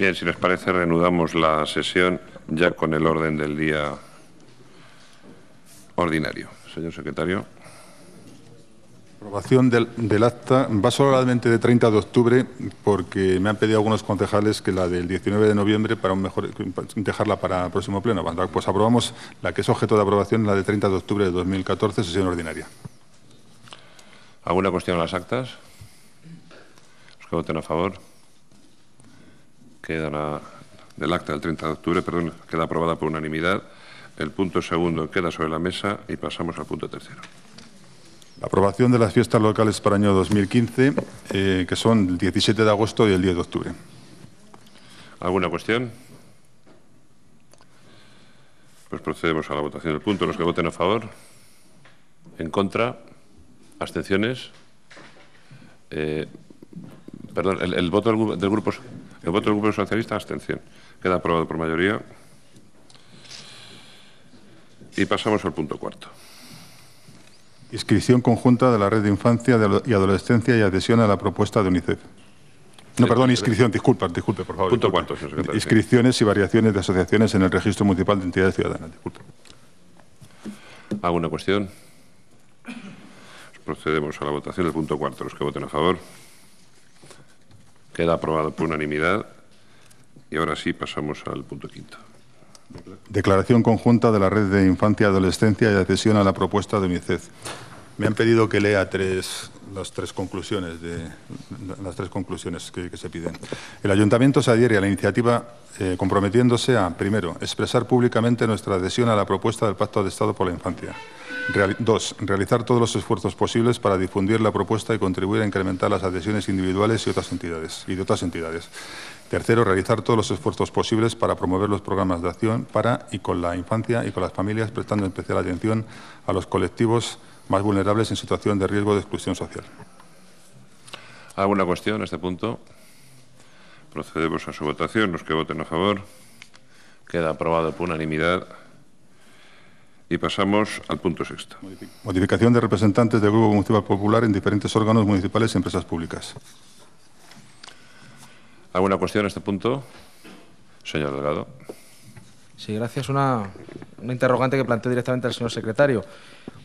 Bien, si les parece, reanudamos la sesión ya con el orden del día ordinario. Señor secretario. Aprobación del, acta va solamente de 30 de octubre porque me han pedido algunos concejales que la del 19 de noviembre para un mejor dejarla para el próximo pleno. Pues aprobamos la que es objeto de aprobación, la de 30 de octubre de 2014, sesión ordinaria. ¿Alguna cuestión a las actas? Los que voten a favor queda del acta del 30 de octubre, perdón, queda aprobada por unanimidad. El punto segundo queda sobre la mesa y pasamos al punto tercero. La aprobación de las fiestas locales para año 2015, eh, que son el 17 de agosto y el 10 de octubre. ¿Alguna cuestión? Pues procedemos a la votación del punto. Los que voten a favor, en contra, abstenciones. Eh, perdón, el, voto del grupo el voto del Grupo Socialista, abstención. Queda aprobado por mayoría. Y pasamos al punto cuarto. Inscripción conjunta de la red de infancia y adolescencia y adhesión a la propuesta de UNICEF. No, perdón, inscripción, disculpa, disculpe, por favor. Punto cuarto, señor secretario. Inscripciones y variaciones de asociaciones en el Registro Municipal de Entidades Ciudadanas. Disculpe. ¿Alguna cuestión? Procedemos a la votación del punto cuarto. Los que voten a favor. Queda aprobado por unanimidad. Y ahora sí pasamos al punto quinto. Declaración conjunta de la Red de Infancia, y Adolescencia y Adhesión a la propuesta de UNICEF. Me han pedido que lea tres, las tres conclusiones, de, las tres conclusiones que, se piden. El Ayuntamiento se adhiere a la iniciativa eh, comprometiéndose a, primero, expresar públicamente nuestra adhesión a la propuesta del Pacto de Estado por la Infancia dos, realizar todos los esfuerzos posibles para difundir la propuesta y contribuir a incrementar las adhesiones individuales y, otras entidades, y de otras entidades. Tercero, realizar todos los esfuerzos posibles para promover los programas de acción para y con la infancia y con las familias, prestando especial atención a los colectivos más vulnerables en situación de riesgo de exclusión social. ¿Alguna cuestión a este punto? Procedemos a su votación. Los que voten a favor. Queda aprobado por unanimidad. Y pasamos al punto sexto. Modificación de representantes del Grupo Municipal Popular en diferentes órganos municipales y empresas públicas. ¿Alguna cuestión a este punto? Señor Dorado? Sí, gracias. Una, interrogante que planteó directamente al señor secretario.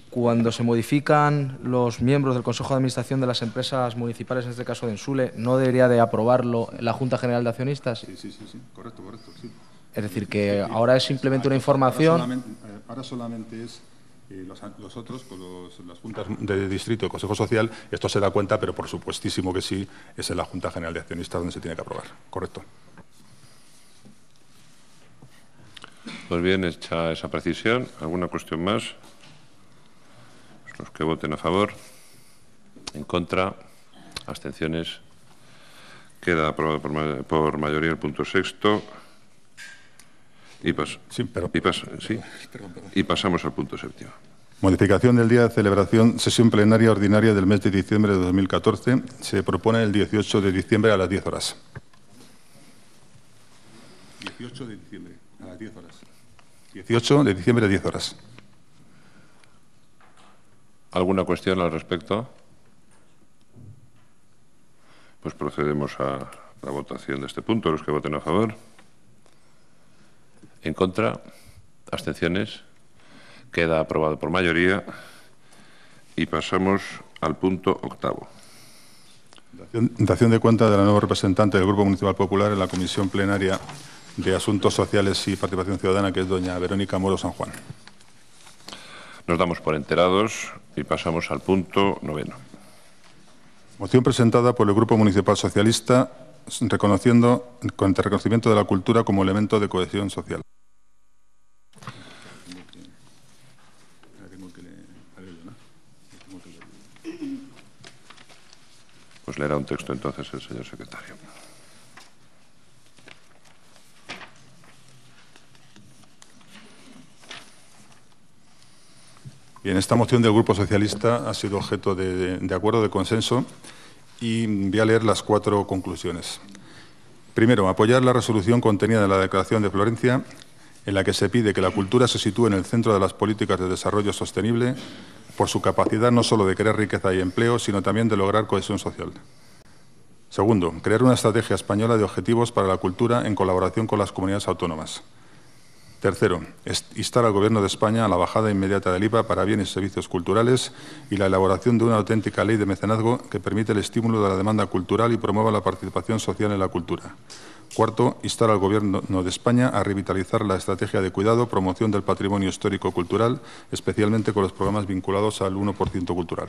Cuando se modifican los miembros del Consejo de Administración de las empresas municipales, en este caso de Ensule, ¿no debería de aprobarlo la Junta General de Accionistas? Sí, sí, sí, sí. correcto, correcto. Sí. Es decir, que ahora es simplemente una información... Ahora solamente, eh, es eh, los, otros, pues las juntas de distrito, y Consejo Social, esto se da cuenta, pero por supuestísimo que sí, es en la Junta General de Accionistas donde se tiene que aprobar. Correcto. Pues bien, hecha esa precisión. ¿Alguna cuestión más? Pues los que voten a favor, en contra, abstenciones. Queda aprobado por, por mayoría el punto sexto. Y, pasamos al punto séptimo. Modificación del día de celebración, sesión plenaria ordinaria del mes de diciembre de 2014. Se propone el 18 de diciembre a las 10 horas. 18 de diciembre a las 10 horas. 18 de diciembre a 10 horas. ¿Alguna cuestión al respecto? Pues procedemos a la votación de este punto. Los que voten a favor. En contra, abstenciones. Queda aprobado por mayoría. Y pasamos al punto octavo. Dación de cuenta de la nueva representante del Grupo Municipal Popular en la Comisión Plenaria de Asuntos Sociales y Participación Ciudadana, que es doña Verónica Moro San Juan. Nos damos por enterados y pasamos al punto noveno. Moción presentada por el Grupo Municipal Socialista reconociendo, el reconocimiento de la cultura como elemento de cohesión social. Pues leerá un texto entonces el señor secretario. Bien, esta moción del Grupo Socialista ha sido objeto de, de, acuerdo, de consenso, y voy a leer las cuatro conclusiones. Primero, apoyar la resolución contenida en la Declaración de Florencia, en la que se pide que la cultura se sitúe en el centro de las políticas de desarrollo sostenible por su capacidad no solo de crear riqueza y empleo, sino también de lograr cohesión social. Segundo, crear una estrategia española de objetivos para la cultura en colaboración con las comunidades autónomas. Tercero, instar al Gobierno de España a la bajada inmediata del IVA para bienes y servicios culturales y la elaboración de una auténtica ley de mecenazgo que permite el estímulo de la demanda cultural y promueva la participación social en la cultura. Cuarto, instar al Gobierno de España a revitalizar la estrategia de cuidado, promoción del patrimonio histórico-cultural, especialmente con los programas vinculados al 1% cultural.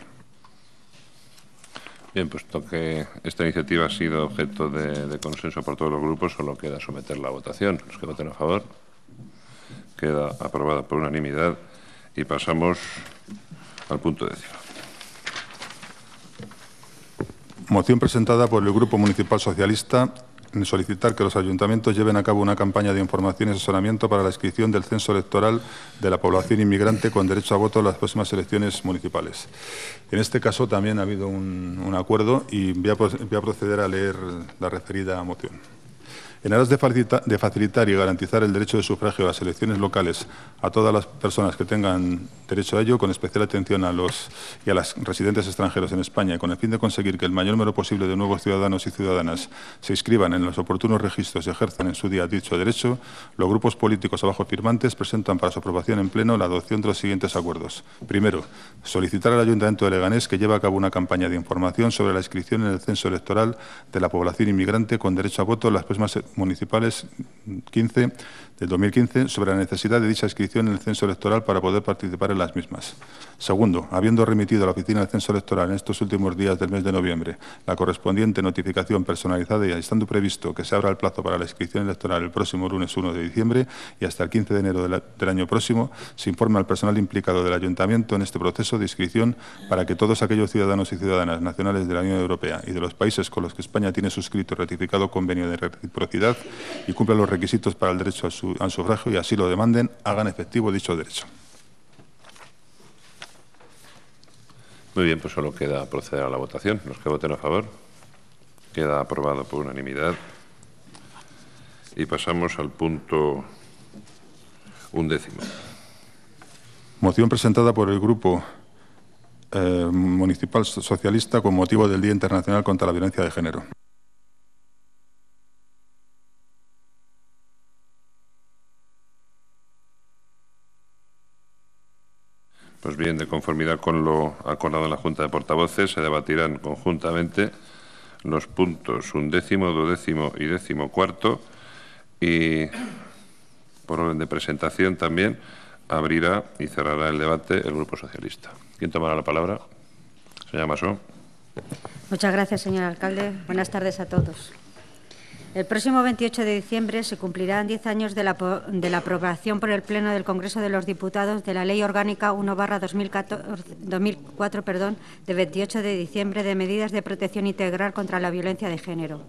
Bien, puesto que esta iniciativa ha sido objeto de, consenso por todos los grupos, solo queda someterla a votación. Los que voten a favor, queda aprobada por unanimidad y pasamos al punto décimo. Moción presentada por el Grupo Municipal Socialista solicitar que los ayuntamientos lleven a cabo una campaña de información y asesoramiento para la inscripción del censo electoral de la población inmigrante con derecho a voto en las próximas elecciones municipales. En este caso también ha habido un, acuerdo y voy a proceder a leer la referida moción. En aras de, facilitar y garantizar el derecho de sufragio a las elecciones locales a todas las personas que tengan derecho a ello, con especial atención a los y a las residentes extranjeros en España, con el fin de conseguir que el mayor número posible de nuevos ciudadanos y ciudadanas se inscriban en los oportunos registros y ejerzan en su día dicho derecho, los grupos políticos abajo firmantes presentan para su aprobación en pleno la adopción de los siguientes acuerdos. Primero, solicitar al Ayuntamiento de Leganés que lleve a cabo una campaña de información sobre la inscripción en el censo electoral de la población inmigrante con derecho a voto en las próximas municipales 15 del 2015 sobre la necesidad de dicha inscripción en el censo electoral para poder participar en las mismas. Segundo, habiendo remitido a la Oficina del Censo Electoral en estos últimos días del mes de noviembre la correspondiente notificación personalizada y estando previsto que se abra el plazo para la inscripción electoral el próximo lunes 1 de diciembre y hasta el 15 de enero del año próximo, se informa al personal implicado del Ayuntamiento en este proceso de inscripción para que todos aquellos ciudadanos y ciudadanas nacionales de la Unión Europea y de los países con los que España tiene suscrito y ratificado convenio de reciprocidad y cumplan los requisitos para el derecho a su sufragio y así lo demanden, hagan efectivo dicho derecho. Muy bien, pues solo queda proceder a la votación. Los que voten a favor. Queda aprobado por unanimidad. Y pasamos al punto undécimo. Moción presentada por el Grupo eh, Municipal Socialista con motivo del Día Internacional contra la Violencia de Género. Pues bien, de conformidad con lo acordado en la Junta de Portavoces, se debatirán conjuntamente los puntos undécimo, duodécimo y décimo cuarto y por orden de presentación también abrirá y cerrará el debate el Grupo Socialista. ¿Quién tomará la palabra? Señora Masó. Muchas gracias, señor alcalde. Buenas tardes a todos. El próximo 28 de diciembre se cumplirán 10 años de la, aprobación por el Pleno del Congreso de los Diputados de la Ley Orgánica 1-2004 perdón, de 28 de diciembre de medidas de protección integral contra la violencia de género.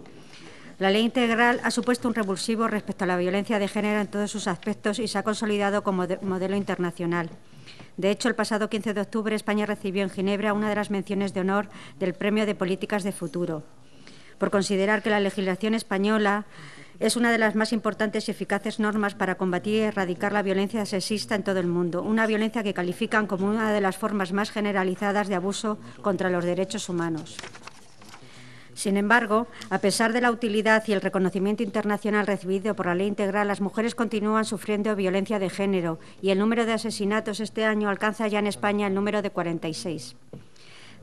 La ley integral ha supuesto un revulsivo respecto a la violencia de género en todos sus aspectos y se ha consolidado como modelo internacional. De hecho, el pasado 15 de octubre España recibió en Ginebra una de las menciones de honor del Premio de Políticas de Futuro por considerar que la legislación española es una de las más importantes y eficaces normas para combatir y erradicar la violencia sexista en todo el mundo, una violencia que califican como una de las formas más generalizadas de abuso contra los derechos humanos. Sin embargo, a pesar de la utilidad y el reconocimiento internacional recibido por la ley integral, las mujeres continúan sufriendo violencia de género y el número de asesinatos este año alcanza ya en España el número de 46.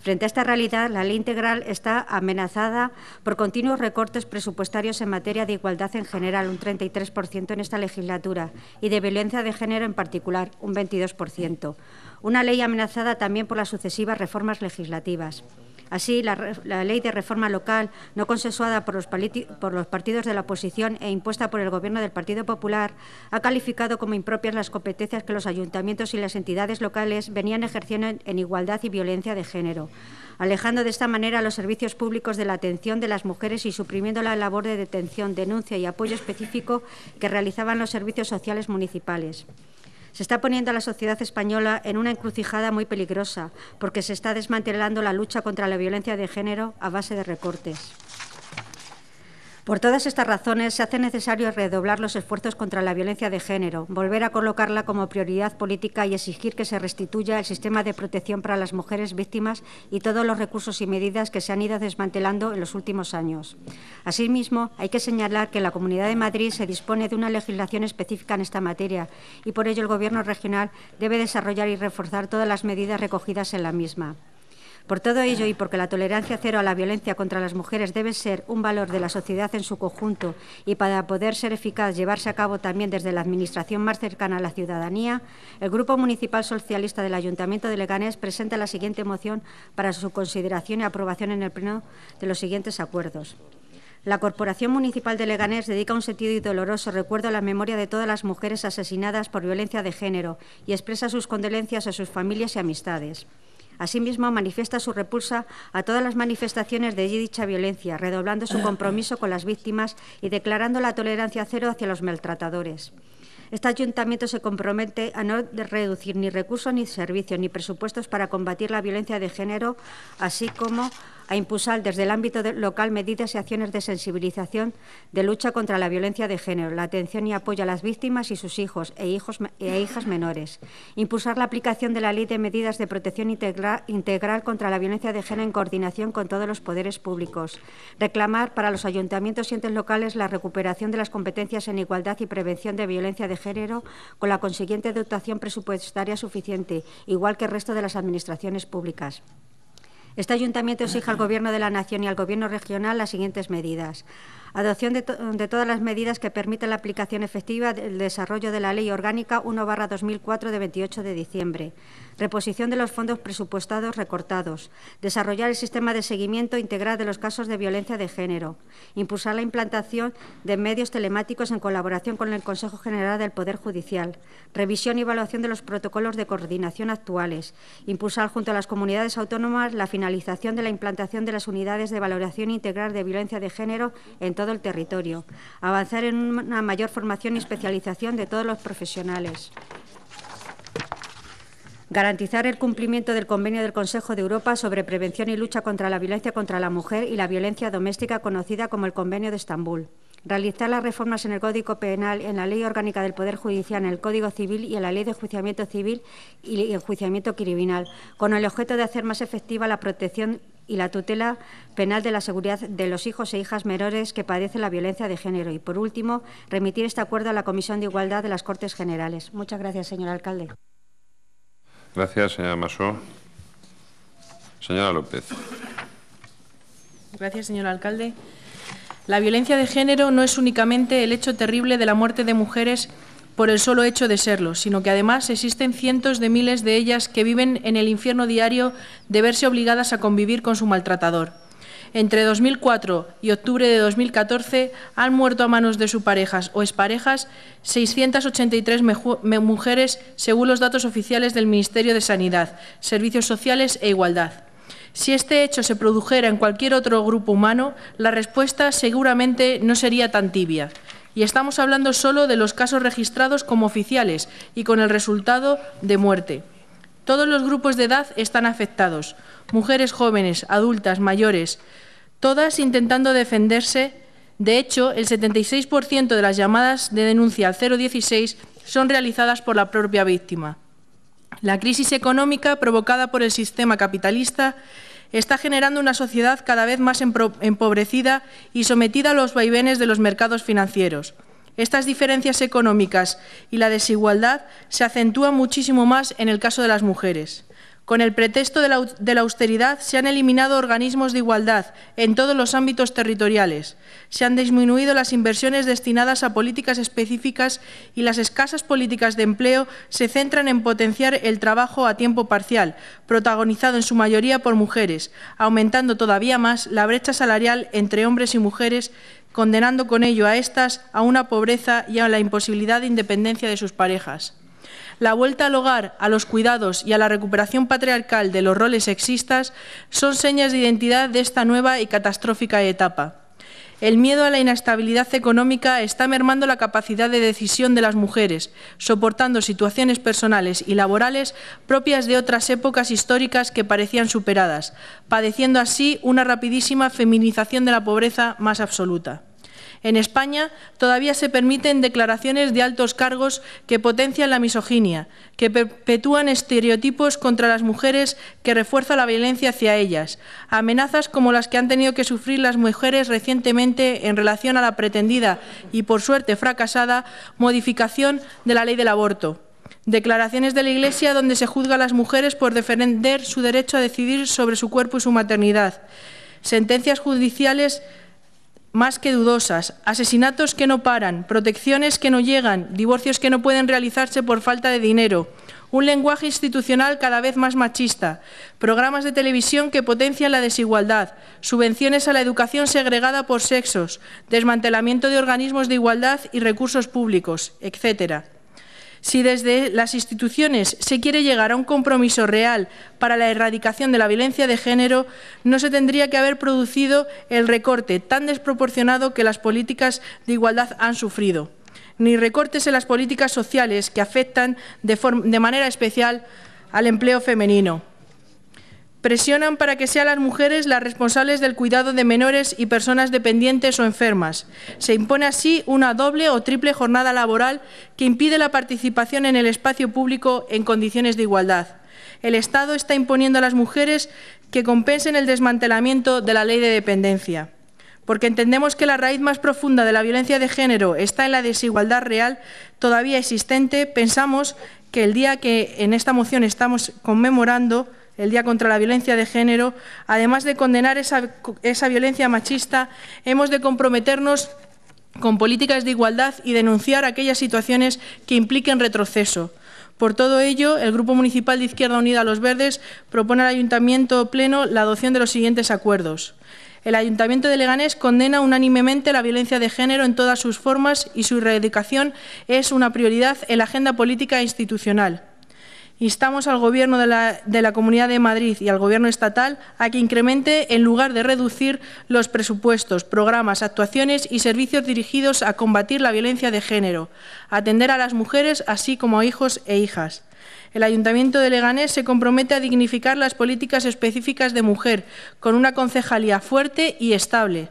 Frente a esta realidad, la ley integral está amenazada por continuos recortes presupuestarios en materia de igualdad en general, un 33% en esta legislatura, y de violencia de género en particular, un 22%. Una ley amenazada también por las sucesivas reformas legislativas. Así, la, ley de reforma local, no consensuada por los, partidos de la oposición e impuesta por el Gobierno del Partido Popular, ha calificado como impropias las competencias que los ayuntamientos y las entidades locales venían ejerciendo en igualdad y violencia de género alejando de esta manera los servicios públicos de la atención de las mujeres y suprimiendo la labor de detención, denuncia y apoyo específico que realizaban los servicios sociales municipales. Se está poniendo a la sociedad española en una encrucijada muy peligrosa, porque se está desmantelando la lucha contra la violencia de género a base de recortes. Por todas estas razones, se hace necesario redoblar los esfuerzos contra la violencia de género, volver a colocarla como prioridad política y exigir que se restituya el sistema de protección para las mujeres víctimas y todos los recursos y medidas que se han ido desmantelando en los últimos años. Asimismo, hay que señalar que la Comunidad de Madrid se dispone de una legislación específica en esta materia y por ello el Gobierno regional debe desarrollar y reforzar todas las medidas recogidas en la misma. Por todo ello y porque la tolerancia cero a la violencia contra las mujeres debe ser un valor de la sociedad en su conjunto y para poder ser eficaz llevarse a cabo también desde la Administración más cercana a la ciudadanía, el Grupo Municipal Socialista del Ayuntamiento de Leganés presenta la siguiente moción para su consideración y aprobación en el Pleno de los siguientes acuerdos. La Corporación Municipal de Leganés dedica un sentido y doloroso recuerdo a la memoria de todas las mujeres asesinadas por violencia de género y expresa sus condolencias a sus familias y amistades. Asimismo, manifiesta su repulsa a todas las manifestaciones de dicha violencia, redoblando su compromiso con las víctimas y declarando la tolerancia cero hacia los maltratadores. Este ayuntamiento se compromete a no reducir ni recursos, ni servicios, ni presupuestos para combatir la violencia de género, así como a impulsar desde el ámbito local medidas y acciones de sensibilización de lucha contra la violencia de género, la atención y apoyo a las víctimas y sus hijos e, e hijas menores, impulsar la aplicación de la Ley de Medidas de Protección Integral contra la Violencia de Género en coordinación con todos los poderes públicos, reclamar para los ayuntamientos y entes locales la recuperación de las competencias en igualdad y prevención de violencia de género con la consiguiente dotación presupuestaria suficiente, igual que el resto de las administraciones públicas. Este ayuntamiento exige al Gobierno de la Nación y al Gobierno regional las siguientes medidas. Adopción de, todas las medidas que permitan la aplicación efectiva del desarrollo de la Ley Orgánica 1-2004 de 28 de diciembre. Reposición de los fondos presupuestados recortados. Desarrollar el sistema de seguimiento integral de los casos de violencia de género. Impulsar la implantación de medios telemáticos en colaboración con el Consejo General del Poder Judicial. Revisión y evaluación de los protocolos de coordinación actuales. Impulsar junto a las comunidades autónomas la finalización de la implantación de las unidades de valoración integral de violencia de género en todo el territorio, avanzar en una mayor formación y especialización de todos los profesionales, garantizar el cumplimiento del Convenio del Consejo de Europa sobre prevención y lucha contra la violencia contra la mujer y la violencia doméstica conocida como el Convenio de Estambul, realizar las reformas en el Código Penal, en la Ley Orgánica del Poder Judicial, en el Código Civil y en la Ley de Enjuiciamiento Civil y Enjuiciamiento Criminal, con el objeto de hacer más efectiva la protección y la tutela penal de la seguridad de los hijos e hijas menores que padecen la violencia de género. Y, por último, remitir este acuerdo a la Comisión de Igualdad de las Cortes Generales. Muchas gracias, señor alcalde. Gracias, señora Masó. Señora López. Gracias, señor alcalde. La violencia de género no es únicamente el hecho terrible de la muerte de mujeres por el solo hecho de serlo, sino que además existen cientos de miles de ellas que viven en el infierno diario de verse obligadas a convivir con su maltratador. Entre 2004 y octubre de 2014 han muerto a manos de sus parejas o exparejas 683 mujeres, según los datos oficiales del Ministerio de Sanidad, Servicios Sociales e Igualdad. Si este hecho se produjera en cualquier otro grupo humano, la respuesta seguramente no sería tan tibia. Y estamos hablando solo de los casos registrados como oficiales y con el resultado de muerte. Todos los grupos de edad están afectados, mujeres jóvenes, adultas, mayores, todas intentando defenderse. De hecho, el 76% de las llamadas de denuncia al 016 son realizadas por la propia víctima. La crisis económica provocada por el sistema capitalista está generando una sociedad cada vez más empobrecida y sometida a los vaivenes de los mercados financieros. Estas diferencias económicas y la desigualdad se acentúan muchísimo más en el caso de las mujeres. Con el pretexto de la, austeridad se han eliminado organismos de igualdad en todos los ámbitos territoriales, se han disminuido las inversiones destinadas a políticas específicas y las escasas políticas de empleo se centran en potenciar el trabajo a tiempo parcial, protagonizado en su mayoría por mujeres, aumentando todavía más la brecha salarial entre hombres y mujeres, condenando con ello a estas a una pobreza y a la imposibilidad de independencia de sus parejas. La vuelta al hogar, a los cuidados y a la recuperación patriarcal de los roles sexistas son señas de identidad de esta nueva y catastrófica etapa. El miedo a la inestabilidad económica está mermando la capacidad de decisión de las mujeres, soportando situaciones personales y laborales propias de otras épocas históricas que parecían superadas, padeciendo así una rapidísima feminización de la pobreza más absoluta. En España todavía se permiten declaraciones de altos cargos que potencian la misoginia, que perpetúan estereotipos contra las mujeres, que refuerzan la violencia hacia ellas, amenazas como las que han tenido que sufrir las mujeres recientemente en relación a la pretendida y por suerte fracasada modificación de la ley del aborto. Declaraciones de la Iglesia donde se juzga a las mujeres por defender su derecho a decidir sobre su cuerpo y su maternidad. Sentencias judiciales más que dudosas, asesinatos que no paran, protecciones que no llegan, divorcios que no pueden realizarse por falta de dinero, un lenguaje institucional cada vez más machista, programas de televisión que potencian la desigualdad, subvenciones a la educación segregada por sexos, desmantelamiento de organismos de igualdad y recursos públicos, etcétera. Si desde las instituciones se quiere llegar a un compromiso real para la erradicación de la violencia de género, no se tendría que haber producido el recorte tan desproporcionado que las políticas de igualdad han sufrido, ni recortes en las políticas sociales que afectan de, manera especial al empleo femenino presionan para que sean las mujeres las responsables del cuidado de menores y personas dependientes o enfermas. Se impone así una doble o triple jornada laboral que impide la participación en el espacio público en condiciones de igualdad. El Estado está imponiendo a las mujeres que compensen el desmantelamiento de la ley de dependencia porque entendemos que la raíz más profunda de la violencia de género está en la desigualdad real todavía existente, pensamos que el día que en esta moción estamos conmemorando el Día contra la Violencia de Género, además de condenar esa, violencia machista, hemos de comprometernos con políticas de igualdad y denunciar aquellas situaciones que impliquen retroceso. Por todo ello, el Grupo Municipal de Izquierda Unida los Verdes propone al Ayuntamiento Pleno la adopción de los siguientes acuerdos. El Ayuntamiento de Leganés condena unánimemente la violencia de género en todas sus formas y su erradicación es una prioridad en la agenda política e institucional. Instamos al Gobierno de la, Comunidad de Madrid y al Gobierno estatal a que incremente, en lugar de reducir, los presupuestos, programas, actuaciones y servicios dirigidos a combatir la violencia de género, atender a las mujeres, así como a hijos e hijas. El Ayuntamiento de Leganés se compromete a dignificar las políticas específicas de mujer, con una concejalía fuerte y estable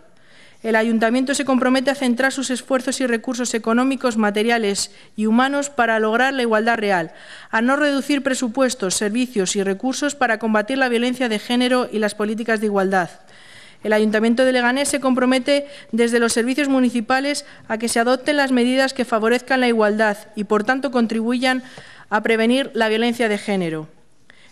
el Ayuntamiento se compromete a centrar sus esfuerzos y recursos económicos, materiales y humanos para lograr la igualdad real, a no reducir presupuestos, servicios y recursos para combatir la violencia de género y las políticas de igualdad. El Ayuntamiento de Leganés se compromete desde los servicios municipales a que se adopten las medidas que favorezcan la igualdad y, por tanto, contribuyan a prevenir la violencia de género.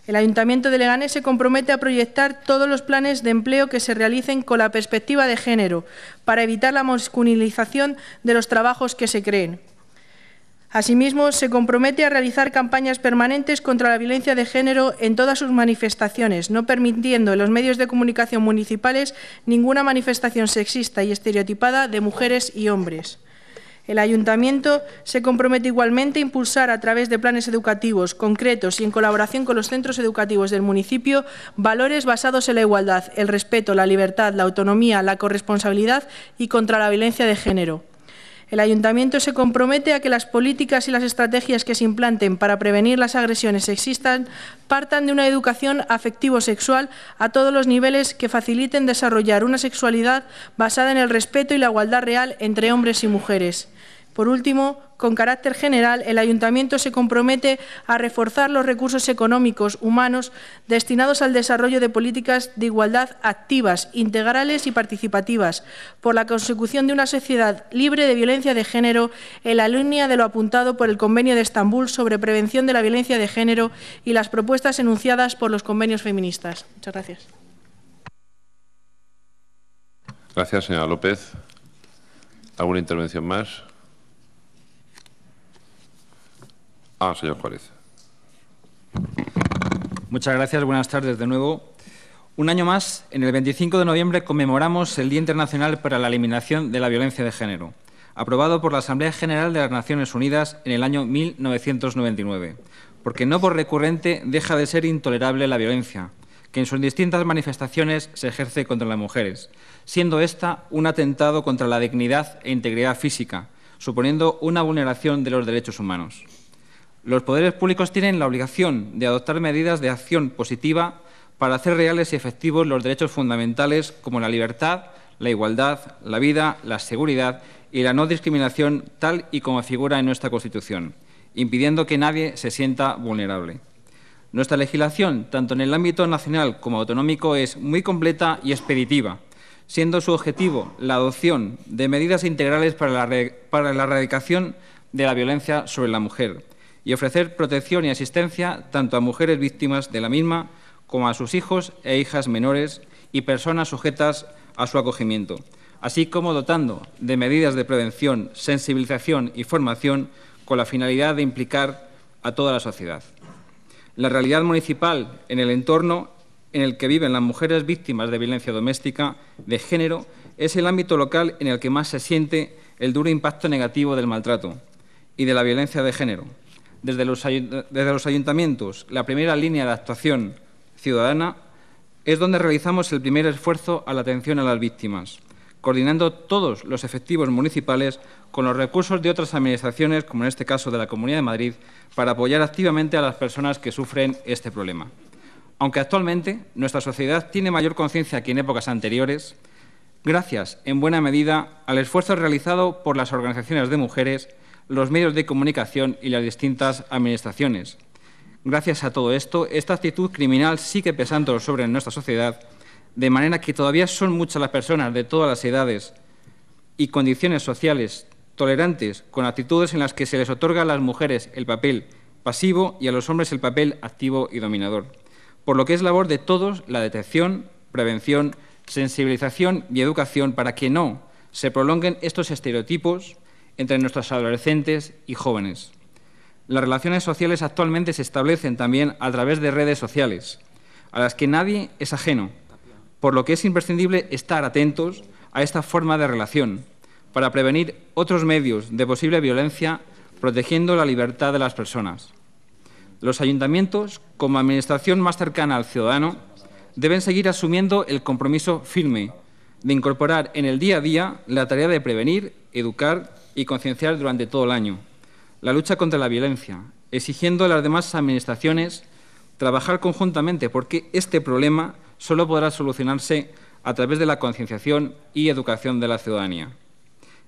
El Ayuntamiento de Leganés se compromete a proyectar todos los planes de empleo que se realicen con la perspectiva de género, para evitar la masculinización de los trabajos que se creen. Asimismo, se compromete a realizar campañas permanentes contra la violencia de género en todas sus manifestaciones, no permitiendo en los medios de comunicación municipales ninguna manifestación sexista y estereotipada de mujeres y hombres. El Ayuntamiento se compromete igualmente a impulsar a través de planes educativos concretos y en colaboración con los centros educativos del municipio valores basados en la igualdad, el respeto, la libertad, la autonomía, la corresponsabilidad y contra la violencia de género. El Ayuntamiento se compromete a que las políticas y las estrategias que se implanten para prevenir las agresiones sexistas partan de una educación afectivo-sexual a todos los niveles que faciliten desarrollar una sexualidad basada en el respeto y la igualdad real entre hombres y mujeres. Por último, con carácter general, el Ayuntamiento se compromete a reforzar los recursos económicos humanos destinados al desarrollo de políticas de igualdad activas, integrales y participativas, por la consecución de una sociedad libre de violencia de género en la línea de lo apuntado por el Convenio de Estambul sobre prevención de la violencia de género y las propuestas enunciadas por los convenios feministas. Muchas gracias. Gracias, señora López. ¿Alguna intervención más? Ah, señor Juárez. Muchas gracias, buenas tardes de nuevo. Un año más, en el 25 de noviembre conmemoramos el Día Internacional para la Eliminación de la Violencia de Género, aprobado por la Asamblea General de las Naciones Unidas en el año 1999, porque no por recurrente deja de ser intolerable la violencia, que en sus distintas manifestaciones se ejerce contra las mujeres, siendo esta un atentado contra la dignidad e integridad física, suponiendo una vulneración de los derechos humanos. Los poderes públicos tienen la obligación de adoptar medidas de acción positiva para hacer reales y efectivos los derechos fundamentales como la libertad, la igualdad, la vida, la seguridad y la no discriminación tal y como figura en nuestra Constitución, impidiendo que nadie se sienta vulnerable. Nuestra legislación, tanto en el ámbito nacional como autonómico, es muy completa y expeditiva, siendo su objetivo la adopción de medidas integrales para la, erradicación de la violencia sobre la mujer, y ofrecer protección y asistencia tanto a mujeres víctimas de la misma como a sus hijos e hijas menores y personas sujetas a su acogimiento, así como dotando de medidas de prevención, sensibilización y formación con la finalidad de implicar a toda la sociedad. La realidad municipal en el entorno en el que viven las mujeres víctimas de violencia doméstica de género es el ámbito local en el que más se siente el duro impacto negativo del maltrato y de la violencia de género, desde los, ayuntamientos, la primera línea de actuación ciudadana, es donde realizamos el primer esfuerzo a la atención a las víctimas, coordinando todos los efectivos municipales con los recursos de otras administraciones, como en este caso de la Comunidad de Madrid, para apoyar activamente a las personas que sufren este problema. Aunque actualmente nuestra sociedad tiene mayor conciencia que en épocas anteriores, gracias en buena medida al esfuerzo realizado por las organizaciones de mujeres los medios de comunicación y las distintas administraciones. Gracias a todo esto, esta actitud criminal sigue pesando sobre nuestra sociedad, de manera que todavía son muchas las personas de todas las edades y condiciones sociales tolerantes, con actitudes en las que se les otorga a las mujeres el papel pasivo y a los hombres el papel activo y dominador. Por lo que es labor de todos la detección, prevención, sensibilización y educación para que no se prolonguen estos estereotipos entre nuestros adolescentes y jóvenes. Las relaciones sociales actualmente se establecen también a través de redes sociales, a las que nadie es ajeno, por lo que es imprescindible estar atentos a esta forma de relación para prevenir otros medios de posible violencia protegiendo la libertad de las personas. Los ayuntamientos, como administración más cercana al ciudadano, deben seguir asumiendo el compromiso firme de incorporar en el día a día la tarea de prevenir, educar y concienciar durante todo el año. La lucha contra la violencia, exigiendo a las demás administraciones trabajar conjuntamente, porque este problema solo podrá solucionarse a través de la concienciación y educación de la ciudadanía.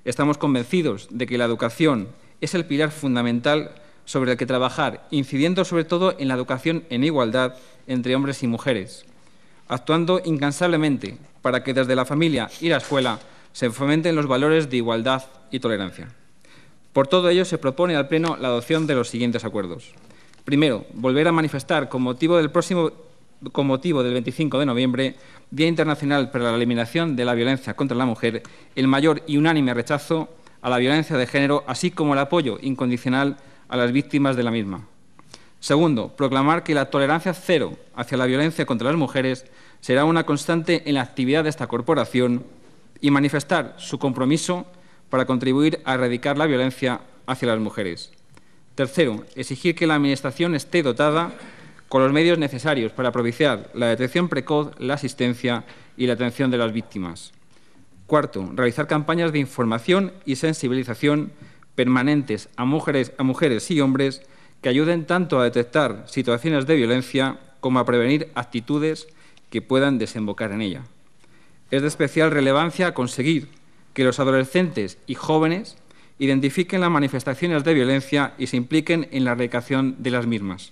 Estamos convencidos de que la educación es el pilar fundamental sobre el que trabajar, incidiendo sobre todo en la educación en igualdad entre hombres y mujeres, actuando incansablemente para que desde la familia y la escuela se fomenten los valores de igualdad y tolerancia. Por todo ello, se propone al Pleno la adopción de los siguientes acuerdos. Primero, volver a manifestar con motivo del motivo del 25 de noviembre, Día Internacional para la Eliminación de la Violencia contra la Mujer, el mayor y unánime rechazo a la violencia de género, así como el apoyo incondicional a las víctimas de la misma. Segundo, proclamar que la tolerancia cero hacia la violencia contra las mujeres será una constante en la actividad de esta corporación y manifestar su compromiso para contribuir a erradicar la violencia hacia las mujeres. Tercero, exigir que la Administración esté dotada con los medios necesarios para propiciar la detección precoz, la asistencia y la atención de las víctimas. Cuarto, realizar campañas de información y sensibilización permanentes a mujeres, a mujeres y hombres que ayuden tanto a detectar situaciones de violencia como a prevenir actitudes que puedan desembocar en ella es de especial relevancia conseguir que los adolescentes y jóvenes identifiquen las manifestaciones de violencia y se impliquen en la erradicación de las mismas.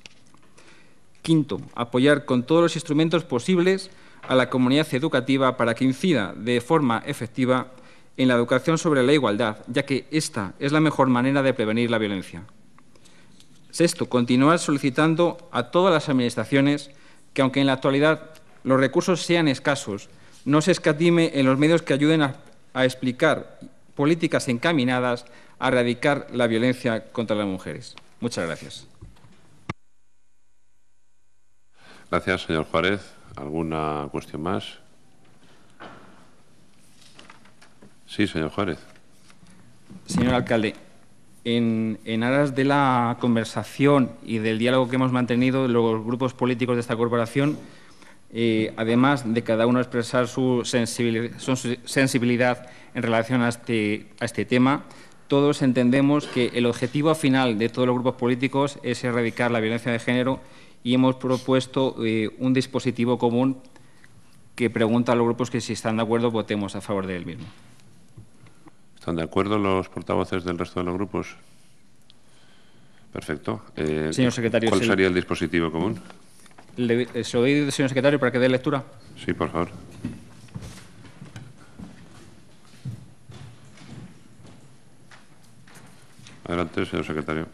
Quinto, apoyar con todos los instrumentos posibles a la comunidad educativa para que incida de forma efectiva en la educación sobre la igualdad, ya que esta es la mejor manera de prevenir la violencia. Sexto, continuar solicitando a todas las administraciones que, aunque en la actualidad los recursos sean escasos, no se escatime en los medios que ayuden a, explicar políticas encaminadas a erradicar la violencia contra las mujeres. Muchas gracias. Gracias, señor Juárez. ¿Alguna cuestión más? Sí, señor Juárez. Señor alcalde, en, en, aras de la conversación y del diálogo que hemos mantenido los grupos políticos de esta corporación, eh, además de cada uno expresar su sensibilidad, en relación este, a este, tema, todos entendemos que el objetivo final de todos los grupos políticos es erradicar la violencia de género y hemos propuesto eh, un dispositivo común que pregunta a los grupos que si están de acuerdo votemos a favor del mismo. ¿Están de acuerdo los portavoces del resto de los grupos? Perfecto. Eh, Señor secretario, ¿cuál sería el dispositivo común? Eh, ¿Se lo señor secretario, para que dé lectura? Sí, por favor. Adelante, señor secretario.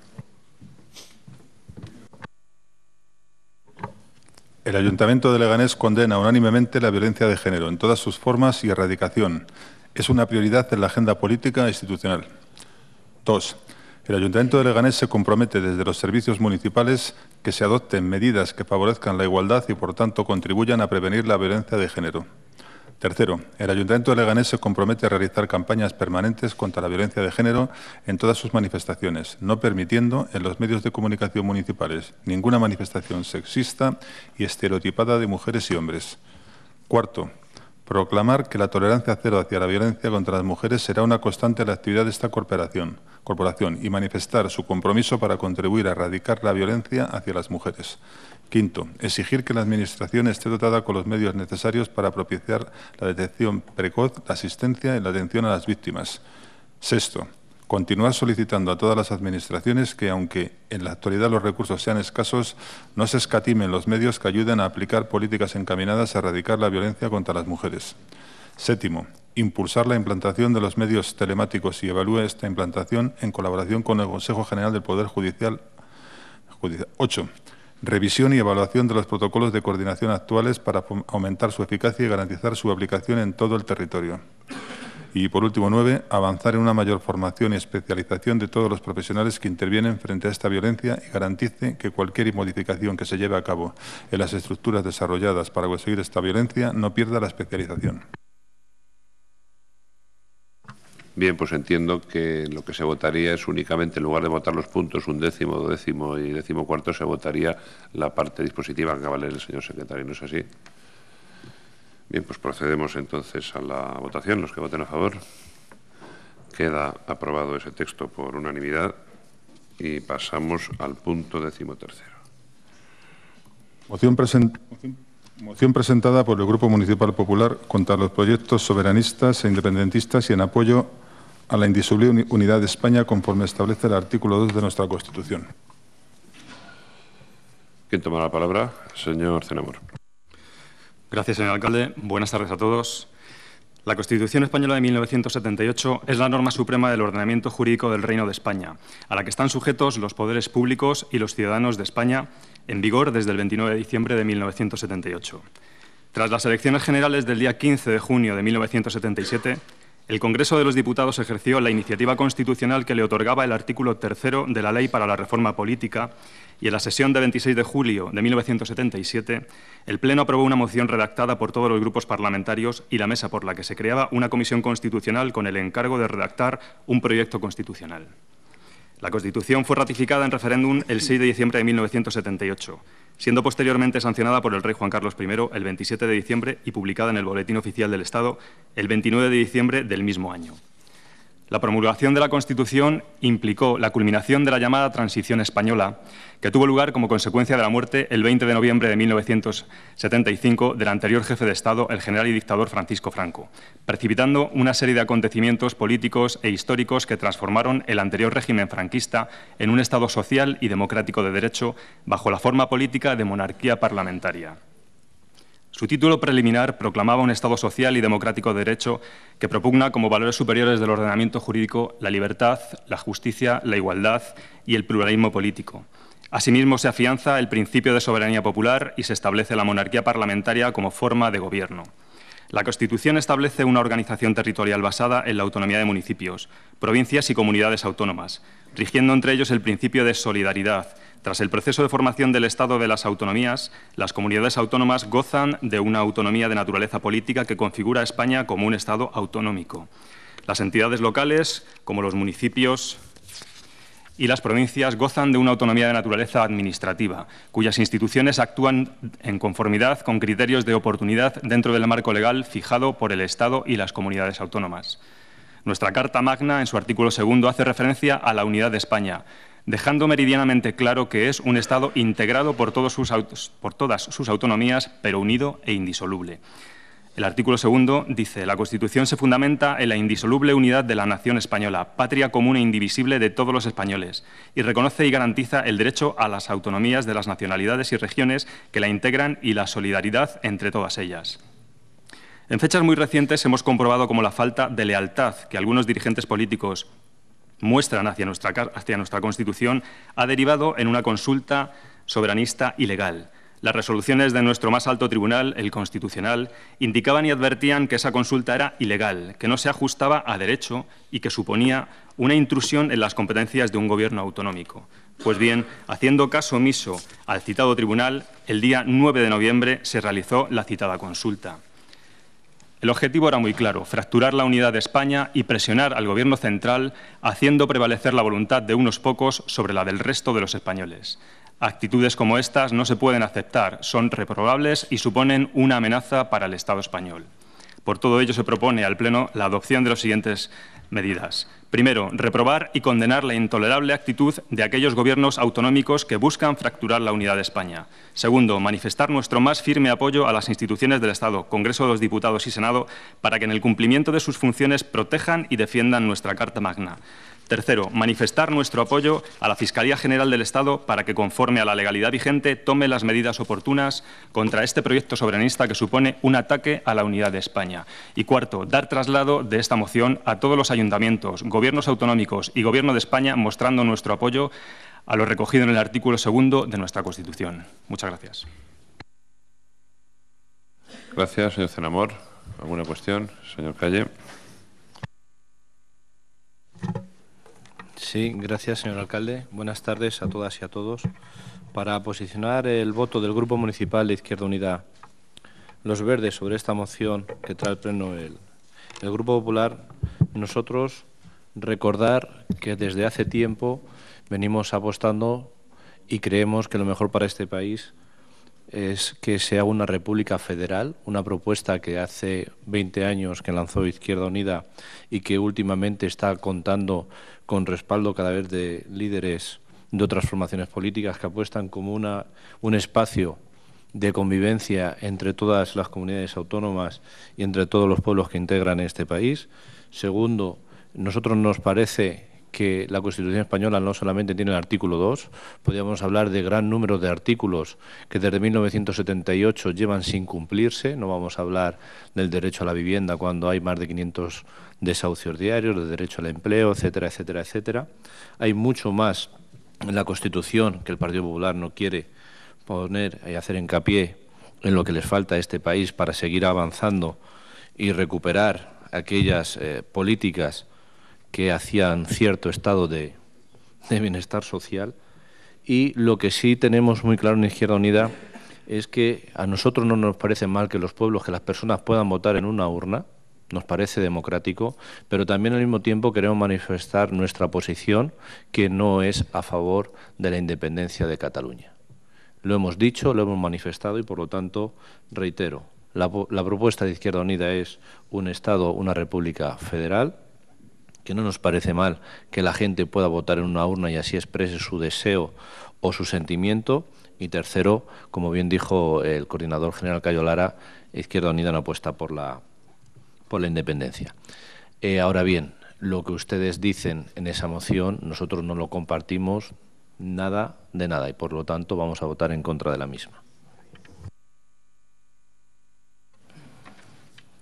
El Ayuntamiento de Leganés condena unánimemente la violencia de género en todas sus formas y erradicación. Es una prioridad en la agenda política e institucional. Dos, el Ayuntamiento de Leganés se compromete desde los servicios municipales que se adopten medidas que favorezcan la igualdad y, por tanto, contribuyan a prevenir la violencia de género. Tercero, el Ayuntamiento de Leganés se compromete a realizar campañas permanentes contra la violencia de género en todas sus manifestaciones, no permitiendo en los medios de comunicación municipales ninguna manifestación sexista y estereotipada de mujeres y hombres. Cuarto, Proclamar que la tolerancia cero hacia la violencia contra las mujeres será una constante en la actividad de esta corporación, corporación y manifestar su compromiso para contribuir a erradicar la violencia hacia las mujeres. Quinto, exigir que la Administración esté dotada con los medios necesarios para propiciar la detección precoz, la asistencia y la atención a las víctimas. Sexto, continúa solicitando a todas las administraciones que, aunque en la actualidad los recursos sean escasos, no se escatimen los medios que ayuden a aplicar políticas encaminadas a erradicar la violencia contra las mujeres. Séptimo, impulsar la implantación de los medios telemáticos y evalúe esta implantación en colaboración con el Consejo General del Poder Judicial. Ocho, Revisión y evaluación de los protocolos de coordinación actuales para aumentar su eficacia y garantizar su aplicación en todo el territorio. Y por último, nueve, avanzar en una mayor formación y especialización de todos los profesionales que intervienen frente a esta violencia y garantice que cualquier modificación que se lleve a cabo en las estructuras desarrolladas para conseguir esta violencia no pierda la especialización. Bien, pues entiendo que lo que se votaría es únicamente, en lugar de votar los puntos un décimo, décimo y décimo cuarto, se votaría la parte dispositiva que acaba de leer el señor secretario, ¿no es así? Bien, pues procedemos entonces a la votación. Los que voten a favor. Queda aprobado ese texto por unanimidad y pasamos al punto decimotercero. Moción, moción presentada por el Grupo Municipal Popular contra los proyectos soberanistas e independentistas y en apoyo a la indisoluble unidad de España conforme establece el artículo 2 de nuestra Constitución. ¿Quién toma la palabra? Señor Zenamor. Gracias, señor alcalde. Buenas tardes a todos. La Constitución española de 1978 es la norma suprema del ordenamiento jurídico del Reino de España, a la que están sujetos los poderes públicos y los ciudadanos de España, en vigor desde el 29 de diciembre de 1978. Tras las elecciones generales del día 15 de junio de 1977, el Congreso de los Diputados ejerció la iniciativa constitucional que le otorgaba el artículo tercero de la Ley para la Reforma Política y en la sesión de 26 de julio de 1977, el Pleno aprobó una moción redactada por todos los grupos parlamentarios y la mesa por la que se creaba una comisión constitucional con el encargo de redactar un proyecto constitucional. La Constitución fue ratificada en referéndum el 6 de diciembre de 1978, siendo posteriormente sancionada por el rey Juan Carlos I el 27 de diciembre y publicada en el Boletín Oficial del Estado el 29 de diciembre del mismo año. La promulgación de la Constitución implicó la culminación de la llamada Transición Española, que tuvo lugar como consecuencia de la muerte el 20 de noviembre de 1975 del anterior jefe de Estado, el general y dictador Francisco Franco, precipitando una serie de acontecimientos políticos e históricos que transformaron el anterior régimen franquista en un Estado social y democrático de derecho bajo la forma política de monarquía parlamentaria. Su título preliminar proclamaba un Estado social y democrático de derecho que propugna como valores superiores del ordenamiento jurídico la libertad, la justicia, la igualdad y el pluralismo político. Asimismo, se afianza el principio de soberanía popular y se establece la monarquía parlamentaria como forma de gobierno. La Constitución establece una organización territorial basada en la autonomía de municipios, provincias y comunidades autónomas, rigiendo entre ellos el principio de solidaridad, tras el proceso de formación del Estado de las autonomías, las comunidades autónomas gozan de una autonomía de naturaleza política que configura a España como un Estado autonómico. Las entidades locales, como los municipios, y las provincias gozan de una autonomía de naturaleza administrativa, cuyas instituciones actúan en conformidad con criterios de oportunidad dentro del marco legal fijado por el Estado y las comunidades autónomas. Nuestra Carta Magna, en su artículo segundo, hace referencia a la unidad de España, dejando meridianamente claro que es un Estado integrado por, todas sus autonomías, pero unido e indisoluble. El artículo segundo dice, la Constitución se fundamenta en la indisoluble unidad de la nación española, patria común e indivisible de todos los españoles, y reconoce y garantiza el derecho a las autonomías de las nacionalidades y regiones que la integran y la solidaridad entre todas ellas. En fechas muy recientes hemos comprobado como la falta de lealtad que algunos dirigentes políticos muestran hacia nuestra, Constitución ha derivado en una consulta soberanista ilegal. Las resoluciones de nuestro más alto tribunal, el Constitucional, indicaban y advertían que esa consulta era ilegal, que no se ajustaba a derecho y que suponía una intrusión en las competencias de un gobierno autonómico. Pues bien, haciendo caso omiso al citado tribunal, el día 9 de noviembre se realizó la citada consulta. El objetivo era muy claro, fracturar la unidad de España y presionar al gobierno central haciendo prevalecer la voluntad de unos pocos sobre la del resto de los españoles. Actitudes como estas no se pueden aceptar, son reprobables y suponen una amenaza para el Estado español. Por todo ello se propone al Pleno la adopción de los siguientes medidas. Primero, reprobar y condenar la intolerable actitud de aquellos gobiernos autonómicos que buscan fracturar la unidad de España. Segundo, manifestar nuestro más firme apoyo a las instituciones del Estado, Congreso de los Diputados y Senado, para que en el cumplimiento de sus funciones protejan y defiendan nuestra Carta Magna. Tercero, manifestar nuestro apoyo a la Fiscalía General del Estado para que, conforme a la legalidad vigente, tome las medidas oportunas contra este proyecto soberanista que supone un ataque a la unidad de España. Y cuarto, dar traslado de esta moción a todos los ayuntamientos, gobiernos autonómicos y Gobierno de España mostrando nuestro apoyo a lo recogido en el artículo segundo de nuestra Constitución. Muchas gracias. Gracias, señor ¿Alguna cuestión, señor Calle? Sí, gracias, señor alcalde. Buenas tardes a todas y a todos. Para posicionar el voto del Grupo Municipal de Izquierda Unida Los Verdes sobre esta moción que trae el Pleno el, el Grupo Popular, nosotros recordar que desde hace tiempo venimos apostando y creemos que lo mejor para este país es que se una república federal, una propuesta que hace 20 años que lanzó Izquierda Unida y que últimamente está contando con respaldo cada vez de líderes de otras formaciones políticas que apuestan como una, un espacio de convivencia entre todas las comunidades autónomas y entre todos los pueblos que integran este país. Segundo, nosotros nos parece que la Constitución española no solamente tiene el artículo 2, podríamos hablar de gran número de artículos que desde 1978 llevan sin cumplirse, no vamos a hablar del derecho a la vivienda cuando hay más de 500 desahucios diarios, del derecho al empleo, etcétera, etcétera, etcétera. Hay mucho más en la Constitución que el Partido Popular no quiere poner y hacer hincapié en lo que les falta a este país para seguir avanzando y recuperar aquellas eh, políticas que hacían cierto estado de, bienestar social. Y lo que sí tenemos muy claro en Izquierda Unida es que a nosotros no nos parece mal que los pueblos, que las personas puedan votar en una urna, nos parece democrático, pero también al mismo tiempo queremos manifestar nuestra posición que no es a favor de la independencia de Cataluña. Lo hemos dicho, lo hemos manifestado y por lo tanto reitero, la propuesta de Izquierda Unida es un Estado, una República Federal que no nos parece mal que la gente pueda votar en una urna y así exprese su deseo o su sentimiento. Y tercero, como bien dijo el coordinador general Cayo Lara, Izquierda Unida no apuesta por la, por la independencia. Eh, ahora bien, lo que ustedes dicen en esa moción, nosotros no lo compartimos nada de nada y por lo tanto vamos a votar en contra de la misma.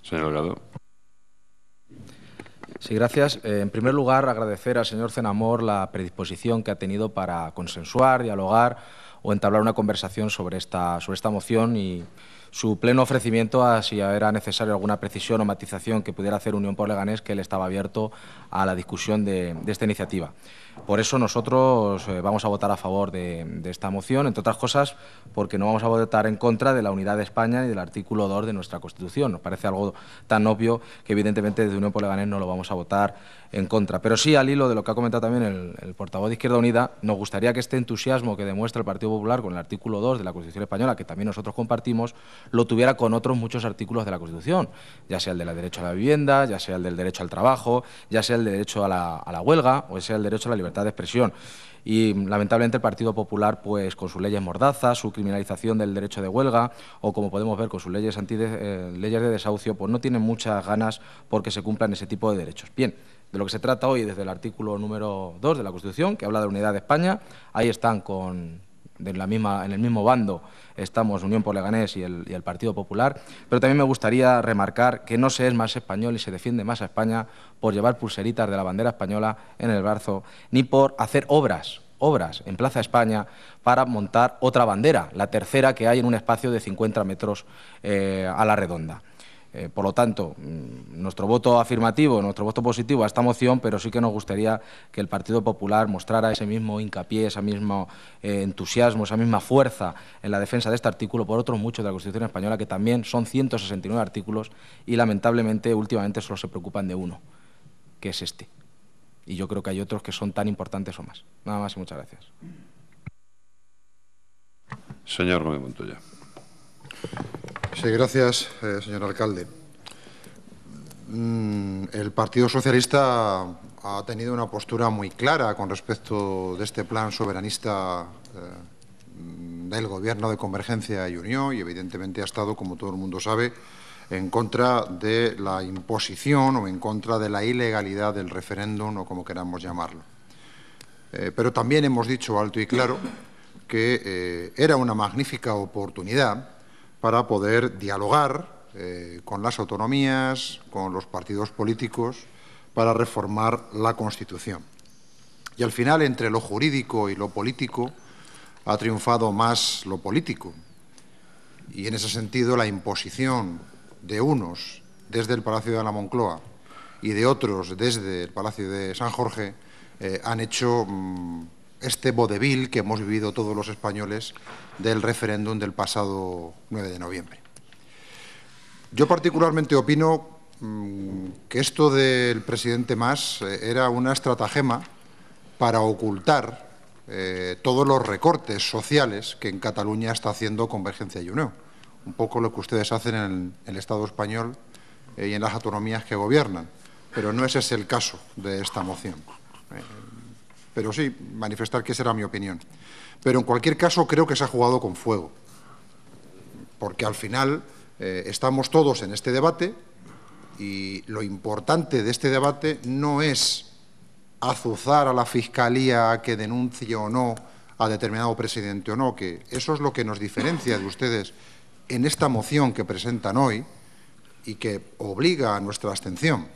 Señor Sí, gracias. Eh, en primer lugar, agradecer al señor Zenamor la predisposición que ha tenido para consensuar, dialogar o entablar una conversación sobre esta, sobre esta moción y su pleno ofrecimiento a si era necesario alguna precisión o matización que pudiera hacer Unión por Leganés, que él estaba abierto a la discusión de esta iniciativa. Por eso nosotros eh, vamos a votar a favor de, esta moción, entre otras cosas porque no vamos a votar en contra de la unidad de España y del artículo 2 de nuestra Constitución. Nos parece algo tan obvio que evidentemente desde Unión Poleganés no lo vamos a votar en contra. Pero sí, al hilo de lo que ha comentado también el, portavoz de Izquierda Unida, nos gustaría que este entusiasmo que demuestra el Partido Popular con el artículo 2 de la Constitución Española, que también nosotros compartimos, lo tuviera con otros muchos artículos de la Constitución, ya sea el del derecho a la vivienda, ya sea el del derecho al trabajo, ya sea el derecho a la, a la huelga o sea el derecho a la libertad libertad de expresión. Y lamentablemente el Partido Popular, pues con sus leyes mordazas, su criminalización del derecho de huelga o como podemos ver con sus leyes, anti de, eh, leyes de desahucio, pues no tienen muchas ganas porque se cumplan ese tipo de derechos. Bien, de lo que se trata hoy desde el artículo número 2 de la Constitución, que habla de la unidad de España, ahí están con en el mismo bando estamos Unión por Leganés y el, Partido Popular, pero también me gustaría remarcar que no se es más español y se defiende más a España por llevar pulseritas de la bandera española en el brazo, ni por hacer obras, obras en Plaza España para montar otra bandera, la tercera que hay en un espacio de 50 metros eh, a la redonda. Eh, por lo tanto, mm, nuestro voto afirmativo, nuestro voto positivo a esta moción, pero sí que nos gustaría que el Partido Popular mostrara ese mismo hincapié, ese mismo eh, entusiasmo, esa misma fuerza en la defensa de este artículo por otros muchos de la Constitución española, que también son 169 artículos y lamentablemente últimamente solo se preocupan de uno, que es este. Y yo creo que hay otros que son tan importantes o más. Nada más y muchas gracias. Señor Sí, gracias, eh, señor alcalde. Mm, el Partido Socialista ha tenido una postura muy clara con respecto de este plan soberanista eh, del Gobierno de Convergencia y Unión y, evidentemente, ha estado, como todo el mundo sabe, en contra de la imposición o en contra de la ilegalidad del referéndum o como queramos llamarlo. Eh, pero también hemos dicho alto y claro que era una magnífica oportunidad para poder dialogar eh, con las autonomías, con los partidos políticos, para reformar la Constitución. Y al final, entre lo jurídico y lo político, ha triunfado más lo político. Y en ese sentido, la imposición de unos desde el Palacio de la Moncloa y de otros desde el Palacio de San Jorge eh, han hecho mm, este vodevil que hemos vivido todos los españoles del referéndum del pasado 9 de noviembre. Yo particularmente opino mm, que esto del presidente Mas eh, era una estratagema para ocultar eh, todos los recortes sociales que en Cataluña está haciendo Convergencia y Unión. Un poco lo que ustedes hacen en el, Estado español eh, y en las autonomías que gobiernan. Pero no ese es el caso de esta moción pero sí manifestar que esa era mi opinión. Pero en cualquier caso creo que se ha jugado con fuego, porque al final eh, estamos todos en este debate y lo importante de este debate no es azuzar a la Fiscalía que denuncie o no a determinado presidente o no, que eso es lo que nos diferencia de ustedes en esta moción que presentan hoy y que obliga a nuestra abstención.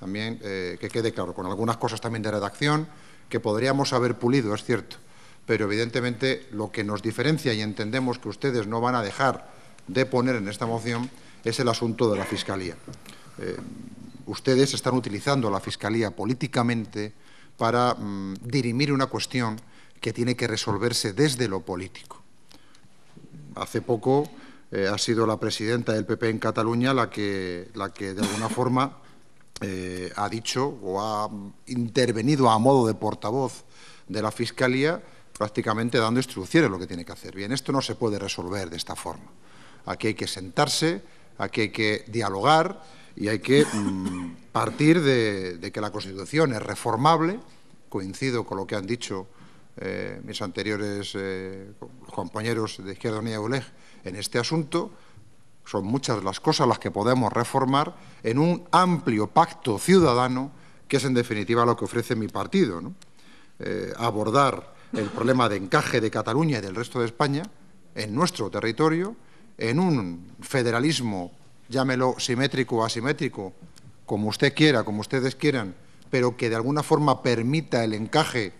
También eh, que quede claro, con algunas cosas también de redacción, que podríamos haber pulido, es cierto, pero evidentemente lo que nos diferencia y entendemos que ustedes no van a dejar de poner en esta moción es el asunto de la Fiscalía. Eh, ustedes están utilizando la Fiscalía políticamente para mm, dirimir una cuestión que tiene que resolverse desde lo político. Hace poco eh, ha sido la presidenta del PP en Cataluña la que, la que de alguna forma eh, ha dicho o ha intervenido a modo de portavoz de la Fiscalía prácticamente dando instrucciones lo que tiene que hacer. Bien, esto no se puede resolver de esta forma. Aquí hay que sentarse, aquí hay que dialogar y hay que mm, partir de, que la Constitución es reformable, coincido con lo que han dicho eh, mis anteriores eh, compañeros de Izquierda Unida y ULEG en este asunto, son muchas las cosas las que podemos reformar en un amplio pacto ciudadano, que es en definitiva lo que ofrece mi partido. Eh, abordar el problema de encaje de Cataluña y del resto de España en nuestro territorio, en un federalismo, llámelo simétrico o asimétrico, como usted quiera, como ustedes quieran, pero que de alguna forma permita el encaje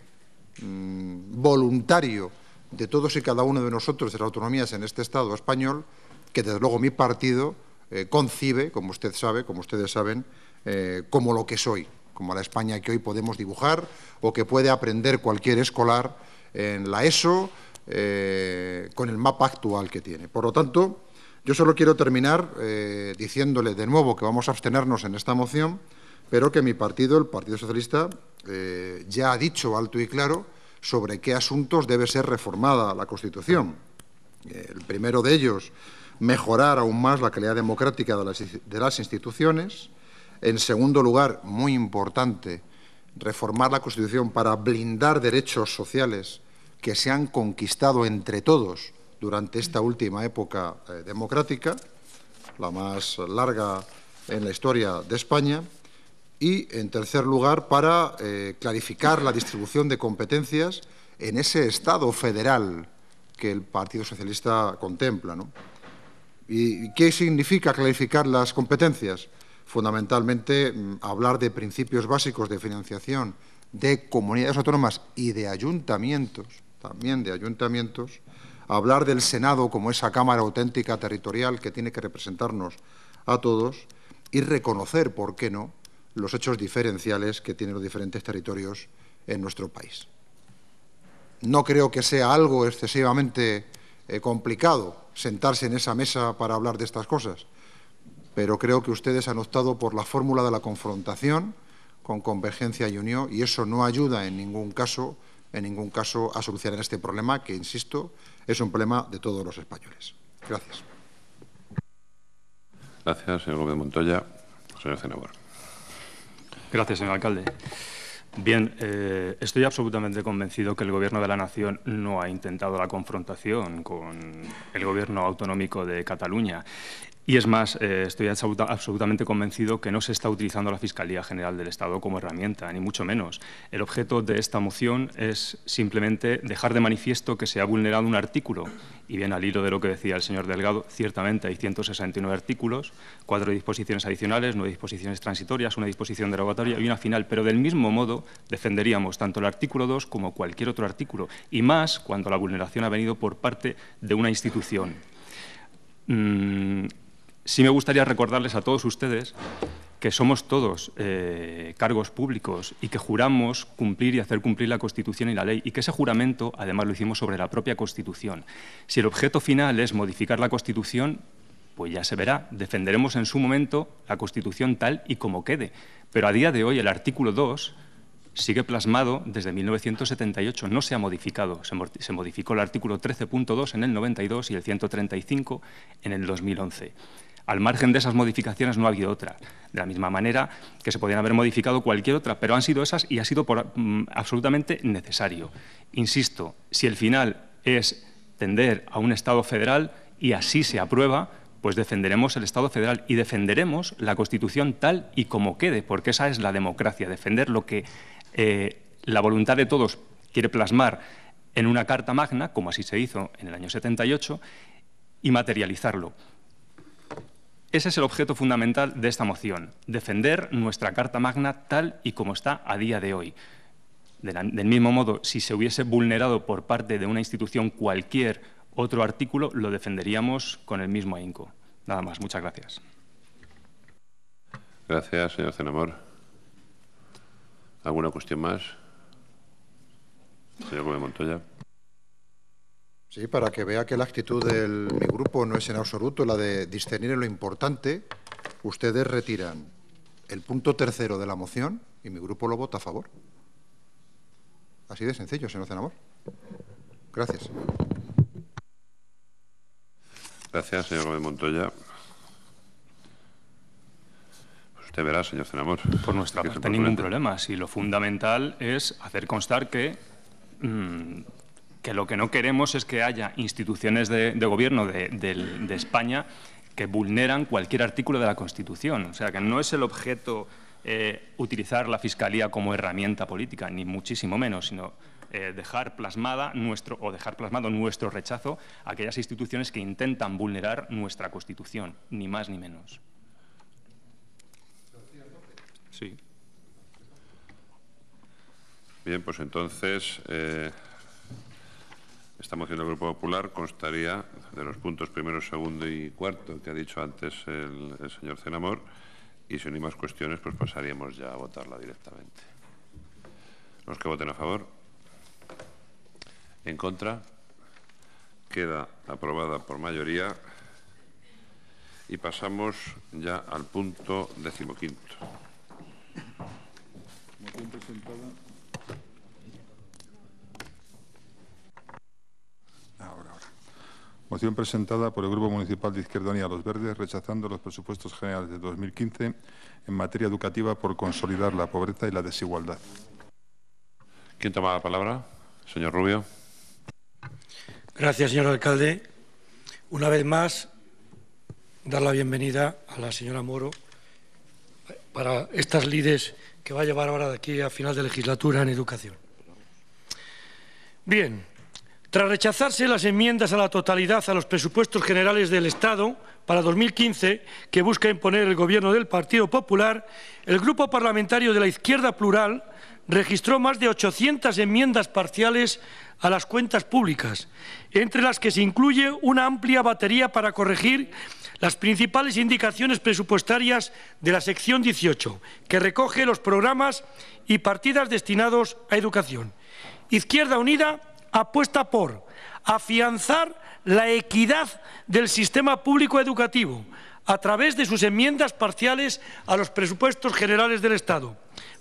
mm, voluntario de todos y cada uno de nosotros de las autonomías en este Estado español, que desde luego mi partido eh, concibe, como usted sabe, como ustedes saben, eh, como lo que soy, como la España que hoy podemos dibujar o que puede aprender cualquier escolar en la ESO eh, con el mapa actual que tiene. Por lo tanto, yo solo quiero terminar diciéndole de nuevo que vamos a abstenernos en esta moción, pero que mi partido, el Partido Socialista, ya ha dicho alto y claro sobre qué asuntos debe ser reformada la Constitución. el primero de ellos mejorar aún más la calidad democrática de las, instituciones. En segundo lugar, muy importante, reformar la Constitución para blindar derechos sociales que se han conquistado entre todos durante esta última época eh, democrática, la más larga en la historia de España. Y, en tercer lugar, para eh, clarificar la distribución de competencias en ese Estado federal que el Partido Socialista contempla. ¿Y qué significa clarificar las competencias? Fundamentalmente, mm, hablar de principios básicos de financiación de comunidades autónomas y de ayuntamientos, también de ayuntamientos, hablar del Senado como esa Cámara auténtica territorial que tiene que representarnos a todos y reconocer, ¿por qué no?, los hechos diferenciales que tienen los diferentes territorios en nuestro país. No creo que sea algo excesivamente eh, complicado sentarse en esa mesa para hablar de estas cosas, pero creo que ustedes han optado por la fórmula de la confrontación con Convergencia y Unión y eso no ayuda en ningún caso en ningún caso a solucionar este problema que, insisto, es un problema de todos los españoles. Gracias. Gracias, señor Montoya. Gracias, señor alcalde. Bien, eh, estoy absolutamente convencido que el Gobierno de la Nación no ha intentado la confrontación con el Gobierno autonómico de Cataluña. Y es más, eh, estoy absolutamente convencido que no se está utilizando la Fiscalía General del Estado como herramienta, ni mucho menos. El objeto de esta moción es simplemente dejar de manifiesto que se ha vulnerado un artículo. Y bien, al hilo de lo que decía el señor Delgado, ciertamente hay 169 artículos, cuatro disposiciones adicionales, nueve disposiciones transitorias, una disposición derogatoria y una final. Pero del mismo modo defenderíamos tanto el artículo 2 como cualquier otro artículo. Y más cuando la vulneración ha venido por parte de una institución. Mm, sí me gustaría recordarles a todos ustedes que somos todos eh, cargos públicos y que juramos cumplir y hacer cumplir la Constitución y la ley y que ese juramento además lo hicimos sobre la propia Constitución. Si el objeto final es modificar la Constitución, pues ya se verá, defenderemos en su momento la Constitución tal y como quede. Pero a día de hoy el artículo 2 sigue plasmado desde 1978, no se ha modificado. Se, modificó el artículo 13.2 en el 92 y el 135 en el 2011. Al margen de esas modificaciones no ha habido otra, De la misma manera que se podían haber modificado cualquier otra, pero han sido esas y ha sido mm, absolutamente necesario. Insisto, si el final es tender a un Estado federal y así se aprueba, pues defenderemos el Estado federal y defenderemos la Constitución tal y como quede, porque esa es la democracia, defender lo que eh, la voluntad de todos quiere plasmar en una Carta Magna, como así se hizo en el año 78, y materializarlo. Ese es el objeto fundamental de esta moción, defender nuestra Carta Magna tal y como está a día de hoy. del mismo modo, si se hubiese vulnerado por parte de una institución cualquier otro artículo, lo defenderíamos con el mismo ahínco. Nada más, muchas gracias. Gracias, señor Zenamor. ¿Alguna cuestión más? Señor Gómez Montoya. Sí, para que vea que la actitud de mi grupo no es en absoluto la de discernir en lo importante, ustedes retiran el punto tercero de la moción y mi grupo lo vota a favor. Así de sencillo, señor Cenamor. Gracias. Gracias, señor Gómez Montoya. Pues usted verá, señor Cenamor. Por nuestra parte, ningún problema. Si lo fundamental es hacer constar que mm, que lo que no queremos es que haya instituciones de, gobierno de, España que vulneran cualquier artículo de la Constitución. O sea, que no es el objeto eh, utilizar la Fiscalía como herramienta política, ni muchísimo menos, sino eh, dejar plasmada nuestro, o dejar plasmado nuestro rechazo a aquellas instituciones que intentan vulnerar nuestra Constitución, ni más ni menos. Bien, pues entonces... Eh, esta moción del Grupo Popular constaría de los puntos primero, segundo y cuarto que ha dicho antes el, señor Cenamor y si no hay más cuestiones pues pasaríamos ya a votarla directamente. Los que voten a favor. En contra. Queda aprobada por mayoría. Y pasamos ya al punto decimoquinto. presentada por el Grupo Municipal de Izquierda Unida Los Verdes rechazando los presupuestos generales de 2015 en materia educativa por consolidar la pobreza y la desigualdad. ¿Quién toma la palabra? Señor Rubio. Gracias, señor alcalde. Una vez más, dar la bienvenida a la señora Moro para estas lides que va a llevar ahora de aquí a final de legislatura en educación. Bien, tras rechazarse las enmiendas a la totalidad a los presupuestos generales del Estado para 2015 que busca imponer el Gobierno del Partido Popular, el Grupo Parlamentario de la Izquierda Plural registró más de 800 enmiendas parciales a las cuentas públicas, entre las que se incluye una amplia batería para corregir las principales indicaciones presupuestarias de la sección 18, que recoge los programas y partidas destinados a educación. Izquierda Unida apuesta por afianzar la equidad del sistema público educativo a través de sus enmiendas parciales a los presupuestos generales del Estado.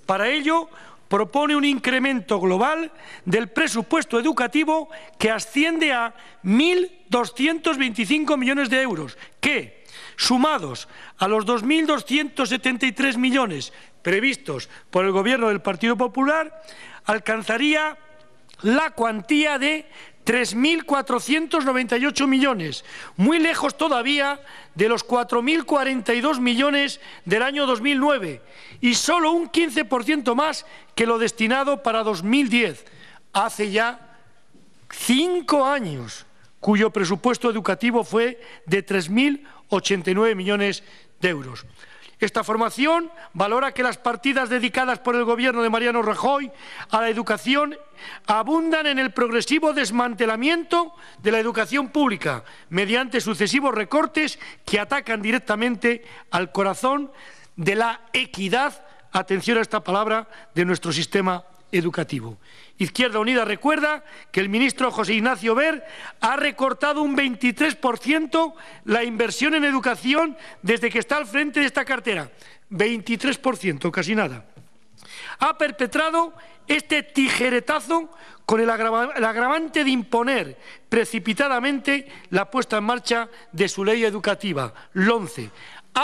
Para ello, propone un incremento global del presupuesto educativo que asciende a 1.225 millones de euros, que, sumados a los 2.273 millones previstos por el Gobierno del Partido Popular, alcanzaría la cuantía de 3.498 millones, muy lejos todavía de los 4.042 millones del año 2009 y solo un 15% más que lo destinado para 2010, hace ya cinco años, cuyo presupuesto educativo fue de 3.089 millones de euros. Esta formación valora que las partidas dedicadas por el gobierno de Mariano Rajoy a la educación abundan en el progresivo desmantelamiento de la educación pública mediante sucesivos recortes que atacan directamente al corazón de la equidad, atención a esta palabra, de nuestro sistema educativo. Izquierda Unida recuerda que el ministro José Ignacio Ver ha recortado un 23% la inversión en educación desde que está al frente de esta cartera. 23%, casi nada. Ha perpetrado este tijeretazo con el, el agravante de imponer precipitadamente la puesta en marcha de su ley educativa, LONCE,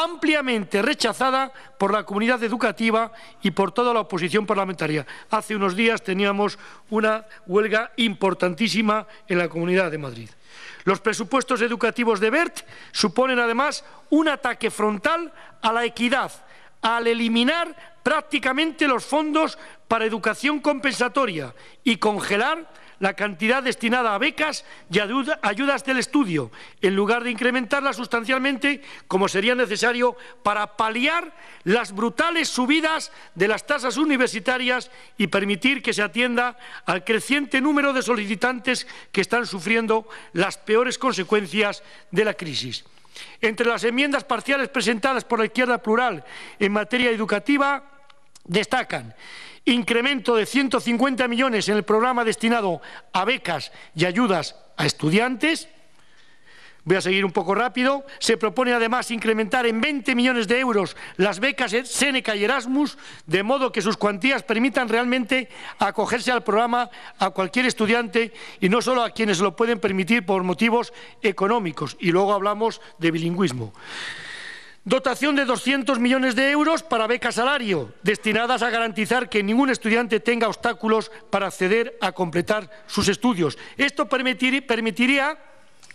ampliamente rechazada por la comunidad educativa y por toda la oposición parlamentaria. Hace unos días teníamos una huelga importantísima en la Comunidad de Madrid. Los presupuestos educativos de BERT suponen además un ataque frontal a la equidad, al eliminar prácticamente los fondos para educación compensatoria y congelar la cantidad destinada a becas y ayudas del estudio, en lugar de incrementarla sustancialmente como sería necesario para paliar las brutales subidas de las tasas universitarias y permitir que se atienda al creciente número de solicitantes que están sufriendo las peores consecuencias de la crisis. Entre las enmiendas parciales presentadas por la izquierda plural en materia educativa destacan incremento de 150 millones en el programa destinado a becas y ayudas a estudiantes. Voy a seguir un poco rápido. Se propone además incrementar en 20 millones de euros las becas Seneca y Erasmus, de modo que sus cuantías permitan realmente acogerse al programa a cualquier estudiante y no solo a quienes lo pueden permitir por motivos económicos. Y luego hablamos de bilingüismo. Dotación de 200 millones de euros para becas salario, destinadas a garantizar que ningún estudiante tenga obstáculos para acceder a completar sus estudios. Esto permitiría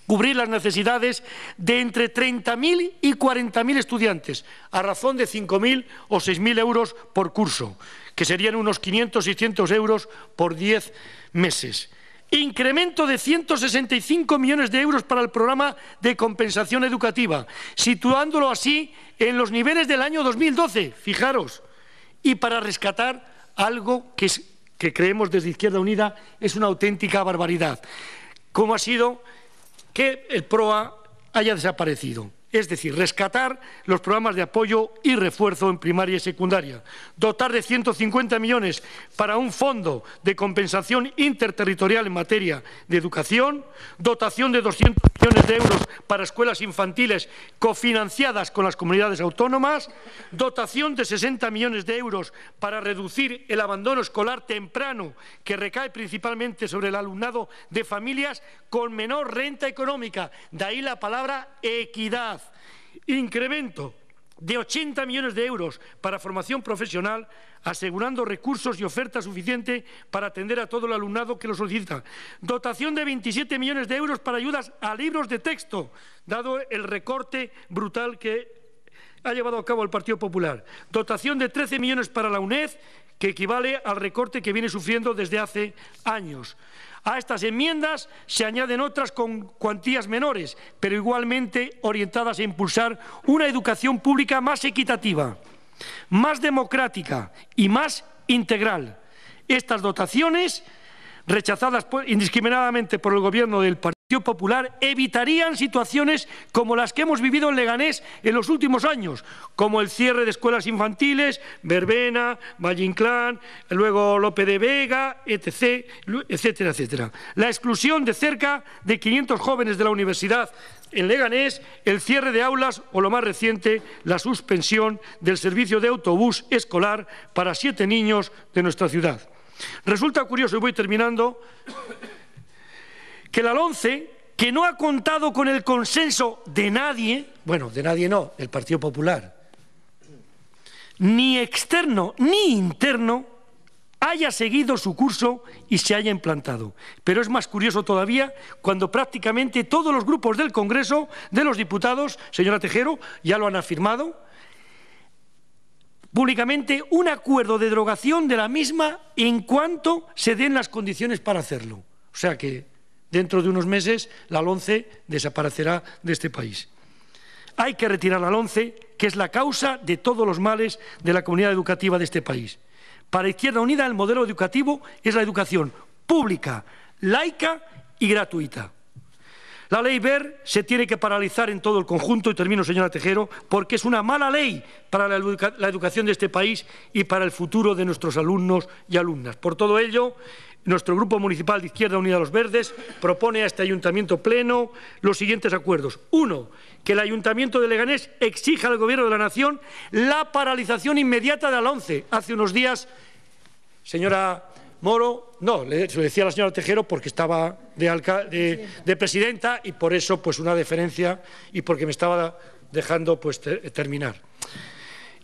cubrir las necesidades de entre 30.000 y 40.000 estudiantes, a razón de 5.000 o 6.000 euros por curso, que serían unos 500-600 euros por 10 meses. Incremento de 165 millones de euros para el programa de compensación educativa, situándolo así en los niveles del año 2012, fijaros, y para rescatar algo que, que creemos desde Izquierda Unida es una auténtica barbaridad, como ha sido que el PROA haya desaparecido es decir, rescatar los programas de apoyo y refuerzo en primaria y secundaria, dotar de 150 millones para un fondo de compensación interterritorial en materia de educación, dotación de 200 millones de euros para escuelas infantiles cofinanciadas con las comunidades autónomas, dotación de 60 millones de euros para reducir el abandono escolar temprano que recae principalmente sobre el alumnado de familias con menor renta económica, de ahí la palabra equidad Incremento de 80 millones de euros para formación profesional, asegurando recursos y oferta suficiente para atender a todo el alumnado que lo solicita. Dotación de 27 millones de euros para ayudas a libros de texto, dado el recorte brutal que ha llevado a cabo el Partido Popular. Dotación de 13 millones para la UNED, que equivale al recorte que viene sufriendo desde hace años. A estas enmiendas se añaden otras con cuantías menores, pero igualmente orientadas a impulsar una educación pública más equitativa, más democrática y más integral. Estas dotaciones, rechazadas indiscriminadamente por el Gobierno del Partido Popular evitarían situaciones como las que hemos vivido en Leganés en los últimos años, como el cierre de escuelas infantiles, Verbena, Vallinclán, luego López de Vega, etc., etcétera, etcétera. La exclusión de cerca de 500 jóvenes de la universidad en Leganés, el cierre de aulas o, lo más reciente, la suspensión del servicio de autobús escolar para siete niños de nuestra ciudad. Resulta curioso, y voy terminando, que la LONCE, que no ha contado con el consenso de nadie, bueno, de nadie no, el Partido Popular, ni externo ni interno, haya seguido su curso y se haya implantado. Pero es más curioso todavía cuando prácticamente todos los grupos del Congreso, de los diputados, señora Tejero, ya lo han afirmado, públicamente un acuerdo de drogación de la misma en cuanto se den las condiciones para hacerlo. O sea que Dentro de unos meses la LONCE desaparecerá de este país. Hay que retirar la LONCE, que es la causa de todos los males de la comunidad educativa de este país. Para Izquierda Unida el modelo educativo es la educación pública, laica y gratuita. La ley BER se tiene que paralizar en todo el conjunto, y termino, señora Tejero, porque es una mala ley para la, la, educación de este país y para el futuro de nuestros alumnos y alumnas. Por todo ello, nuestro Grupo Municipal de Izquierda Unida los Verdes propone a este Ayuntamiento Pleno los siguientes acuerdos. Uno, que el Ayuntamiento de Leganés exija al Gobierno de la Nación la paralización inmediata de la Hace unos días, señora Moro, no, lo decía la señora Tejero porque estaba de, presidenta y por eso pues una deferencia y porque me estaba dejando pues, terminar.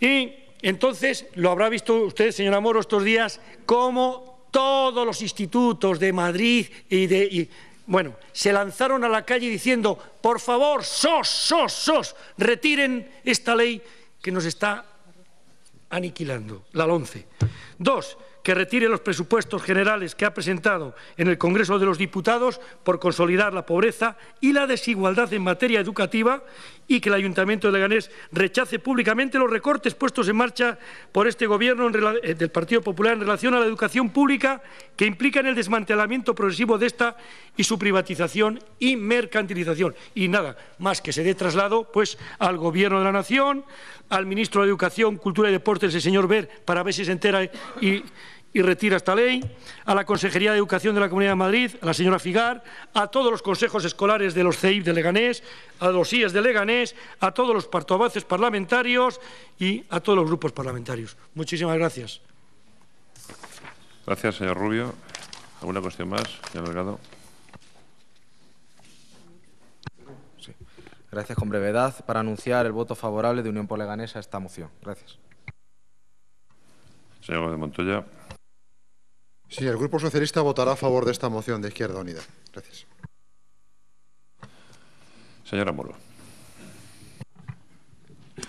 Y entonces lo habrá visto usted, señora Moro, estos días, cómo todos los institutos de Madrid y de... bueno, se lanzaron a la calle diciendo, por favor, sos, sos, sos, retiren esta ley que nos está aniquilando, la 11. Dos, que retire los presupuestos generales que ha presentado en el Congreso de los Diputados por consolidar la pobreza y la desigualdad en materia educativa y que el Ayuntamiento de Leganés rechace públicamente los recortes puestos en marcha por este Gobierno eh, del Partido Popular en relación a la educación pública que implican el desmantelamiento progresivo de esta y su privatización y mercantilización. Y nada, más que se dé traslado pues, al Gobierno de la Nación, al ministro de Educación, Cultura y Deportes, el señor Ver, para ver si se entera y y retira esta ley, a la Consejería de Educación de la Comunidad de Madrid, a la señora Figar, a todos los consejos escolares de los CEIP de Leganés, a los IES de Leganés, a todos los partobaces parlamentarios y a todos los grupos parlamentarios. Muchísimas gracias. Gracias, señor Rubio. ¿Alguna cuestión más, Sí. Gracias con brevedad para anunciar el voto favorable de Unión por Leganés a esta moción. Gracias. Señor de Montoya. Sí, el Grupo Socialista votará a favor de esta moción de Izquierda Unida. Gracias. Señora Moro.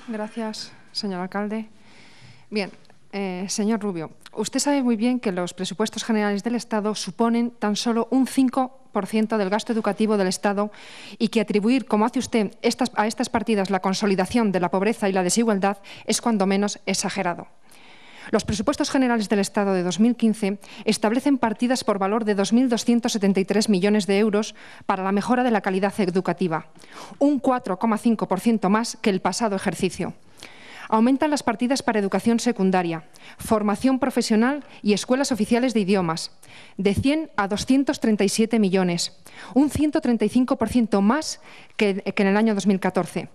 Gracias, señor alcalde. Bien, eh, señor Rubio, usted sabe muy bien que los presupuestos generales del Estado suponen tan solo un 5% del gasto educativo del Estado y que atribuir, como hace usted, a estas partidas la consolidación de la pobreza y la desigualdad es cuando menos exagerado. Los presupuestos generales del Estado de 2015 establecen partidas por valor de 2.273 millones de euros para la mejora de la calidad educativa, un 4,5% más que el pasado ejercicio. Aumentan las partidas para educación secundaria, formación profesional y escuelas oficiales de idiomas, de 100 a 237 millones, un 135% más que en el año 2014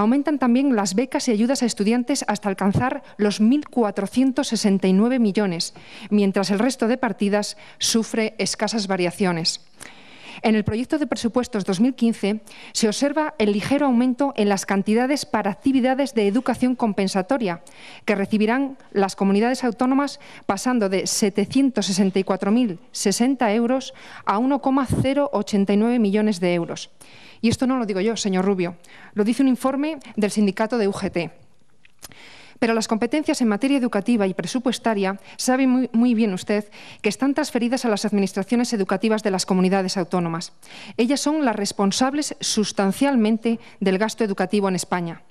aumentan también las becas y ayudas a estudiantes hasta alcanzar los 1.469 millones, mientras el resto de partidas sufre escasas variaciones. En el proyecto de presupuestos 2015 se observa el ligero aumento en las cantidades para actividades de educación compensatoria que recibirán las comunidades autónomas pasando de 764.060 euros a 1,089 millones de euros. Y esto no lo digo yo, señor Rubio, lo dice un informe del sindicato de UGT. Pero las competencias en materia educativa y presupuestaria sabe muy, bien usted que están transferidas a las administraciones educativas de las comunidades autónomas. Ellas son las responsables sustancialmente del gasto educativo en España.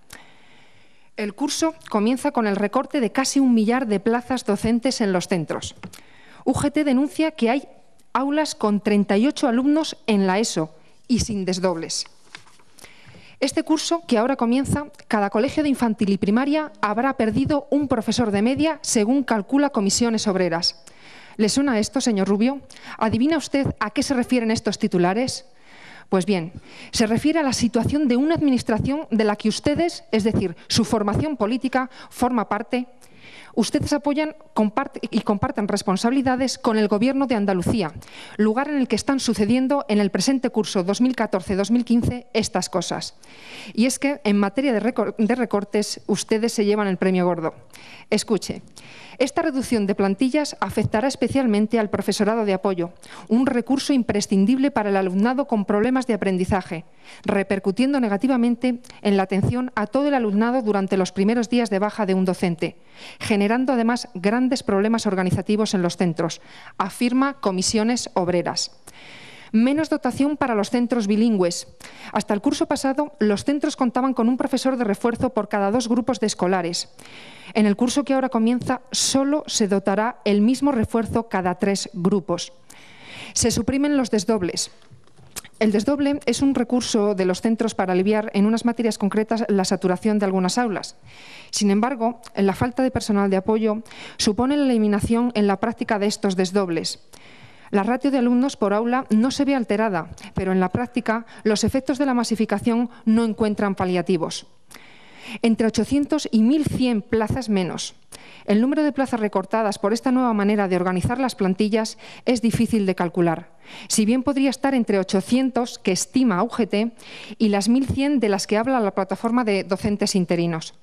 El curso comienza con el recorte de casi un millar de plazas docentes en los centros. UGT denuncia que hay aulas con 38 alumnos en la ESO, y sin desdobles. Este curso, que ahora comienza, cada colegio de infantil y primaria habrá perdido un profesor de media según calcula comisiones obreras. ¿Le suena esto, señor Rubio? ¿Adivina usted a qué se refieren estos titulares? Pues bien, se refiere a la situación de una administración de la que ustedes, es decir, su formación política, forma parte Ustedes apoyan y comparten responsabilidades con el Gobierno de Andalucía, lugar en el que están sucediendo en el presente curso 2014-2015 estas cosas. Y es que en materia de recortes ustedes se llevan el premio gordo. Escuche. Esta reducción de plantillas afectará especialmente al profesorado de apoyo, un recurso imprescindible para el alumnado con problemas de aprendizaje, repercutiendo negativamente en la atención a todo el alumnado durante los primeros días de baja de un docente, generando además grandes problemas organizativos en los centros, afirma Comisiones Obreras menos dotación para los centros bilingües. Hasta el curso pasado, los centros contaban con un profesor de refuerzo por cada dos grupos de escolares. En el curso que ahora comienza, solo se dotará el mismo refuerzo cada tres grupos. Se suprimen los desdobles. El desdoble es un recurso de los centros para aliviar en unas materias concretas la saturación de algunas aulas. Sin embargo, la falta de personal de apoyo supone la eliminación en la práctica de estos desdobles. La ratio de alumnos por aula no se ve alterada, pero en la práctica los efectos de la masificación no encuentran paliativos. Entre 800 y 1.100 plazas menos. El número de plazas recortadas por esta nueva manera de organizar las plantillas es difícil de calcular, si bien podría estar entre 800, que estima UGT, y las 1.100 de las que habla la plataforma de docentes interinos.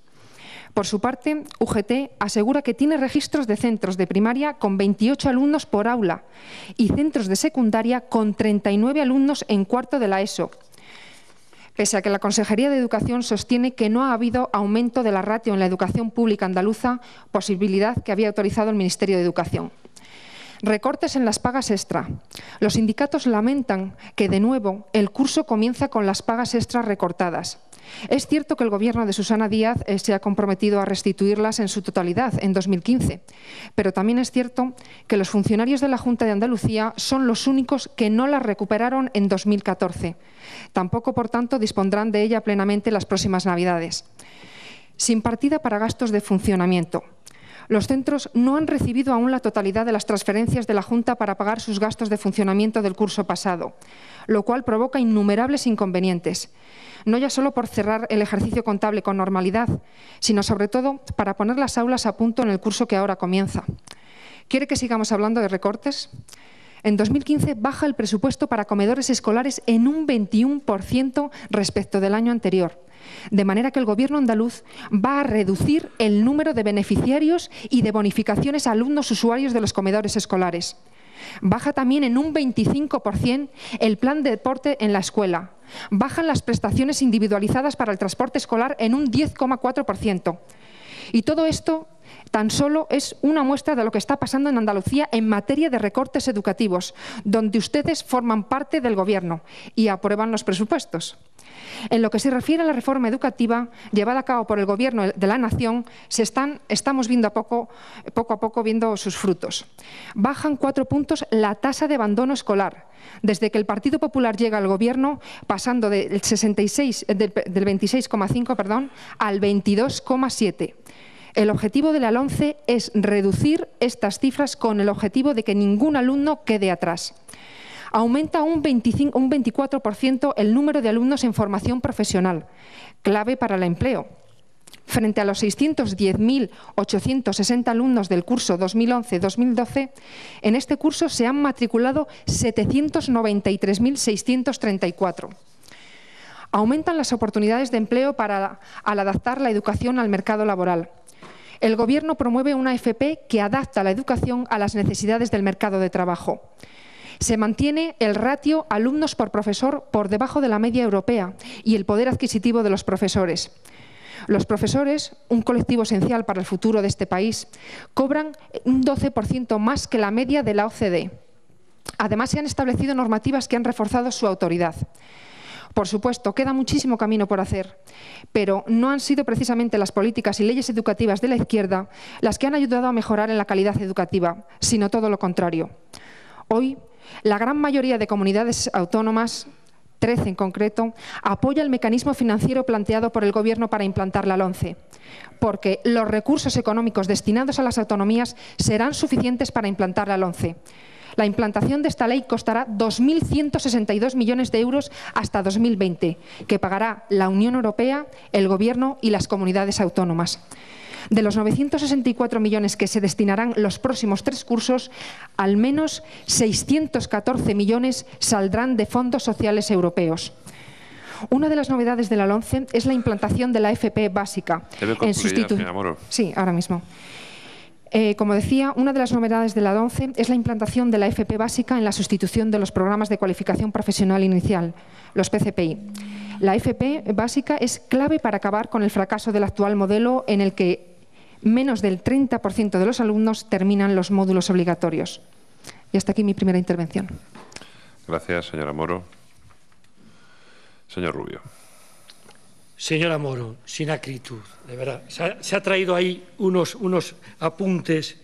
Por su parte, UGT asegura que tiene registros de centros de primaria con 28 alumnos por aula y centros de secundaria con 39 alumnos en cuarto de la ESO, pese a que la Consejería de Educación sostiene que no ha habido aumento de la ratio en la educación pública andaluza, posibilidad que había autorizado el Ministerio de Educación. Recortes en las pagas extra. Los sindicatos lamentan que, de nuevo, el curso comienza con las pagas extra recortadas. Es cierto que el gobierno de Susana Díaz eh, se ha comprometido a restituirlas en su totalidad en 2015, pero también es cierto que los funcionarios de la Junta de Andalucía son los únicos que no las recuperaron en 2014. Tampoco, por tanto, dispondrán de ella plenamente las próximas Navidades. Sin partida para gastos de funcionamiento, los centros no han recibido aún la totalidad de las transferencias de la Junta para pagar sus gastos de funcionamiento del curso pasado, lo cual provoca innumerables inconvenientes no ya solo por cerrar el ejercicio contable con normalidad, sino sobre todo para poner las aulas a punto en el curso que ahora comienza. ¿Quiere que sigamos hablando de recortes? En 2015 baja el presupuesto para comedores escolares en un 21% respecto del año anterior. De manera que el Gobierno andaluz va a reducir el número de beneficiarios y de bonificaciones a alumnos usuarios de los comedores escolares. Baja también en un 25% el plan de deporte en la escuela. Bajan las prestaciones individualizadas para el transporte escolar en un 10,4%. Y todo esto tan solo es una muestra de lo que está pasando en Andalucía en materia de recortes educativos, donde ustedes forman parte del Gobierno y aprueban los presupuestos. En lo que se refiere a la reforma educativa llevada a cabo por el Gobierno de la Nación, se están, estamos viendo a poco, poco a poco viendo sus frutos. Bajan cuatro puntos la tasa de abandono escolar. Desde que el Partido Popular llega al Gobierno, pasando del eh, del, 26,5 perdón, al 22,7. El objetivo de la 11 es reducir estas cifras con el objetivo de que ningún alumno quede atrás aumenta un, 24% el número de alumnos en formación profesional, clave para el empleo. Frente a los 610.860 alumnos del curso 2011-2012, en este curso se han matriculado 793.634 aumentan las oportunidades de empleo al adaptar la educación al mercado laboral. El Gobierno promueve una FP que adapta la educación a las necesidades del mercado de trabajo. Se mantiene el ratio alumnos por profesor por debajo de la media europea y el poder adquisitivo de los profesores. Los profesores, un colectivo esencial para el futuro de este país, cobran un 12% más que la media de la OCDE. Además, se han establecido normativas que han reforzado su autoridad. Por supuesto, queda muchísimo camino por hacer, pero no han sido precisamente las políticas y leyes educativas de la izquierda las que han ayudado a mejorar en la calidad educativa, sino todo lo contrario. Hoy la gran mayoría de comunidades autónomas 13 en concreto, apoya el mecanismo financiero planteado por el Gobierno para implantar la LONCE, porque los recursos económicos destinados a las autonomías serán suficientes para implantar la LONCE. La implantación de esta ley costará 2.162 millones de euros hasta 2020, que pagará la Unión Europea, el Gobierno y las comunidades autónomas. De los 964 millones que se destinarán los próximos tres cursos, al menos 614 millones saldrán de fondos sociales europeos. Una de las novedades de la LONCE es la implantación de la FP básica. en sustitución. Sí, ahora mismo. Eh, como decía, una de las novedades de la 11 es la implantación de la FP básica en la sustitución de los programas de cualificación profesional inicial, los PCPI. La FP básica es clave para acabar con el fracaso del actual modelo en el que menos del 30% de los alumnos terminan los módulos obligatorios. Y hasta aquí mi primera intervención. Gracias, señora Moro. Señor Rubio. Señora Moro, sin acritud, de verdad. Se ha, traído ahí unos, apuntes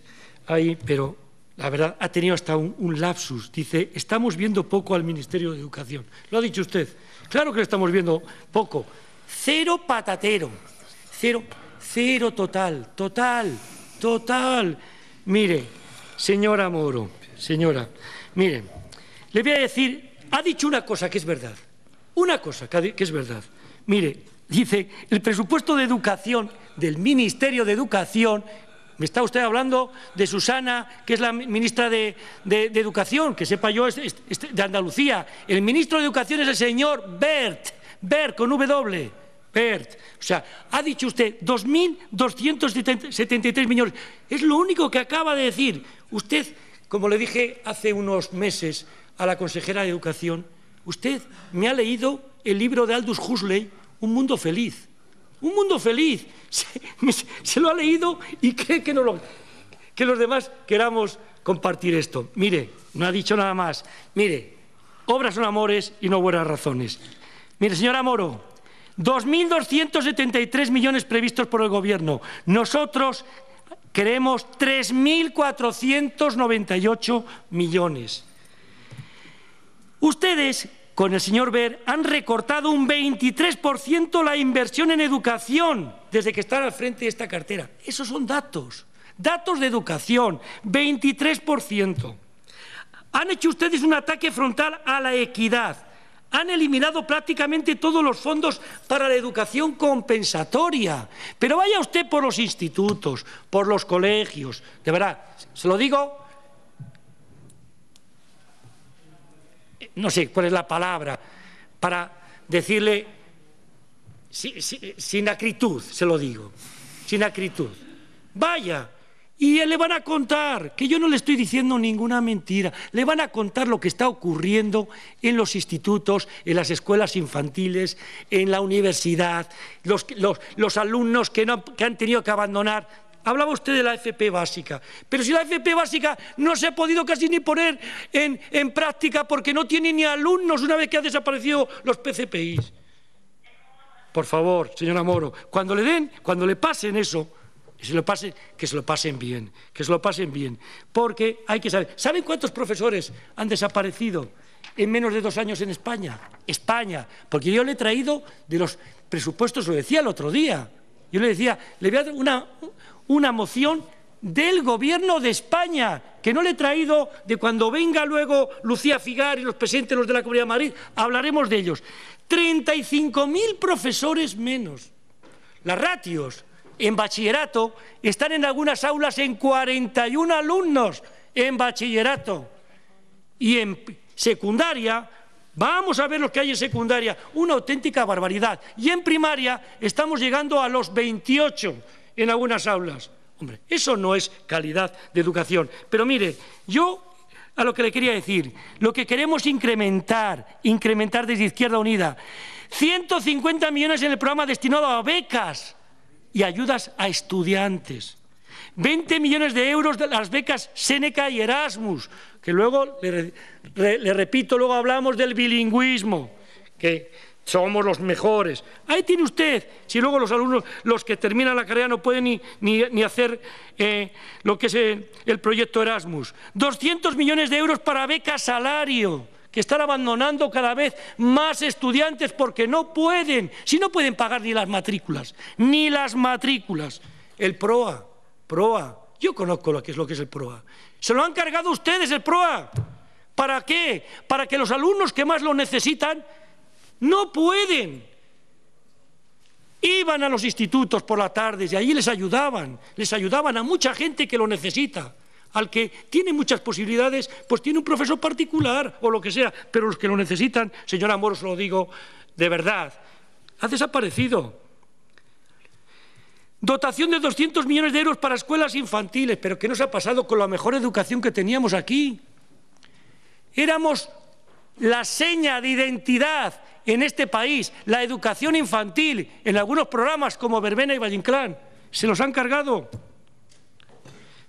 ahí, pero la verdad ha tenido hasta un, lapsus. Dice, estamos viendo poco al Ministerio de Educación. Lo ha dicho usted. Claro que lo estamos viendo poco. Cero patatero. Cero. Cero total, total, total. Mire, señora Moro, señora, mire, le voy a decir, ha dicho una cosa que es verdad, una cosa que es verdad. Mire, dice, el presupuesto de educación del Ministerio de Educación me está usted hablando de Susana, que es la ministra de, Educación, que sepa yo, de Andalucía. El ministro de Educación es el señor Bert, Bert con W. PERT. O sea, ha dicho usted 2.273 millones. Es lo único que acaba de decir. Usted, como le dije hace unos meses a la consejera de Educación, usted me ha leído el libro de Aldous Huxley, Un mundo feliz. Un mundo feliz. Se, lo ha leído y cree que, no lo, que los demás queramos compartir esto. Mire, no ha dicho nada más. Mire, obras son amores y no buenas razones. Mire, señora Moro. 2.273 millones previstos por el Gobierno. Nosotros queremos 3.498 millones. Ustedes, con el señor Ver, han recortado un 23% la inversión en educación desde que están al frente de esta cartera. Esos son datos. Datos de educación, 23%. Han hecho ustedes un ataque frontal a la equidad han eliminado prácticamente todos los fondos para la educación compensatoria. Pero vaya usted por los institutos, por los colegios, de verdad, se lo digo, no sé cuál es la palabra, para decirle, sin acritud, se lo digo, sin acritud. Vaya, y le van a contar, que yo no le estoy diciendo ninguna mentira, le van a contar lo que está ocurriendo en los institutos, en las escuelas infantiles, en la universidad, los, alumnos que, no, han tenido que abandonar. Hablaba usted de la FP básica, pero si la FP básica no se ha podido casi ni poner en, en práctica porque no tiene ni alumnos una vez que han desaparecido los PCPIs. Por favor, señora Moro, cuando le den, cuando le pasen eso, que se lo pasen, bien, que se lo pasen bien, porque hay que saber. ¿Saben cuántos profesores han desaparecido en menos de dos años en España? España, porque yo le he traído de los presupuestos, lo decía el otro día, yo le decía, le voy a una, una moción del gobierno de España, que no le he traído de cuando venga luego Lucía Figar y los presidentes de la Comunidad de Madrid, hablaremos de ellos. 35.000 profesores menos. Las ratios en bachillerato están en algunas aulas en 41 alumnos en bachillerato. Y en secundaria, vamos a ver lo que hay en secundaria, una auténtica barbaridad. Y en primaria estamos llegando a los 28 en algunas aulas. Hombre, eso no es calidad de educación. Pero mire, yo a lo que le quería decir, lo que queremos incrementar, incrementar desde Izquierda Unida, 150 millones en el programa destinado a becas y ayudas a estudiantes. 20 millones de euros de las becas Seneca y Erasmus, que luego, le, repito, luego hablamos del bilingüismo, que somos los mejores. Ahí tiene usted, si luego los alumnos, los que terminan la carrera no pueden ni, hacer eh, lo que es el, eh, el proyecto Erasmus. 200 millones de euros para becas salario que están abandonando cada vez más estudiantes porque no pueden, si no pueden pagar ni las matrículas, ni las matrículas. El PROA, PROA, yo conozco lo que es, lo que es el PROA. Se lo han cargado ustedes el PROA. ¿Para qué? Para que los alumnos que más lo necesitan no pueden. Iban a los institutos por las tardes y allí les ayudaban, les ayudaban a mucha gente que lo necesita al que tiene muchas posibilidades, pues tiene un profesor particular o lo que sea, pero los que lo necesitan, señor Amor, os lo digo de verdad, ha desaparecido. Dotación de 200 millones de euros para escuelas infantiles, pero ¿qué nos ha pasado con la mejor educación que teníamos aquí? Éramos la seña de identidad en este país, la educación infantil, en algunos programas como Verbena y Vallinclán, se los han cargado.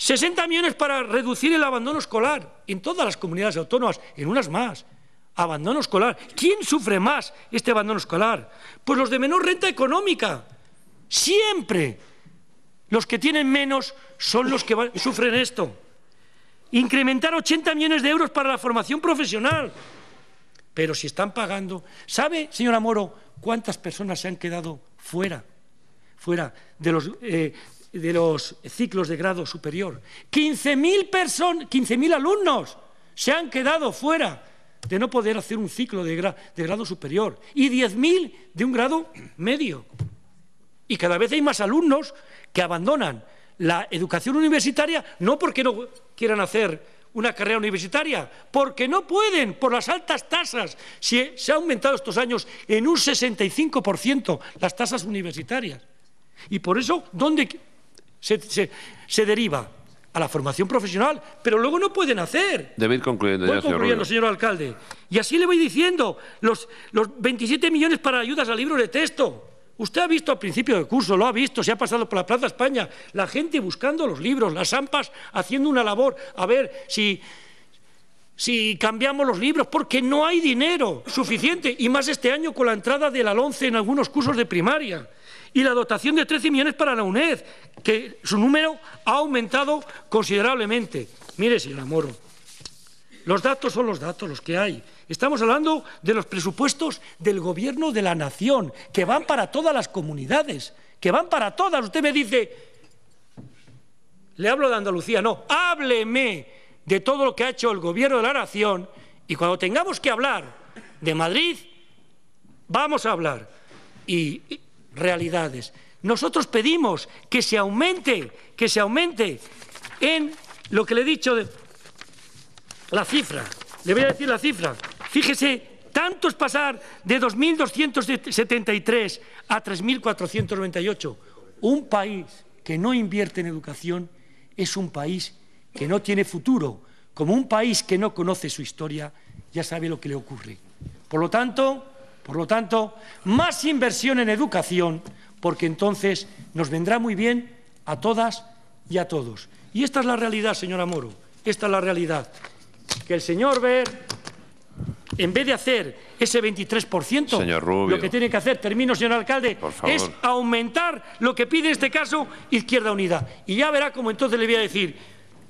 60 millones para reducir el abandono escolar en todas las comunidades autónomas, en unas más. Abandono escolar. ¿Quién sufre más este abandono escolar? Pues los de menor renta económica. Siempre. Los que tienen menos son los que sufren esto. Incrementar 80 millones de euros para la formación profesional. Pero si están pagando. ¿Sabe, señora Moro, cuántas personas se han quedado fuera? Fuera de los. Eh, de los ciclos de grado superior. 15.000 personas, alumnos se han quedado fuera de no poder hacer un ciclo de, grado superior y 10.000 de un grado medio. Y cada vez hay más alumnos que abandonan la educación universitaria no porque no quieran hacer una carrera universitaria, porque no pueden por las altas tasas. Se, se ha aumentado estos años en un 65% las tasas universitarias. Y por eso, ¿dónde se, deriva a la formación profesional, pero luego no pueden hacer. Debe ir concluyendo. señor, alcalde. Y así le voy diciendo los, los 27 millones para ayudas a libros de texto. Usted ha visto al principio del curso, lo ha visto, se ha pasado por la Plaza España, la gente buscando los libros, las ampas haciendo una labor, a ver si, si cambiamos los libros, porque no hay dinero suficiente, y más este año con la entrada del Alonce en algunos cursos de primaria y la dotación de 13 millones para la UNED, que su número ha aumentado considerablemente. Mire, señora Moro, los datos son los datos, los que hay. Estamos hablando de los presupuestos del Gobierno de la Nación, que van para todas las comunidades, que van para todas. Usted me dice, le hablo de Andalucía, no, hábleme de todo lo que ha hecho el Gobierno de la Nación y cuando tengamos que hablar de Madrid, vamos a hablar. y realidades. Nosotros pedimos que se aumente, que se aumente en lo que le he dicho de la cifra. Le voy a decir la cifra. Fíjese, tanto es pasar de 2.273 a 3.498. Un país que no invierte en educación es un país que no tiene futuro. Como un país que no conoce su historia, ya sabe lo que le ocurre. Por lo tanto, por lo tanto, más inversión en educación, porque entonces nos vendrá muy bien a todas y a todos. Y esta es la realidad, señora Moro, esta es la realidad. Que el señor Ver, en vez de hacer ese 23%, lo que tiene que hacer, termino, señor alcalde, es aumentar lo que pide en este caso Izquierda Unida. Y ya verá cómo entonces le voy a decir,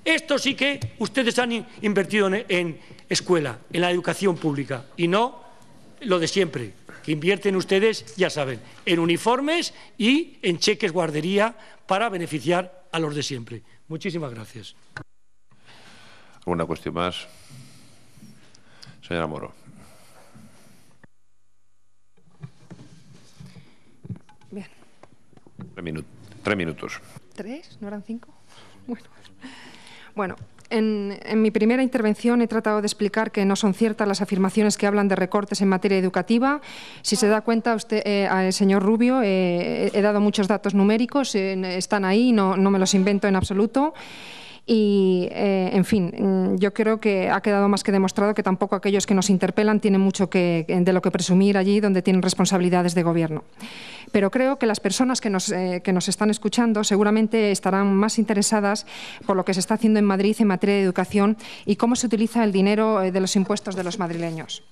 esto sí que ustedes han invertido en escuela, en la educación pública, y no lo de siempre, que invierten ustedes, ya saben, en uniformes y en cheques guardería para beneficiar a los de siempre. Muchísimas gracias. ¿Alguna cuestión más? Señora Moro. Bien. Tres, minutos. ¿Tres? ¿No eran cinco? Bueno, en, mi primera intervención he tratado de explicar que no son ciertas las afirmaciones que hablan de recortes en materia educativa. Si se da cuenta, usted, eh, señor Rubio, eh, he dado muchos datos numéricos, están ahí, no me los invento en absoluto. Y, eh, en fin, mm, yo creo que ha quedado más que demostrado que tampoco aquellos que nos interpelan tienen mucho que, de lo que presumir allí donde tienen responsabilidades de gobierno. Pero creo que las personas que nos, eh, que nos están escuchando seguramente estarán más interesadas por lo que se está haciendo en Madrid en materia de educación y cómo se utiliza el dinero eh, de los impuestos de los madrileños.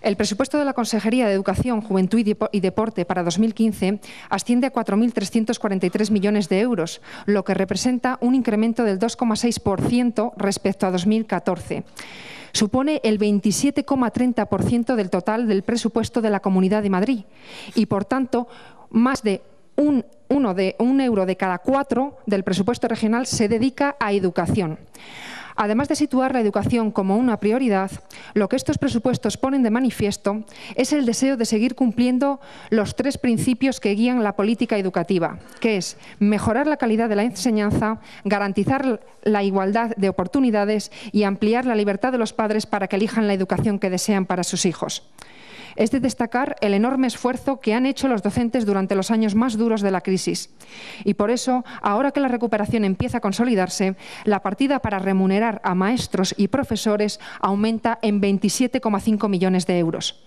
El presupuesto de la Consejería de Educación, Juventud y Deporte para 2015 asciende a 4.343 millones de euros, lo que representa un incremento del 2,6% respecto a 2014 supone el 27,30% del total del presupuesto de la Comunidad de Madrid y, por tanto, más de un, uno de un euro de cada cuatro del presupuesto regional se dedica a educación. Además de situar la educación como una prioridad, lo que estos presupuestos ponen de manifiesto es el deseo de seguir cumpliendo los tres principios que guían la política educativa, que es mejorar la calidad de la enseñanza, garantizar la igualdad de oportunidades y ampliar la libertad de los padres para que elijan la educación que desean para sus hijos es de destacar el enorme esfuerzo que han hecho los docentes durante los años más duros de la crisis. Y por eso, ahora que la recuperación empieza a consolidarse, la partida para remunerar a maestros y profesores aumenta en 27,5 millones de euros.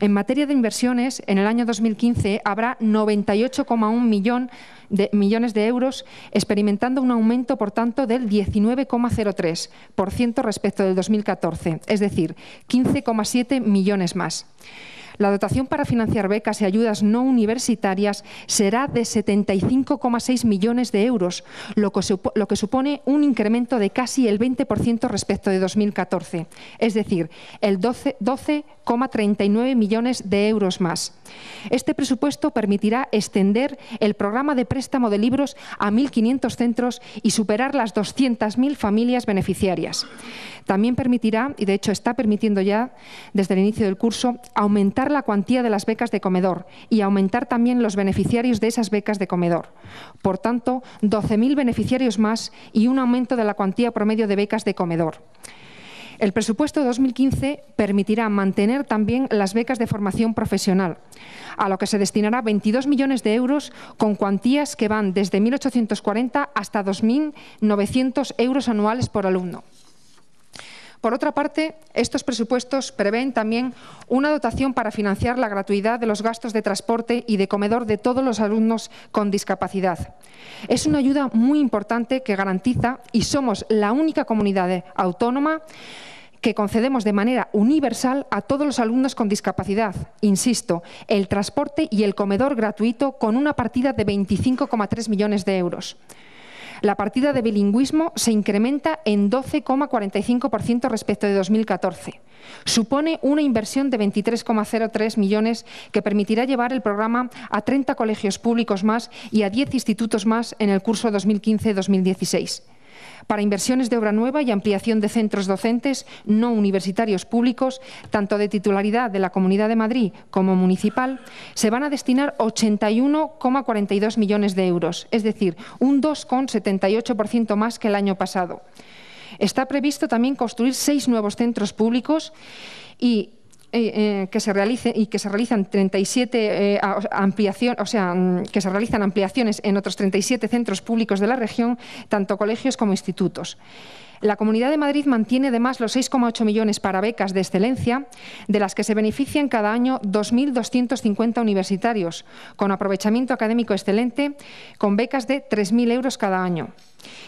En materia de inversiones, en el año 2015 habrá 98,1 de, millones de euros, experimentando un aumento, por tanto, del 19,03% respecto del 2014, es decir, 15,7 millones más. La dotación para financiar becas y ayudas no universitarias será de 75,6 millones de euros, lo que supone un incremento de casi el 20% respecto de 2014, es decir, el 12,39 millones de euros más. Este presupuesto permitirá extender el programa de préstamo de libros a 1.500 centros y superar las 200.000 familias beneficiarias. También permitirá, y de hecho está permitiendo ya desde el inicio del curso, aumentar la cuantía de las becas de comedor y aumentar también los beneficiarios de esas becas de comedor. Por tanto, 12.000 beneficiarios más y un aumento de la cuantía promedio de becas de comedor. El presupuesto 2015 permitirá mantener también las becas de formación profesional, a lo que se destinará 22 millones de euros con cuantías que van desde 1.840 hasta 2.900 euros anuales por alumno. Por otra parte, estos presupuestos prevén también una dotación para financiar la gratuidad de los gastos de transporte y de comedor de todos los alumnos con discapacidad. Es una ayuda muy importante que garantiza, y somos la única comunidad autónoma, que concedemos de manera universal a todos los alumnos con discapacidad. Insisto, el transporte y el comedor gratuito con una partida de 25,3 millones de euros. La partida de bilingüismo se incrementa en 12,45% respecto de 2014. Supone una inversión de 23,03 millones que permitirá llevar el programa a 30 colegios públicos más y a 10 institutos más en el curso 2015-2016 para inversiones de obra nueva y ampliación de centros docentes no universitarios públicos, tanto de titularidad de la Comunidad de Madrid como municipal, se van a destinar 81,42 millones de euros, es decir, un 2,78% más que el año pasado. Está previsto también construir seis nuevos centros públicos y eh, eh, que se realice y que se realizan 37 eh, ampliación, o sea, mm, que se realizan ampliaciones en otros 37 centros públicos de la región, tanto colegios como institutos. La Comunidad de Madrid mantiene además los 6,8 millones para becas de excelencia, de las que se benefician cada año 2.250 universitarios, con aprovechamiento académico excelente, con becas de 3.000 euros cada año.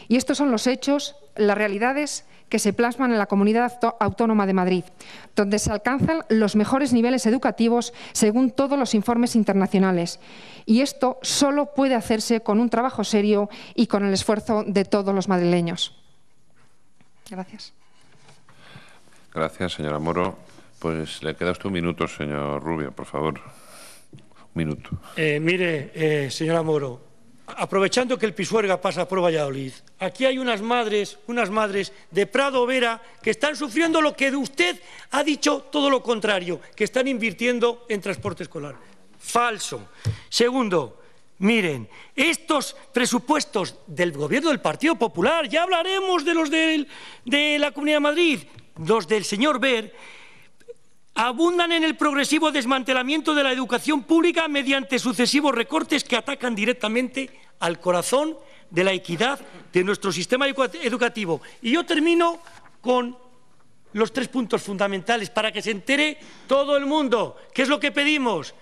Y estos son los hechos, las realidades que se plasman en la Comunidad Autónoma de Madrid, donde se alcanzan los mejores niveles educativos según todos los informes internacionales. Y esto solo puede hacerse con un trabajo serio y con el esfuerzo de todos los madrileños. Gracias. Gracias, señora Moro. Pues le queda usted un minuto, señor Rubio, por favor. Un minuto. Eh, mire, eh, señora Moro, aprovechando que el Pisuerga pasa por Valladolid, aquí hay unas madres, unas madres de Prado Vera que están sufriendo lo que usted ha dicho todo lo contrario, que están invirtiendo en transporte escolar. Falso. Segundo, miren, estos presupuestos del gobierno del Partido Popular, ya hablaremos de los de la Comunidad de Madrid, los del señor Ver, abundan en el progresivo desmantelamiento de la educación pública mediante sucesivos recortes que atacan directamente al corazón de la equidad de nuestro sistema educativo. Y yo termino con los tres puntos fundamentales para que se entere todo el mundo. ¿Qué es lo que pedimos?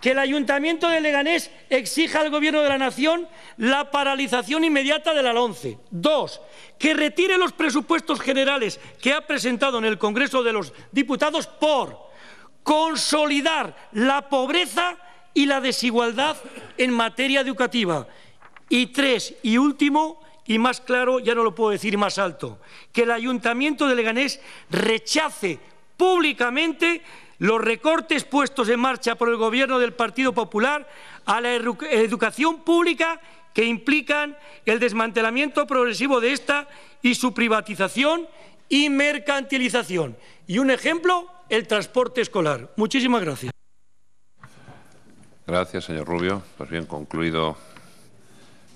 que el Ayuntamiento de Leganés exija al Gobierno de la Nación la paralización inmediata de la LONCE. Dos, que retire los presupuestos generales que ha presentado en el Congreso de los Diputados por consolidar la pobreza y la desigualdad en materia educativa. Y tres, y último, y más claro, ya no lo puedo decir más alto, que el Ayuntamiento de Leganés rechace públicamente los recortes puestos en marcha por el Gobierno del Partido Popular a la educación pública que implican el desmantelamiento progresivo de esta y su privatización y mercantilización. Y un ejemplo, el transporte escolar. Muchísimas gracias. Gracias, señor Rubio. Pues bien, concluido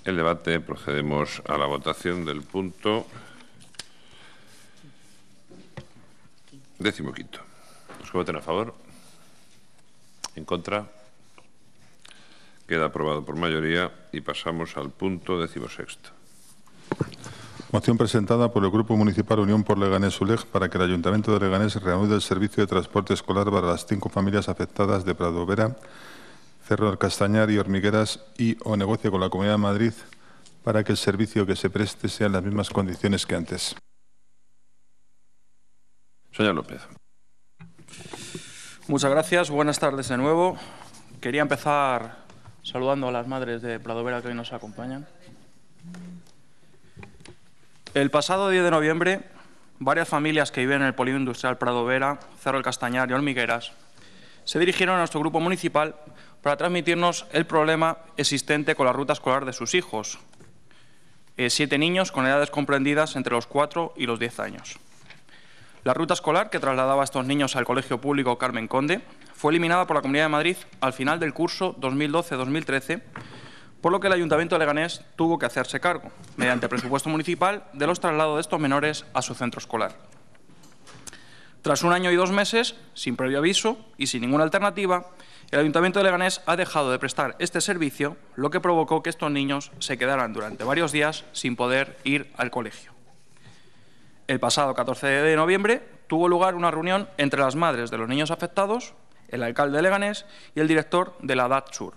el debate, procedemos a la votación del punto décimo quinto voten a favor. En contra. Queda aprobado por mayoría y pasamos al punto decimosexto. Moción presentada por el Grupo Municipal Unión por Leganés ULEG para que el Ayuntamiento de Leganés reanude el servicio de transporte escolar para las cinco familias afectadas de Prado Vera, Cerro del Castañar y Hormigueras y o negocie con la Comunidad de Madrid para que el servicio que se preste sea en las mismas condiciones que antes. Señor López. Muchas gracias, buenas tardes de nuevo. Quería empezar saludando a las madres de Pradovera que hoy nos acompañan. El pasado 10 de noviembre, varias familias que viven en el Polígono Industrial Pradovera, Cerro el Castañar y Olmigueras se dirigieron a nuestro grupo municipal para transmitirnos el problema existente con la ruta escolar de sus hijos, eh, siete niños con edades comprendidas entre los cuatro y los diez años. La ruta escolar que trasladaba a estos niños al Colegio Público Carmen Conde fue eliminada por la Comunidad de Madrid al final del curso 2012-2013, por lo que el Ayuntamiento de Leganés tuvo que hacerse cargo, mediante presupuesto municipal, de los traslados de estos menores a su centro escolar. Tras un año y dos meses, sin previo aviso y sin ninguna alternativa, el Ayuntamiento de Leganés ha dejado de prestar este servicio, lo que provocó que estos niños se quedaran durante varios días sin poder ir al colegio el pasado 14 de noviembre tuvo lugar una reunión entre las madres de los niños afectados, el alcalde de Leganés y el director de la ADAT-SUR.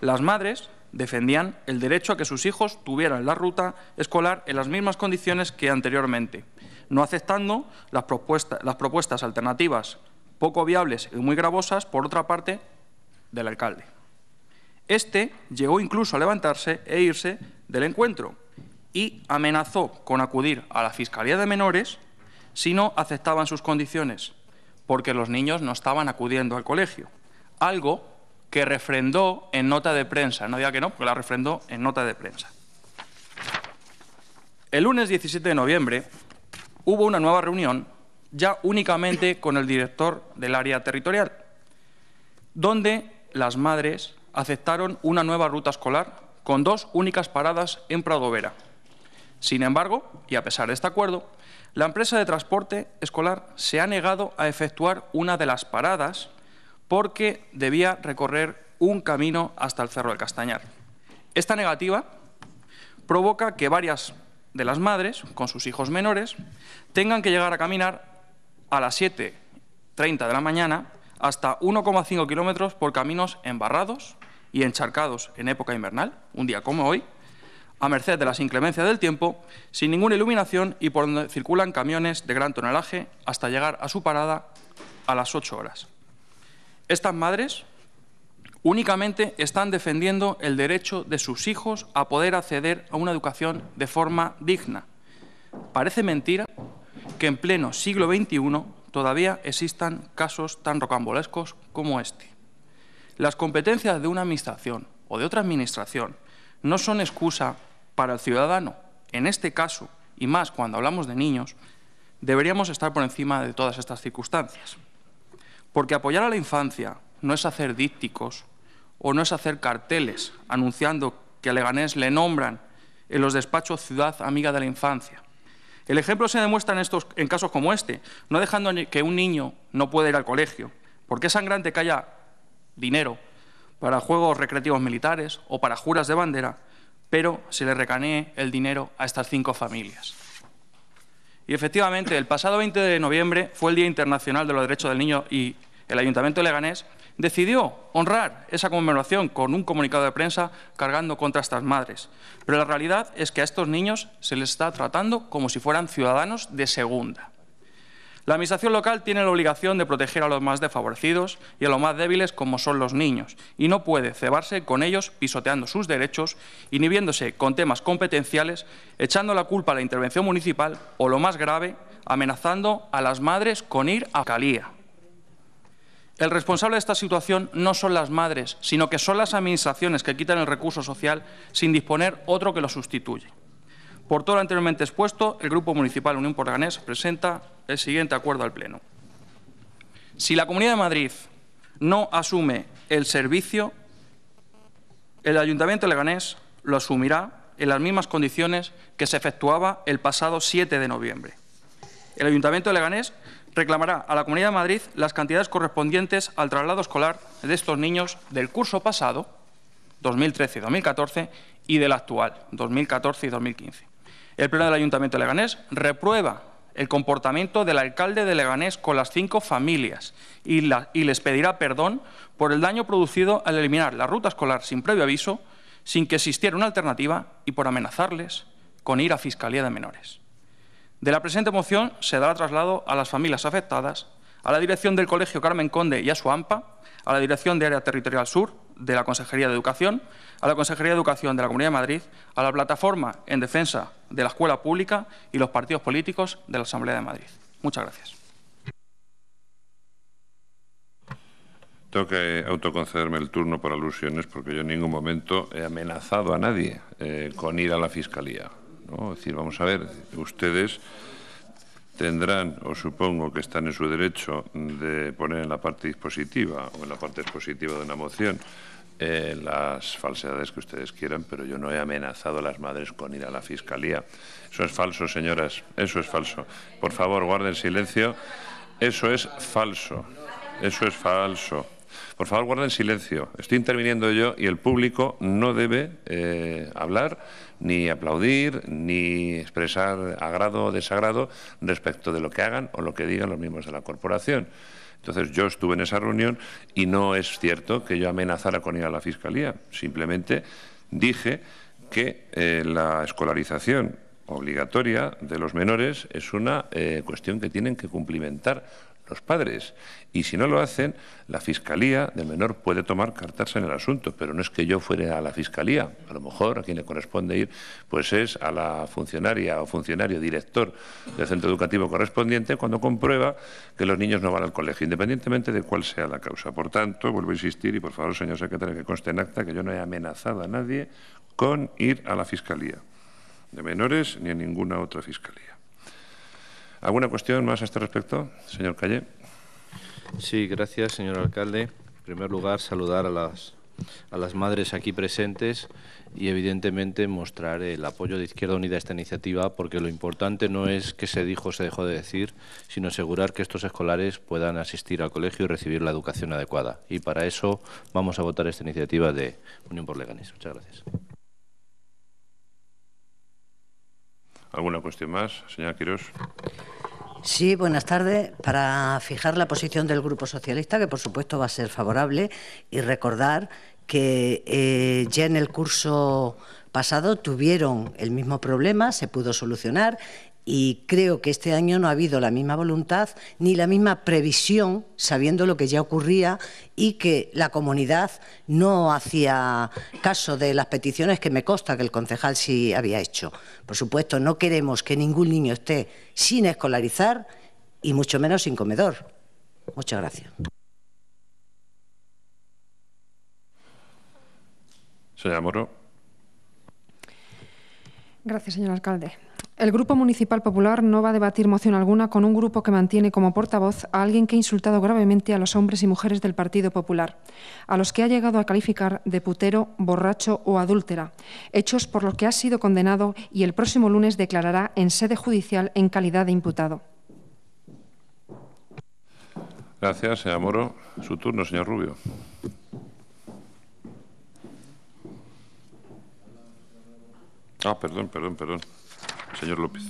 Las madres defendían el derecho a que sus hijos tuvieran la ruta escolar en las mismas condiciones que anteriormente, no aceptando las, las propuestas alternativas poco viables y muy gravosas, por otra parte, del alcalde. Este llegó incluso a levantarse e irse del encuentro, y amenazó con acudir a la Fiscalía de Menores si no aceptaban sus condiciones, porque los niños no estaban acudiendo al colegio. Algo que refrendó en nota de prensa. No diga que no, porque la refrendó en nota de prensa. El lunes 17 de noviembre hubo una nueva reunión, ya únicamente con el director del área territorial, donde las madres aceptaron una nueva ruta escolar con dos únicas paradas en Pradovera. Sin embargo, y a pesar de este acuerdo, la empresa de transporte escolar se ha negado a efectuar una de las paradas porque debía recorrer un camino hasta el Cerro del Castañar. Esta negativa provoca que varias de las madres, con sus hijos menores, tengan que llegar a caminar a las 7.30 de la mañana hasta 1,5 kilómetros por caminos embarrados y encharcados en época invernal, un día como hoy, a merced de las inclemencias del tiempo, sin ninguna iluminación y por donde circulan camiones de gran tonelaje hasta llegar a su parada a las 8 horas. Estas madres únicamente están defendiendo el derecho de sus hijos a poder acceder a una educación de forma digna. Parece mentira que en pleno siglo XXI todavía existan casos tan rocambolescos como este. Las competencias de una administración o de otra administración no son excusa para el ciudadano, en este caso, y más cuando hablamos de niños, deberíamos estar por encima de todas estas circunstancias. Porque apoyar a la infancia no es hacer dípticos o no es hacer carteles anunciando que a Leganés le nombran en los despachos ciudad amiga de la infancia. El ejemplo se demuestra en, estos, en casos como este, no dejando que un niño no pueda ir al colegio, porque es sangrante que haya dinero para juegos recreativos militares o para juras de bandera, pero se le recanee el dinero a estas cinco familias. Y efectivamente, el pasado 20 de noviembre fue el Día Internacional de los Derechos del Niño y el Ayuntamiento de Leganés decidió honrar esa conmemoración con un comunicado de prensa cargando contra estas madres. Pero la realidad es que a estos niños se les está tratando como si fueran ciudadanos de segunda. La Administración local tiene la obligación de proteger a los más desfavorecidos y a los más débiles como son los niños, y no puede cebarse con ellos pisoteando sus derechos, inhibiéndose con temas competenciales, echando la culpa a la intervención municipal o, lo más grave, amenazando a las madres con ir a calía. El responsable de esta situación no son las madres, sino que son las administraciones que quitan el recurso social sin disponer otro que lo sustituya. Por todo lo anteriormente expuesto, el Grupo Municipal Unión por Leganés presenta el siguiente acuerdo al Pleno. Si la Comunidad de Madrid no asume el servicio, el Ayuntamiento de Leganés lo asumirá en las mismas condiciones que se efectuaba el pasado 7 de noviembre. El Ayuntamiento de Leganés reclamará a la Comunidad de Madrid las cantidades correspondientes al traslado escolar de estos niños del curso pasado, 2013-2014, y del actual, 2014 y 2015. El Pleno del Ayuntamiento de Leganés reprueba el comportamiento del alcalde de Leganés con las cinco familias y, les pedirá perdón por el daño producido al eliminar la ruta escolar sin previo aviso, sin que existiera una alternativa y por amenazarles con ir a Fiscalía de Menores. De la presente moción se dará traslado a las familias afectadas, a la dirección del Colegio Carmen Conde y a su AMPA, a la dirección de Área Territorial Sur, de la Consejería de Educación, a la Consejería de Educación de la Comunidad de Madrid, a la plataforma en defensa de la escuela pública y los partidos políticos de la Asamblea de Madrid. Muchas gracias. Tengo que autoconcederme el turno por alusiones porque yo en ningún momento he amenazado a nadie eh, con ir a la Fiscalía. Es decir, vamos a ver, ustedes tendrán, o supongo que están en su derecho, de poner en la parte dispositiva o en la parte expositiva de una moción eh, las falsedades que ustedes quieran, pero yo no he amenazado a las madres con ir a la fiscalía. Eso es falso, señoras, eso es falso. Por favor, guarden silencio. Eso es falso, eso es falso. Por favor, guarden silencio. Estoy interviniendo yo y el público no debe eh, hablar, ni aplaudir, ni expresar agrado o desagrado respecto de lo que hagan o lo que digan los miembros de la corporación. Entonces yo estuve en esa reunión y no es cierto que yo amenazara con ir a la Fiscalía. Simplemente dije que eh, la escolarización obligatoria de los menores es una eh, cuestión que tienen que cumplimentar los padres. Y si no lo hacen, la fiscalía del menor puede tomar cartas en el asunto, pero no es que yo fuera a la fiscalía. A lo mejor a quien le corresponde ir, pues es a la funcionaria o funcionario director del centro educativo correspondiente cuando comprueba que los niños no van al colegio, independientemente de cuál sea la causa. Por tanto, vuelvo a insistir y por favor, señor secretario, que conste en acta que yo no he amenazado a nadie con ir a la fiscalía de menores ni a ninguna otra fiscalía. ¿Alguna cuestión más a este respecto, señor Calle? Sí, gracias, señor alcalde. En primer lugar, saludar a las, a las madres aquí presentes y, evidentemente, mostrar el apoyo de Izquierda Unida a esta iniciativa, porque lo importante no es que se dijo o se dejó de decir, sino asegurar que estos escolares puedan asistir al colegio y recibir la educación adecuada. Y para eso vamos a votar esta iniciativa de Unión por Leganés. Muchas gracias. ¿Alguna cuestión más, señora Quirós? Sí, buenas tardes. Para fijar la posición del Grupo Socialista, que por supuesto va a ser favorable, y recordar que eh, ya en el curso pasado tuvieron el mismo problema, se pudo solucionar y creo que este año no ha habido la misma voluntad ni la misma previsión, sabiendo lo que ya ocurría y que la comunidad no hacía caso de las peticiones que me consta que el concejal sí había hecho. Por supuesto, no queremos que ningún niño esté sin escolarizar y mucho menos sin comedor. Muchas gracias. Señora Moro. Gracias, señor alcalde. El Grupo Municipal Popular no va a debatir moción alguna con un grupo que mantiene como portavoz a alguien que ha insultado gravemente a los hombres y mujeres del Partido Popular, a los que ha llegado a calificar de putero, borracho o adúltera, hechos por los que ha sido condenado y el próximo lunes declarará en sede judicial en calidad de imputado. Gracias, señor Moro. Su turno, señor Rubio. Ah, perdón, perdón, perdón señor López.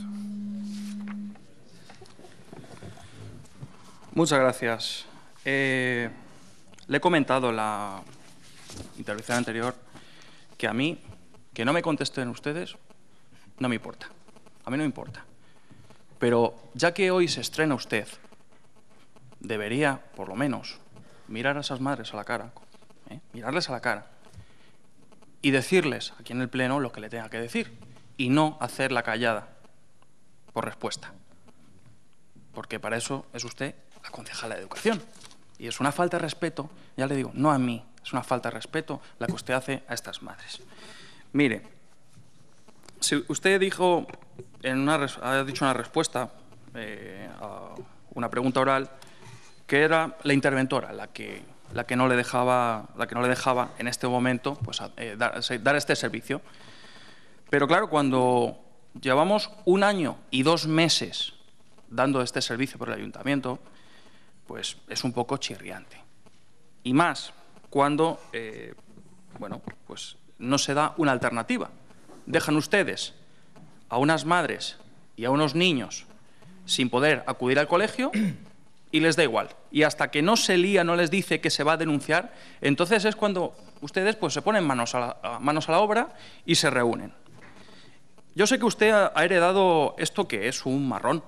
Muchas gracias. Eh, le he comentado en la intervención anterior que a mí, que no me contesten ustedes, no me importa. A mí no me importa. Pero ya que hoy se estrena usted, debería, por lo menos, mirar a esas madres a la cara, ¿eh? mirarles a la cara y decirles aquí en el Pleno lo que le tenga que decir y no hacer la callada por respuesta. Porque para eso es usted la concejala de educación. Y es una falta de respeto, ya le digo, no a mí, es una falta de respeto la que usted hace a estas madres. Mire, si usted dijo en una, ha dicho una respuesta eh, a una pregunta oral que era la interventora la que, la que, no, le dejaba, la que no le dejaba en este momento pues, eh, dar, dar este servicio. Pero claro, cuando llevamos un año y dos meses dando este servicio por el ayuntamiento, pues es un poco chirriante. Y más cuando, eh, bueno, pues no se da una alternativa. Dejan ustedes a unas madres y a unos niños sin poder acudir al colegio y les da igual. Y hasta que no se lía, no les dice que se va a denunciar, entonces es cuando ustedes pues, se ponen manos a la obra y se reúnen. Yo sé que usted ha heredado esto que es un marrón,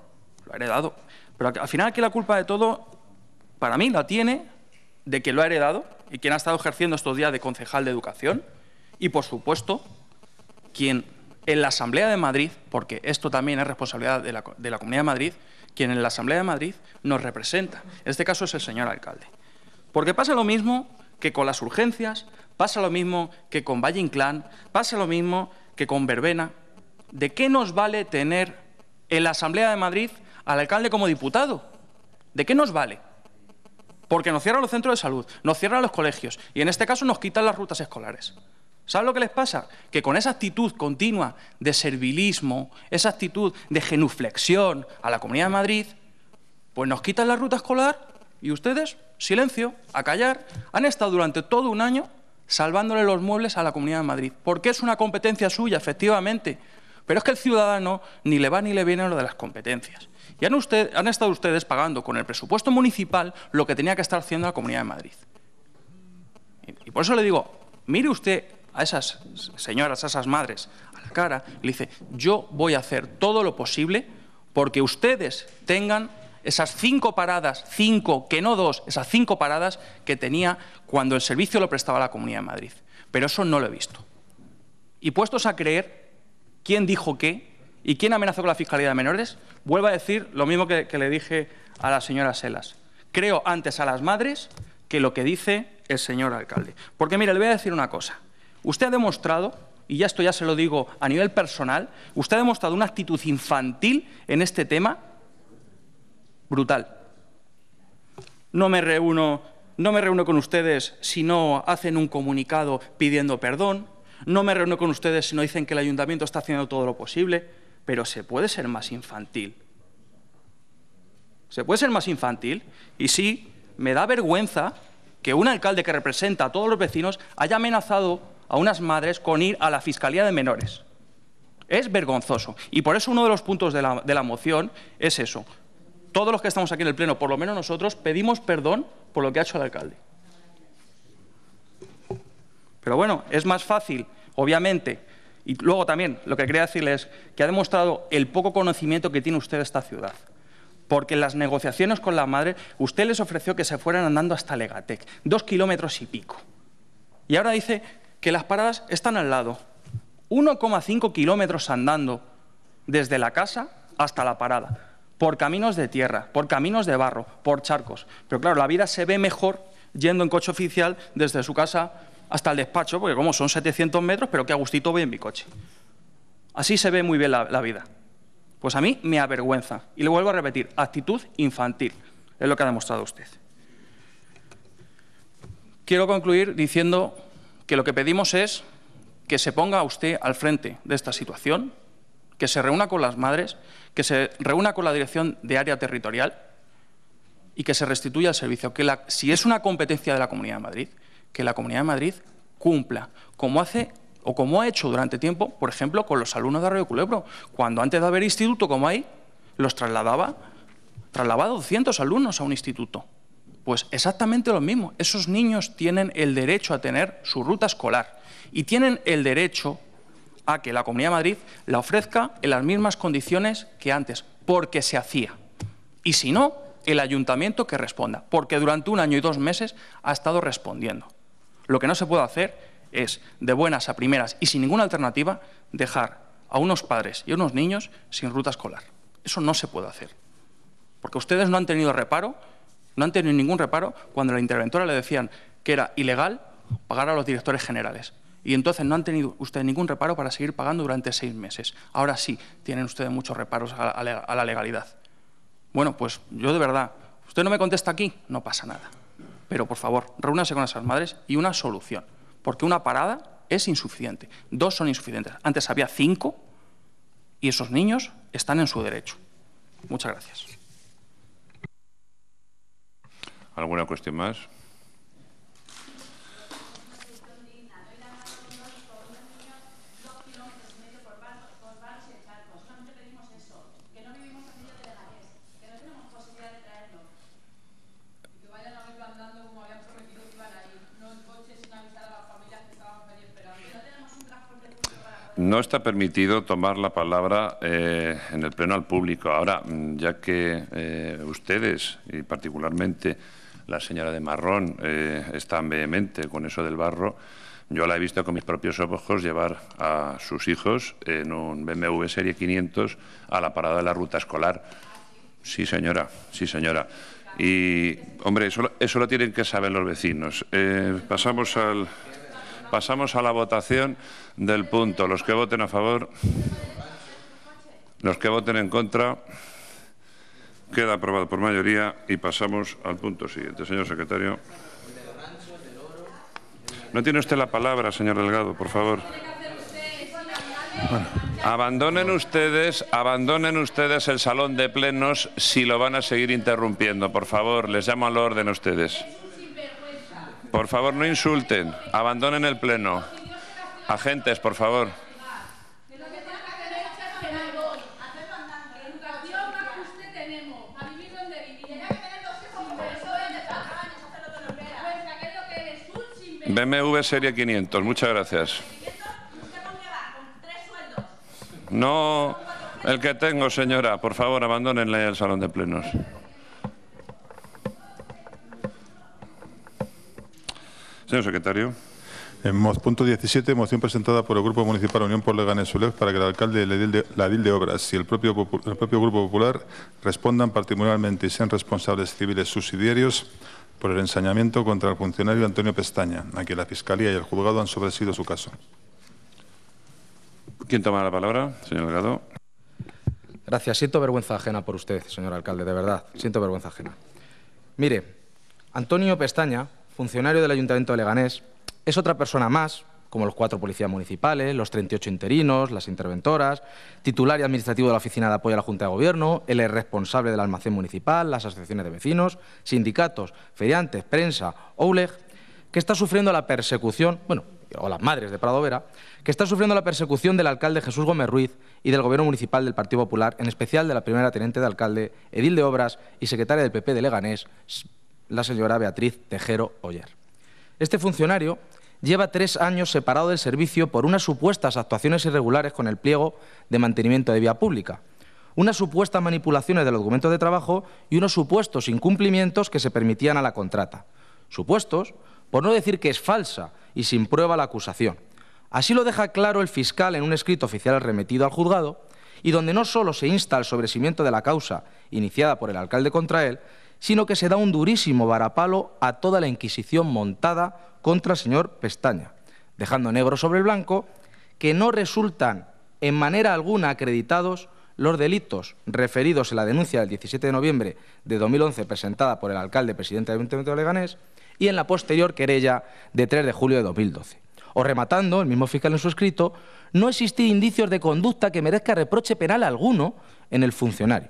lo ha heredado, pero al final aquí la culpa de todo, para mí, la tiene de que lo ha heredado y quien ha estado ejerciendo estos días de concejal de educación y, por supuesto, quien en la Asamblea de Madrid, porque esto también es responsabilidad de la, de la Comunidad de Madrid, quien en la Asamblea de Madrid nos representa. En este caso es el señor alcalde. Porque pasa lo mismo que con las urgencias, pasa lo mismo que con Valle Inclán, pasa lo mismo que con Verbena, ¿de qué nos vale tener en la Asamblea de Madrid al alcalde como diputado? ¿De qué nos vale? Porque nos cierran los centros de salud, nos cierran los colegios y en este caso nos quitan las rutas escolares. ¿Saben lo que les pasa? Que con esa actitud continua de servilismo, esa actitud de genuflexión a la Comunidad de Madrid, pues nos quitan la ruta escolar y ustedes, silencio, a callar, han estado durante todo un año salvándole los muebles a la Comunidad de Madrid, porque es una competencia suya, efectivamente, pero es que el ciudadano ni le va ni le viene lo de las competencias. Y han, han estado ustedes pagando con el presupuesto municipal lo que tenía que estar haciendo la Comunidad de Madrid. Y, y por eso le digo, mire usted a esas señoras, a esas madres, a la cara, y le dice, yo voy a hacer todo lo posible porque ustedes tengan esas cinco paradas, cinco, que no dos, esas cinco paradas que tenía cuando el servicio lo prestaba la Comunidad de Madrid. Pero eso no lo he visto. Y puestos a creer quién dijo qué y quién amenazó con la Fiscalía de Menores, vuelvo a decir lo mismo que, le dije a la señora Selas. Creo antes a las madres que lo que dice el señor alcalde. Porque, mire, le voy a decir una cosa. Usted ha demostrado, y ya esto ya se lo digo a nivel personal, usted ha demostrado una actitud infantil en este tema brutal. No me no me reúno con ustedes si no hacen un comunicado pidiendo perdón. No me reúno con ustedes si no dicen que el ayuntamiento está haciendo todo lo posible, pero se puede ser más infantil. Se puede ser más infantil y sí, me da vergüenza que un alcalde que representa a todos los vecinos haya amenazado a unas madres con ir a la Fiscalía de Menores. Es vergonzoso. Y por eso uno de los puntos de la, de la moción es eso. Todos los que estamos aquí en el Pleno, por lo menos nosotros, pedimos perdón por lo que ha hecho el alcalde. Pero bueno, es más fácil, obviamente. Y luego también lo que quería decirles es que ha demostrado el poco conocimiento que tiene usted de esta ciudad. Porque en las negociaciones con la madre, usted les ofreció que se fueran andando hasta Legatec, dos kilómetros y pico. Y ahora dice que las paradas están al lado. 1,5 kilómetros andando desde la casa hasta la parada por caminos de tierra, por caminos de barro, por charcos. Pero claro, la vida se ve mejor yendo en coche oficial desde su casa hasta el despacho, porque como son 700 metros, pero qué a gustito voy en mi coche. Así se ve muy bien la, vida. Pues a mí me avergüenza. Y le vuelvo a repetir, actitud infantil. Es lo que ha demostrado usted. Quiero concluir diciendo que lo que pedimos es que se ponga usted al frente de esta situación, que se reúna con las madres, que se reúna con la dirección de área territorial y que se restituya el servicio. Que si es una competencia de la Comunidad de Madrid, que la Comunidad de Madrid cumpla, como hace o como ha hecho durante tiempo, por ejemplo, con los alumnos de Arroyo Culebro, cuando antes de haber instituto como hay, los trasladaba, trasladaba 200 alumnos a un instituto. Pues exactamente lo mismo, esos niños tienen el derecho a tener su ruta escolar y tienen el derecho a que la Comunidad de Madrid la ofrezca en las mismas condiciones que antes, porque se hacía. Y si no, el ayuntamiento que responda, porque durante un año y dos meses ha estado respondiendo. Lo que no se puede hacer es, de buenas a primeras y sin ninguna alternativa, dejar a unos padres y a unos niños sin ruta escolar. Eso no se puede hacer. Porque ustedes no han tenido reparo, no han tenido ningún reparo cuando a la interventora le decían que era ilegal pagar a los directores generales. Y entonces no han tenido ustedes ningún reparo para seguir pagando durante seis meses. Ahora sí, tienen ustedes muchos reparos a la legalidad. Bueno, pues yo de verdad, usted no me contesta aquí, no pasa nada. Pero, por favor, reúnanse con esas madres y una solución, porque una parada es insuficiente, dos son insuficientes. Antes había cinco y esos niños están en su derecho. Muchas gracias. ¿Alguna cuestión más? No está permitido tomar la palabra eh, en el Pleno al público. Ahora, ya que eh, ustedes, y particularmente la señora de Marrón, eh, están vehemente con eso del barro, yo la he visto con mis propios ojos llevar a sus hijos en un BMW Serie 500 a la parada de la ruta escolar. Sí, señora, sí, señora. Y, hombre, eso, eso lo tienen que saber los vecinos. pasamos al Pasamos a la votación del punto. Los que voten a favor, los que voten en contra, queda aprobado por mayoría y pasamos al punto siguiente. Señor secretario. No tiene usted la palabra, señor Delgado, por favor. Abandonen ustedes, abandonen ustedes el salón de plenos si lo van a seguir interrumpiendo, por favor. Les llamo al orden a ustedes. Por favor, no insulten. Abandonen el pleno. Agentes, por favor. BMW Serie 500, muchas gracias. No, el que tengo, señora, por favor, abandónenle el salón de plenos. Señor secretario. En punto 17, moción presentada por el Grupo Municipal Unión por Leganés para que el alcalde de la de Obras y el propio, Grupo Popular respondan particularmente y sean responsables civiles subsidiarios por el ensañamiento contra el funcionario Antonio Pestaña, a quien la Fiscalía y el juzgado han sobreseído su caso. ¿Quién toma la palabra? Señor Delgado. Gracias. Siento vergüenza ajena por usted, señor alcalde, de verdad. Siento vergüenza ajena. Mire, Antonio Pestaña funcionario del Ayuntamiento de Leganés, es otra persona más, como los cuatro policías municipales, los 38 interinos, las interventoras, titular y administrativo de la Oficina de Apoyo a la Junta de Gobierno, el responsable del almacén municipal, las asociaciones de vecinos, sindicatos, feriantes, prensa, OULEG, que está sufriendo la persecución, bueno, o las madres de Prado Vera, que está sufriendo la persecución del alcalde Jesús Gómez Ruiz y del Gobierno Municipal del Partido Popular, en especial de la primera teniente de alcalde, edil de Obras y secretaria del PP de Leganés, la señora Beatriz Tejero Oyer. Este funcionario lleva tres años separado del servicio por unas supuestas actuaciones irregulares con el pliego de mantenimiento de vía pública, unas supuestas manipulaciones del documento de trabajo y unos supuestos incumplimientos que se permitían a la contrata. Supuestos, por no decir que es falsa y sin prueba la acusación. Así lo deja claro el fiscal en un escrito oficial remitido al juzgado y donde no solo se insta al sobrecimiento de la causa iniciada por el alcalde contra él, sino que se da un durísimo varapalo a toda la Inquisición montada contra el señor Pestaña, dejando negro sobre el blanco que no resultan en manera alguna acreditados los delitos referidos en la denuncia del 17 de noviembre de 2011 presentada por el alcalde presidente de Ayuntamiento de Leganés y en la posterior querella de 3 de julio de 2012. O rematando, el mismo fiscal en su escrito, no existir indicios de conducta que merezca reproche penal alguno en el funcionario.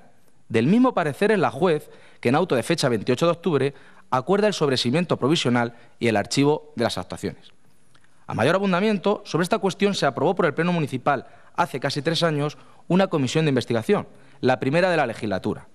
Del mismo parecer en la juez que en auto de fecha 28 de octubre acuerda el sobrecimiento provisional y el archivo de las actuaciones. A mayor abundamiento, sobre esta cuestión se aprobó por el Pleno Municipal hace casi tres años una comisión de investigación, la primera de la legislatura.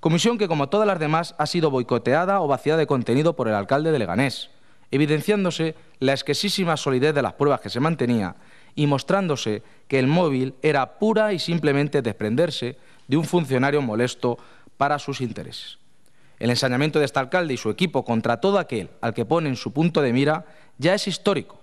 Comisión que, como todas las demás, ha sido boicoteada o vaciada de contenido por el alcalde de Leganés, evidenciándose la exquisísima solidez de las pruebas que se mantenía y mostrándose que el móvil era pura y simplemente desprenderse de un funcionario molesto para sus intereses. El ensañamiento de este alcalde y su equipo contra todo aquel al que pone en su punto de mira ya es histórico.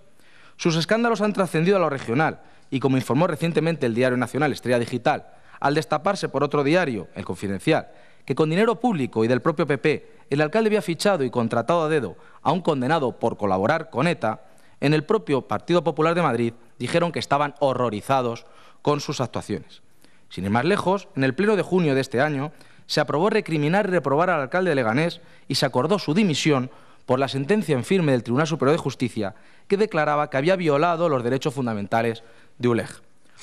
Sus escándalos han trascendido a lo regional y, como informó recientemente el diario nacional Estrella Digital, al destaparse por otro diario, El Confidencial, que con dinero público y del propio PP el alcalde había fichado y contratado a dedo a un condenado por colaborar con ETA, en el propio Partido Popular de Madrid dijeron que estaban horrorizados con sus actuaciones. Sin ir más lejos, en el pleno de junio de este año se aprobó recriminar y reprobar al alcalde de Leganés y se acordó su dimisión por la sentencia en firme del Tribunal Superior de Justicia que declaraba que había violado los derechos fundamentales de ULEG.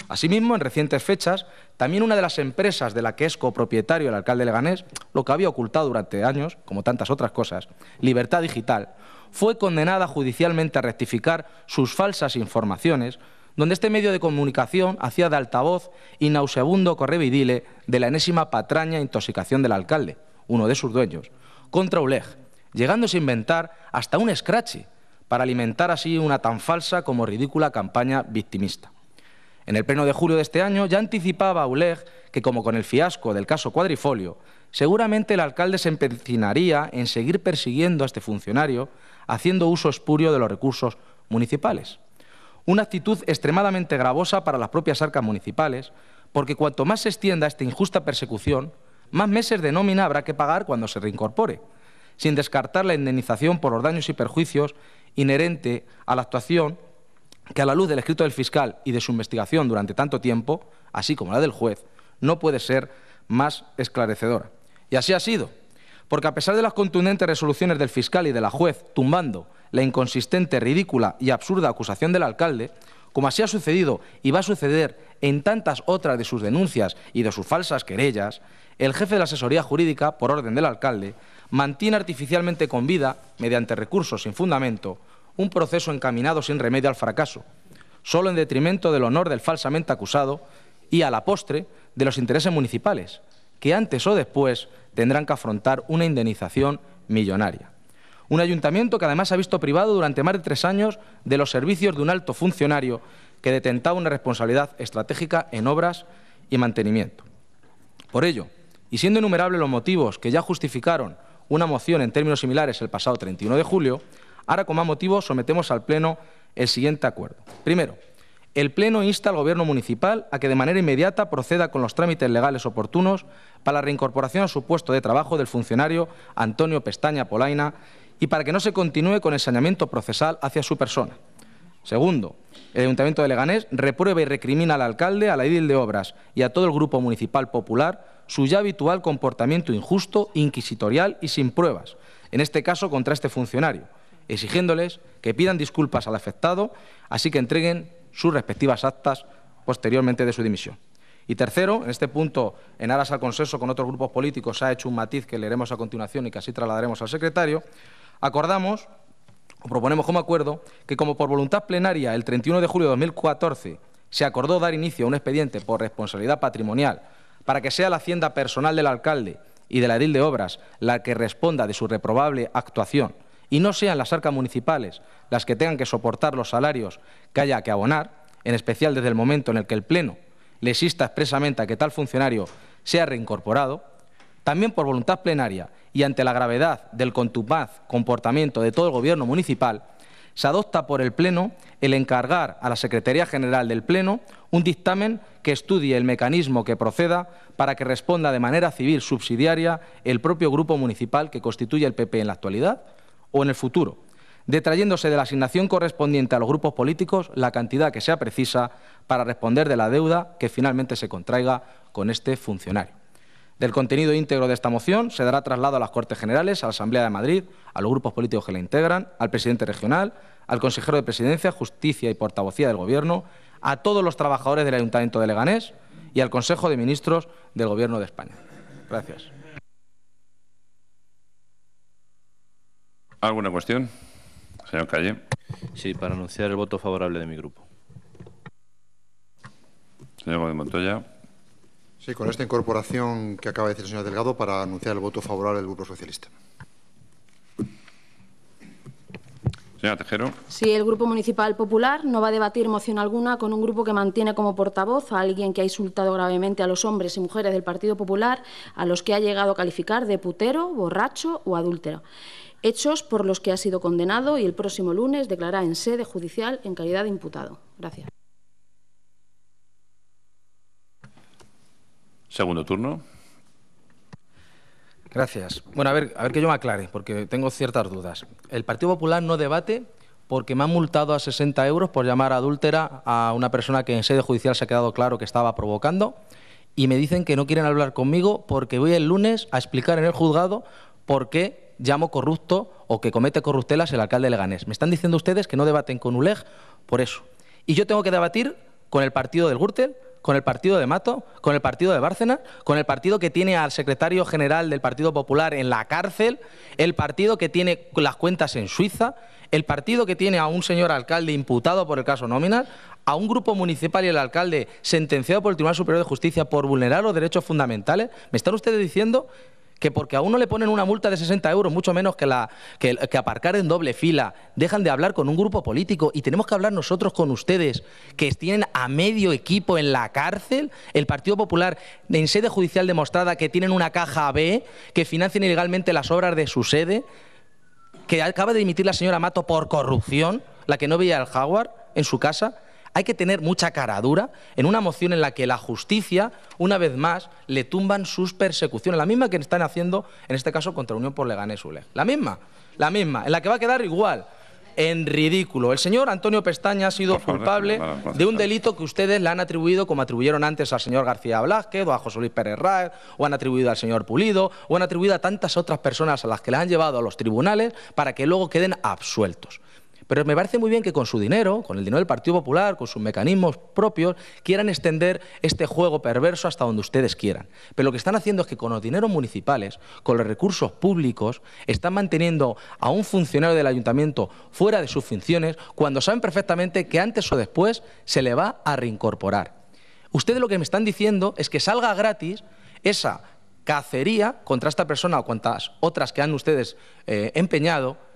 Asimismo, en recientes fechas, también una de las empresas de la que es copropietario el alcalde leganés, lo que había ocultado durante años, como tantas otras cosas, Libertad Digital, fue condenada judicialmente a rectificar sus falsas informaciones donde este medio de comunicación hacía de altavoz y nauseabundo correvidile de la enésima patraña intoxicación del alcalde, uno de sus dueños, contra Uleg, llegándose a inventar hasta un escrache para alimentar así una tan falsa como ridícula campaña victimista. En el pleno de julio de este año ya anticipaba Uleg que, como con el fiasco del caso Cuadrifolio, seguramente el alcalde se empecinaría en seguir persiguiendo a este funcionario haciendo uso espurio de los recursos municipales una actitud extremadamente gravosa para las propias arcas municipales, porque cuanto más se extienda esta injusta persecución, más meses de nómina habrá que pagar cuando se reincorpore, sin descartar la indemnización por los daños y perjuicios inherente a la actuación que a la luz del escrito del fiscal y de su investigación durante tanto tiempo, así como la del juez, no puede ser más esclarecedora. Y así ha sido, porque a pesar de las contundentes resoluciones del fiscal y de la juez tumbando la inconsistente, ridícula y absurda acusación del alcalde, como así ha sucedido y va a suceder en tantas otras de sus denuncias y de sus falsas querellas, el jefe de la asesoría jurídica, por orden del alcalde, mantiene artificialmente con vida, mediante recursos sin fundamento, un proceso encaminado sin remedio al fracaso, solo en detrimento del honor del falsamente acusado y, a la postre, de los intereses municipales, que antes o después tendrán que afrontar una indemnización millonaria. Un ayuntamiento que además ha visto privado durante más de tres años de los servicios de un alto funcionario que detentaba una responsabilidad estratégica en obras y mantenimiento. Por ello, y siendo innumerables los motivos que ya justificaron una moción en términos similares el pasado 31 de julio, ahora con más motivos sometemos al Pleno el siguiente acuerdo. Primero, el Pleno insta al Gobierno municipal a que de manera inmediata proceda con los trámites legales oportunos para la reincorporación a su puesto de trabajo del funcionario Antonio Pestaña Polaina, y para que no se continúe con el saneamiento procesal hacia su persona. Segundo, el Ayuntamiento de Leganés reprueba y recrimina al alcalde, a la edil de obras y a todo el Grupo Municipal Popular su ya habitual comportamiento injusto, inquisitorial y sin pruebas, en este caso contra este funcionario, exigiéndoles que pidan disculpas al afectado, así que entreguen sus respectivas actas posteriormente de su dimisión. Y tercero, en este punto, en aras al consenso con otros grupos políticos, se ha hecho un matiz que leeremos a continuación y que así trasladaremos al secretario, Acordamos, o proponemos como acuerdo, que como por voluntad plenaria el 31 de julio de 2014 se acordó dar inicio a un expediente por responsabilidad patrimonial para que sea la hacienda personal del alcalde y de la edil de obras la que responda de su reprobable actuación y no sean las arcas municipales las que tengan que soportar los salarios que haya que abonar, en especial desde el momento en el que el Pleno le exista expresamente a que tal funcionario sea reincorporado, también por voluntad plenaria y ante la gravedad del contumaz comportamiento de todo el Gobierno municipal, se adopta por el Pleno el encargar a la Secretaría General del Pleno un dictamen que estudie el mecanismo que proceda para que responda de manera civil subsidiaria el propio grupo municipal que constituye el PP en la actualidad o en el futuro, detrayéndose de la asignación correspondiente a los grupos políticos la cantidad que sea precisa para responder de la deuda que finalmente se contraiga con este funcionario. Del contenido íntegro de esta moción se dará traslado a las Cortes Generales, a la Asamblea de Madrid, a los grupos políticos que la integran, al presidente regional, al consejero de Presidencia, Justicia y Portavocía del Gobierno, a todos los trabajadores del Ayuntamiento de Leganés y al Consejo de Ministros del Gobierno de España. Gracias. ¿Alguna cuestión? Señor Calle. Sí, para anunciar el voto favorable de mi grupo. Señor Montoya. Sí, con esta incorporación que acaba de decir el señor Delgado para anunciar el voto favorable del Grupo Socialista. Señora Tejero. Sí, el Grupo Municipal Popular no va a debatir moción alguna con un grupo que mantiene como portavoz a alguien que ha insultado gravemente a los hombres y mujeres del Partido Popular, a los que ha llegado a calificar de putero, borracho o adúltero. Hechos por los que ha sido condenado y el próximo lunes declarará en sede judicial en calidad de imputado. Gracias. Segundo turno. Gracias. Bueno, a ver, a ver que yo me aclare, porque tengo ciertas dudas. El Partido Popular no debate porque me han multado a 60 euros por llamar adúltera a una persona que en sede judicial se ha quedado claro que estaba provocando y me dicen que no quieren hablar conmigo porque voy el lunes a explicar en el juzgado por qué llamo corrupto o que comete corruptelas el alcalde de Leganés. Me están diciendo ustedes que no debaten con ULEG por eso. Y yo tengo que debatir con el partido del Gürtel con el partido de Mato, con el partido de Bárcenas, con el partido que tiene al secretario general del Partido Popular en la cárcel, el partido que tiene las cuentas en Suiza, el partido que tiene a un señor alcalde imputado por el caso nominal, a un grupo municipal y el alcalde sentenciado por el Tribunal Superior de Justicia por vulnerar los derechos fundamentales. ¿Me están ustedes diciendo que porque a uno le ponen una multa de 60 euros, mucho menos que, la, que, aparcar en doble fila, dejan de hablar con un grupo político y tenemos que hablar nosotros con ustedes, que tienen a medio equipo en la cárcel, el Partido Popular en sede judicial demostrada, que tienen una caja B, que financian ilegalmente las obras de su sede, que acaba de dimitir la señora Mato por corrupción, la que no veía al Jaguar en su casa. Hay que tener mucha caradura en una moción en la que la justicia, una vez más, le tumban sus persecuciones. La misma que están haciendo, en este caso, contra Unión por Leganés Ule. La misma, la misma, en la que va a quedar igual en ridículo. El señor Antonio Pestaña ha sido culpable de un delito que ustedes le han atribuido, como atribuyeron antes al señor García Blázquez o a José Luis Pérez Raez, o han atribuido al señor Pulido, o han atribuido a tantas otras personas a las que le han llevado a los tribunales para que luego queden absueltos. Pero me parece muy bien que con su dinero, con el dinero del Partido Popular, con sus mecanismos propios, quieran extender este juego perverso hasta donde ustedes quieran. Pero lo que están haciendo es que con los dineros municipales, con los recursos públicos, están manteniendo a un funcionario del ayuntamiento fuera de sus funciones cuando saben perfectamente que antes o después se le va a reincorporar. Ustedes lo que me están diciendo es que salga gratis esa cacería contra esta persona o cuantas otras que han ustedes eh, empeñado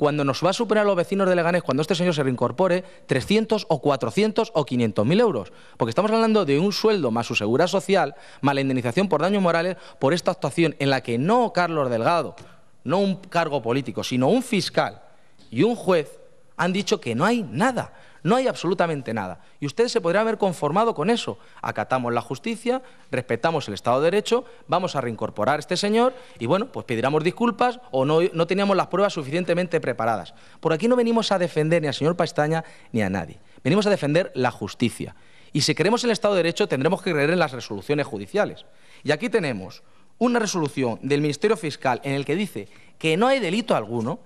cuando nos va a superar a los vecinos de Leganés, cuando este señor se reincorpore, 300 o 400 o 500 mil euros. Porque estamos hablando de un sueldo más su seguridad social, más la indemnización por daños morales, por esta actuación en la que no Carlos Delgado, no un cargo político, sino un fiscal y un juez han dicho que no hay nada. No hay absolutamente nada. Y ustedes se podrían haber conformado con eso. Acatamos la justicia, respetamos el Estado de Derecho, vamos a reincorporar a este señor y, bueno, pues pediramos disculpas o no, teníamos las pruebas suficientemente preparadas. Por aquí no venimos a defender ni al señor Paistaña ni a nadie. Venimos a defender la justicia. Y si queremos el Estado de Derecho, tendremos que creer en las resoluciones judiciales. Y aquí tenemos una resolución del Ministerio Fiscal en el que dice que no hay delito alguno,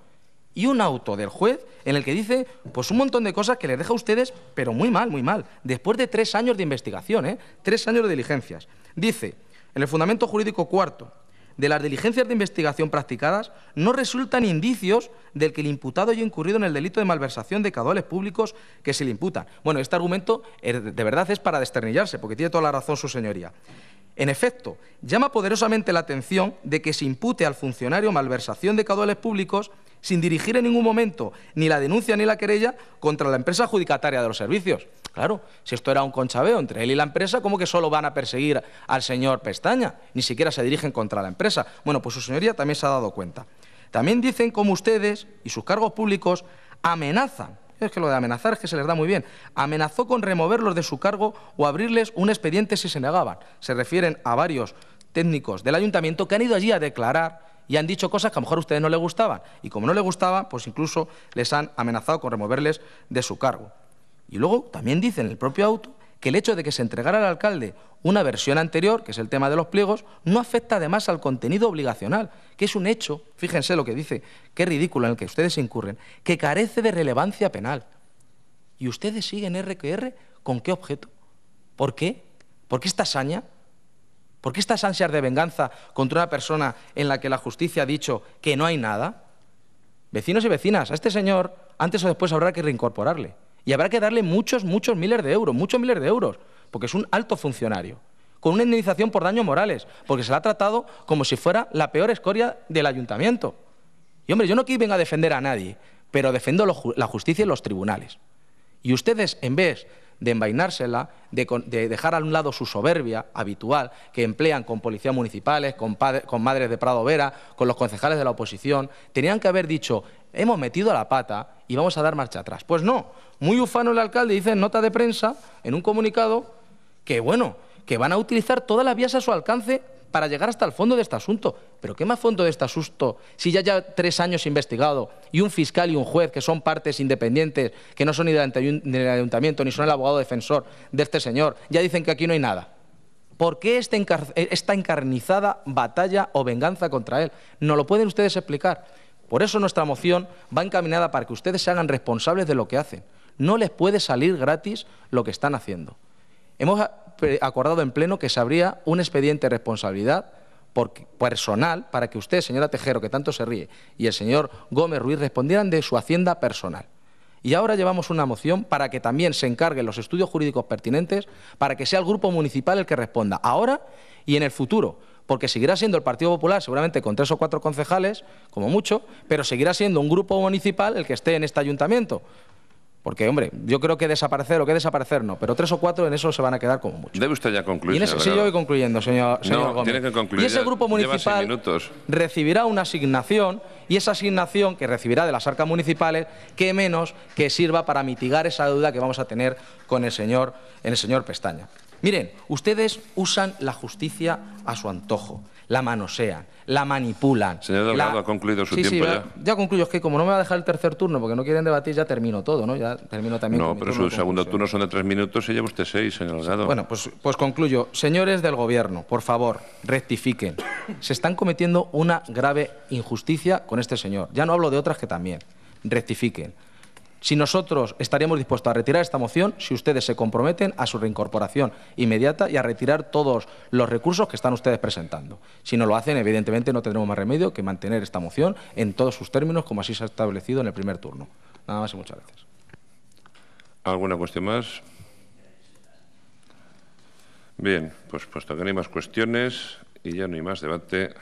y un auto del juez en el que dice pues un montón de cosas que les deja a ustedes, pero muy mal, muy mal, después de tres años de investigación, ¿eh? tres años de diligencias. Dice, en el fundamento jurídico cuarto, de las diligencias de investigación practicadas no resultan indicios del que el imputado haya incurrido en el delito de malversación de caudales públicos que se le imputa Bueno, este argumento eh, de verdad es para desternillarse, porque tiene toda la razón su señoría. En efecto, llama poderosamente la atención de que se impute al funcionario malversación de caudales públicos sin dirigir en ningún momento ni la denuncia ni la querella contra la empresa adjudicataria de los servicios. Claro, si esto era un conchabeo entre él y la empresa, ¿cómo que solo van a perseguir al señor Pestaña? Ni siquiera se dirigen contra la empresa. Bueno, pues su señoría también se ha dado cuenta. También dicen como ustedes y sus cargos públicos amenazan es que lo de amenazar es que se les da muy bien. Amenazó con removerlos de su cargo o abrirles un expediente si se negaban. Se refieren a varios técnicos del ayuntamiento que han ido allí a declarar y han dicho cosas que a lo mejor a ustedes no les gustaban. Y como no les gustaba, pues incluso les han amenazado con removerles de su cargo. Y luego también dice en el propio auto que el hecho de que se entregara al alcalde una versión anterior, que es el tema de los pliegos, no afecta además al contenido obligacional, que es un hecho, fíjense lo que dice, qué ridículo en el que ustedes incurren, que carece de relevancia penal. Y ustedes siguen RQR con qué objeto? ¿Por qué? ¿Por qué esta hazaña? ¿Por qué estas ansias de venganza contra una persona en la que la justicia ha dicho que no hay nada? Vecinos y vecinas, a este señor antes o después habrá que reincorporarle. Y habrá que darle muchos, muchos miles de euros, muchos miles de euros, porque es un alto funcionario, con una indemnización por daños morales, porque se le ha tratado como si fuera la peor escoria del ayuntamiento. Y hombre, yo no quiero venir a defender a nadie, pero defiendo la justicia y los tribunales. Y ustedes, en vez de envainársela, de, dejar a un lado su soberbia habitual que emplean con policías municipales, con, con madres de Prado Vera, con los concejales de la oposición. Tenían que haber dicho, hemos metido la pata y vamos a dar marcha atrás. Pues no, muy ufano el alcalde dice en nota de prensa, en un comunicado, que bueno, que van a utilizar todas las vías a su alcance para llegar hasta el fondo de este asunto. Pero ¿qué más fondo de este asunto si ya ya tres años investigado y un fiscal y un juez que son partes independientes, que no son ni del ayuntamiento ni son el abogado defensor de este señor, ya dicen que aquí no hay nada? ¿Por qué este eh, esta encarnizada batalla o venganza contra él? ¿No lo pueden ustedes explicar? Por eso nuestra moción va encaminada para que ustedes se hagan responsables de lo que hacen. No les puede salir gratis lo que están haciendo. Hemos acordado en pleno que se abría un expediente de responsabilidad personal para que usted, señora Tejero, que tanto se ríe, y el señor Gómez Ruiz respondieran de su hacienda personal. Y ahora llevamos una moción para que también se encarguen los estudios jurídicos pertinentes para que sea el grupo municipal el que responda ahora y en el futuro, porque seguirá siendo el Partido Popular, seguramente con tres o cuatro concejales, como mucho, pero seguirá siendo un grupo municipal el que esté en este ayuntamiento. Porque, hombre, yo creo que desaparecer o que desaparecer no, pero tres o cuatro en eso se van a quedar como mucho. Debe usted ya concluir. Y sí, yo voy concluyendo, señor, no, Gómez. Tiene que concluir, y ese grupo municipal recibirá una asignación y esa asignación que recibirá de las arcas municipales, que menos que sirva para mitigar esa deuda que vamos a tener con el señor, en el señor Pestaña. Miren, ustedes usan la justicia a su antojo la manosean, la manipulan. Señor Delgado, ha concluido su tiempo ya. Ya concluyo, es que como no me va a dejar el tercer turno porque no quieren debatir, ya termino todo, ¿no? Ya termino también. No, pero su segundo turno son de tres minutos y lleva usted seis, señor Delgado. Bueno, pues, pues concluyo. Señores del Gobierno, por favor, rectifiquen. Se están cometiendo una grave injusticia con este señor. Ya no hablo de otras que también. Rectifiquen. Si nosotros estaríamos dispuestos a retirar esta moción, si ustedes se comprometen a su reincorporación inmediata y a retirar todos los recursos que están ustedes presentando. Si no lo hacen, evidentemente no tendremos más remedio que mantener esta moción en todos sus términos, como así se ha establecido en el primer turno. Nada más y muchas gracias. ¿Alguna cuestión más? Bien, pues puesto que no hay más cuestiones y ya no hay más debate,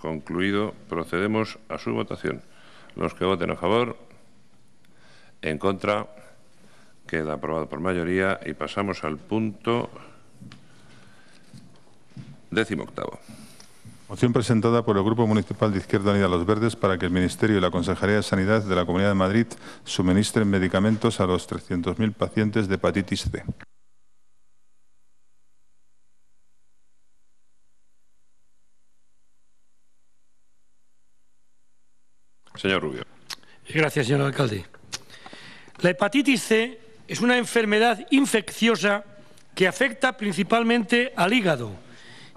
concluido, procedemos a su votación. Los que voten a favor, en contra. Queda aprobado por mayoría y pasamos al punto décimo octavo. Moción presentada por el Grupo Municipal de Izquierda Unida Los Verdes para que el Ministerio y la Consejería de Sanidad de la Comunidad de Madrid suministren medicamentos a los 300.000 pacientes de hepatitis C. Señor Rubio. Gracias, señor alcalde. La hepatitis C es una enfermedad infecciosa que afecta principalmente al hígado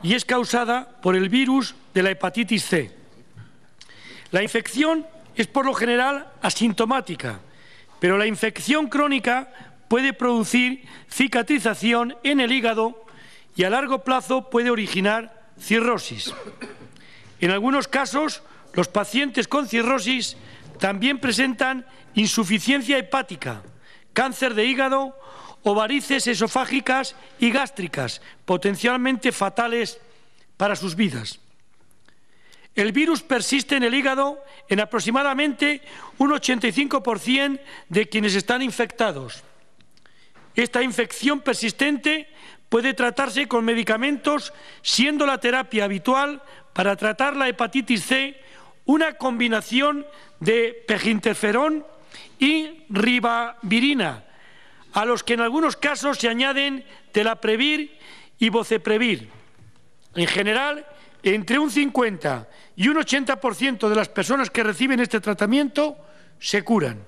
y es causada por el virus de la hepatitis C. La infección es por lo general asintomática, pero la infección crónica puede producir cicatrización en el hígado y a largo plazo puede originar cirrosis. En algunos casos, los pacientes con cirrosis también presentan insuficiencia hepática, cáncer de hígado o varices esofágicas y gástricas, potencialmente fatales para sus vidas. El virus persiste en el hígado en aproximadamente un 85% de quienes están infectados. Esta infección persistente puede tratarse con medicamentos, siendo la terapia habitual para tratar la hepatitis C una combinación de pejinterferón y ribavirina, a los que en algunos casos se añaden telaprevir y voceprevir. En general, entre un 50 y un 80% de las personas que reciben este tratamiento se curan.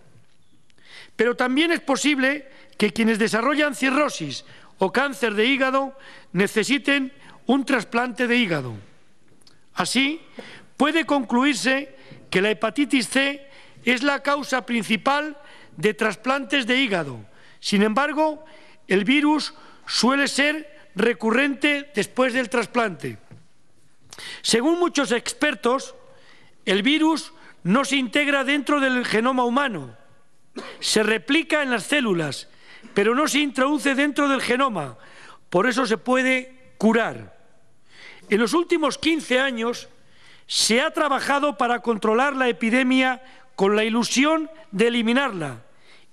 Pero también es posible que quienes desarrollan cirrosis o cáncer de hígado necesiten un trasplante de hígado. Así, puede concluirse que la hepatitis C es la causa principal de trasplantes de hígado. Sin embargo, el virus suele ser recurrente después del trasplante. Según muchos expertos, el virus no se integra dentro del genoma humano, se replica en las células, pero no se introduce dentro del genoma, por eso se puede curar. En los últimos 15 años se ha trabajado para controlar la epidemia con la ilusión de eliminarla.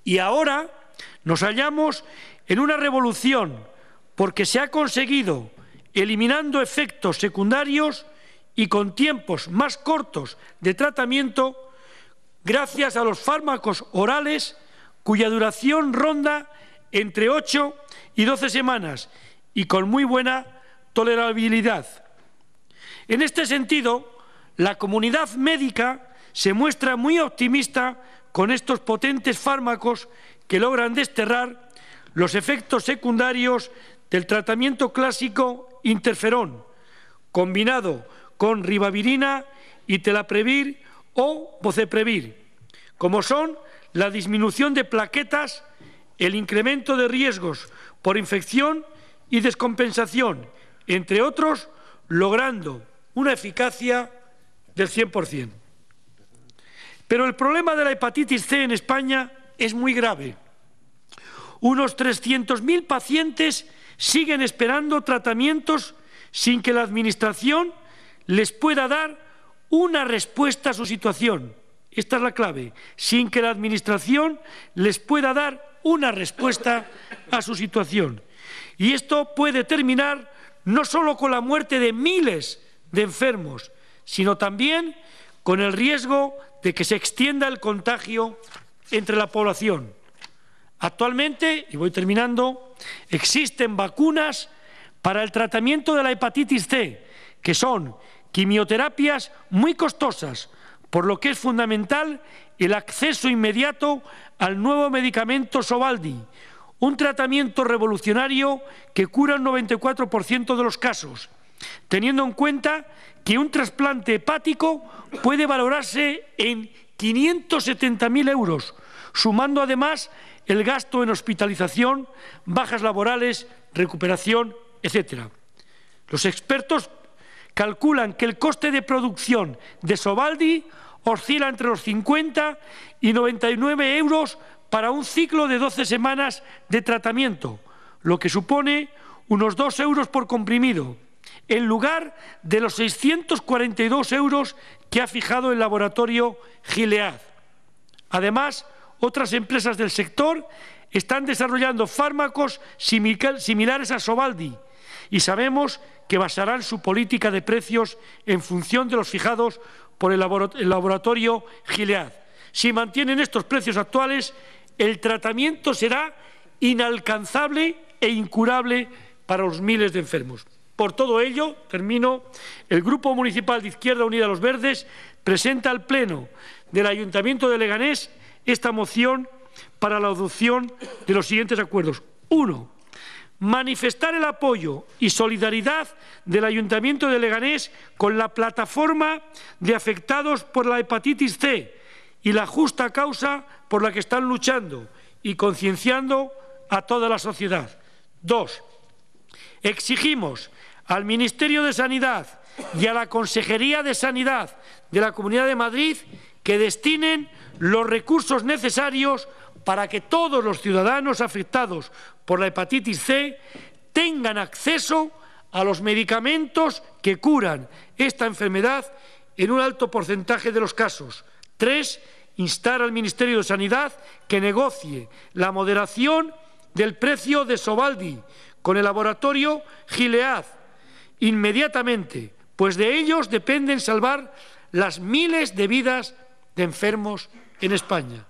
Y ahora nos hallamos en una revolución porque se ha conseguido, eliminando efectos secundarios y con tiempos más cortos de tratamiento, gracias a los fármacos orales cuya duración ronda entre 8 y 12 semanas y con muy buena tolerabilidad. En este sentido, la comunidad médica se muestra muy optimista con estos potentes fármacos que logran desterrar los efectos secundarios del tratamiento clásico interferón, combinado con ribavirina y telaprevir o voceprevir, como son la disminución de plaquetas, el incremento de riesgos por infección y descompensación, entre otros, logrando una eficacia del 100%. Pero el problema de la hepatitis C en España es muy grave. Unos 300.000 pacientes siguen esperando tratamientos sin que la Administración les pueda dar una respuesta a su situación. Esta es la clave. Sin que la Administración les pueda dar una respuesta a su situación. Y esto puede terminar no solo con la muerte de miles de enfermos, sino también con el riesgo de que se extienda el contagio entre la población. Actualmente, y voy terminando, existen vacunas para el tratamiento de la hepatitis C, que son quimioterapias muy costosas, por lo que es fundamental el acceso inmediato al nuevo medicamento Sovaldi, un tratamiento revolucionario que cura el 94% de los casos, teniendo en cuenta que un trasplante hepático puede valorarse en 570.000 euros, sumando además el gasto en hospitalización, bajas laborales, recuperación, etc. Los expertos calculan que el coste de producción de Sobaldi oscila entre los 50 y 99 euros para un ciclo de 12 semanas de tratamiento, lo que supone unos 2 euros por comprimido en lugar de los 642 euros que ha fijado el laboratorio Gilead. Además, otras empresas del sector están desarrollando fármacos similares a Sobaldi y sabemos que basarán su política de precios en función de los fijados por el laboratorio Gilead. Si mantienen estos precios actuales, el tratamiento será inalcanzable e incurable para los miles de enfermos. Por todo ello, termino, el Grupo Municipal de Izquierda Unida a los Verdes presenta al Pleno del Ayuntamiento de Leganés esta moción para la adopción de los siguientes acuerdos. Uno, manifestar el apoyo y solidaridad del Ayuntamiento de Leganés con la plataforma de afectados por la hepatitis C y la justa causa por la que están luchando y concienciando a toda la sociedad. Dos, exigimos al Ministerio de Sanidad y a la Consejería de Sanidad de la Comunidad de Madrid que destinen los recursos necesarios para que todos los ciudadanos afectados por la hepatitis C tengan acceso a los medicamentos que curan esta enfermedad en un alto porcentaje de los casos. Tres, instar al Ministerio de Sanidad que negocie la moderación del precio de Sobaldi con el laboratorio Gilead inmediatamente, pues de ellos dependen salvar las miles de vidas de enfermos en España.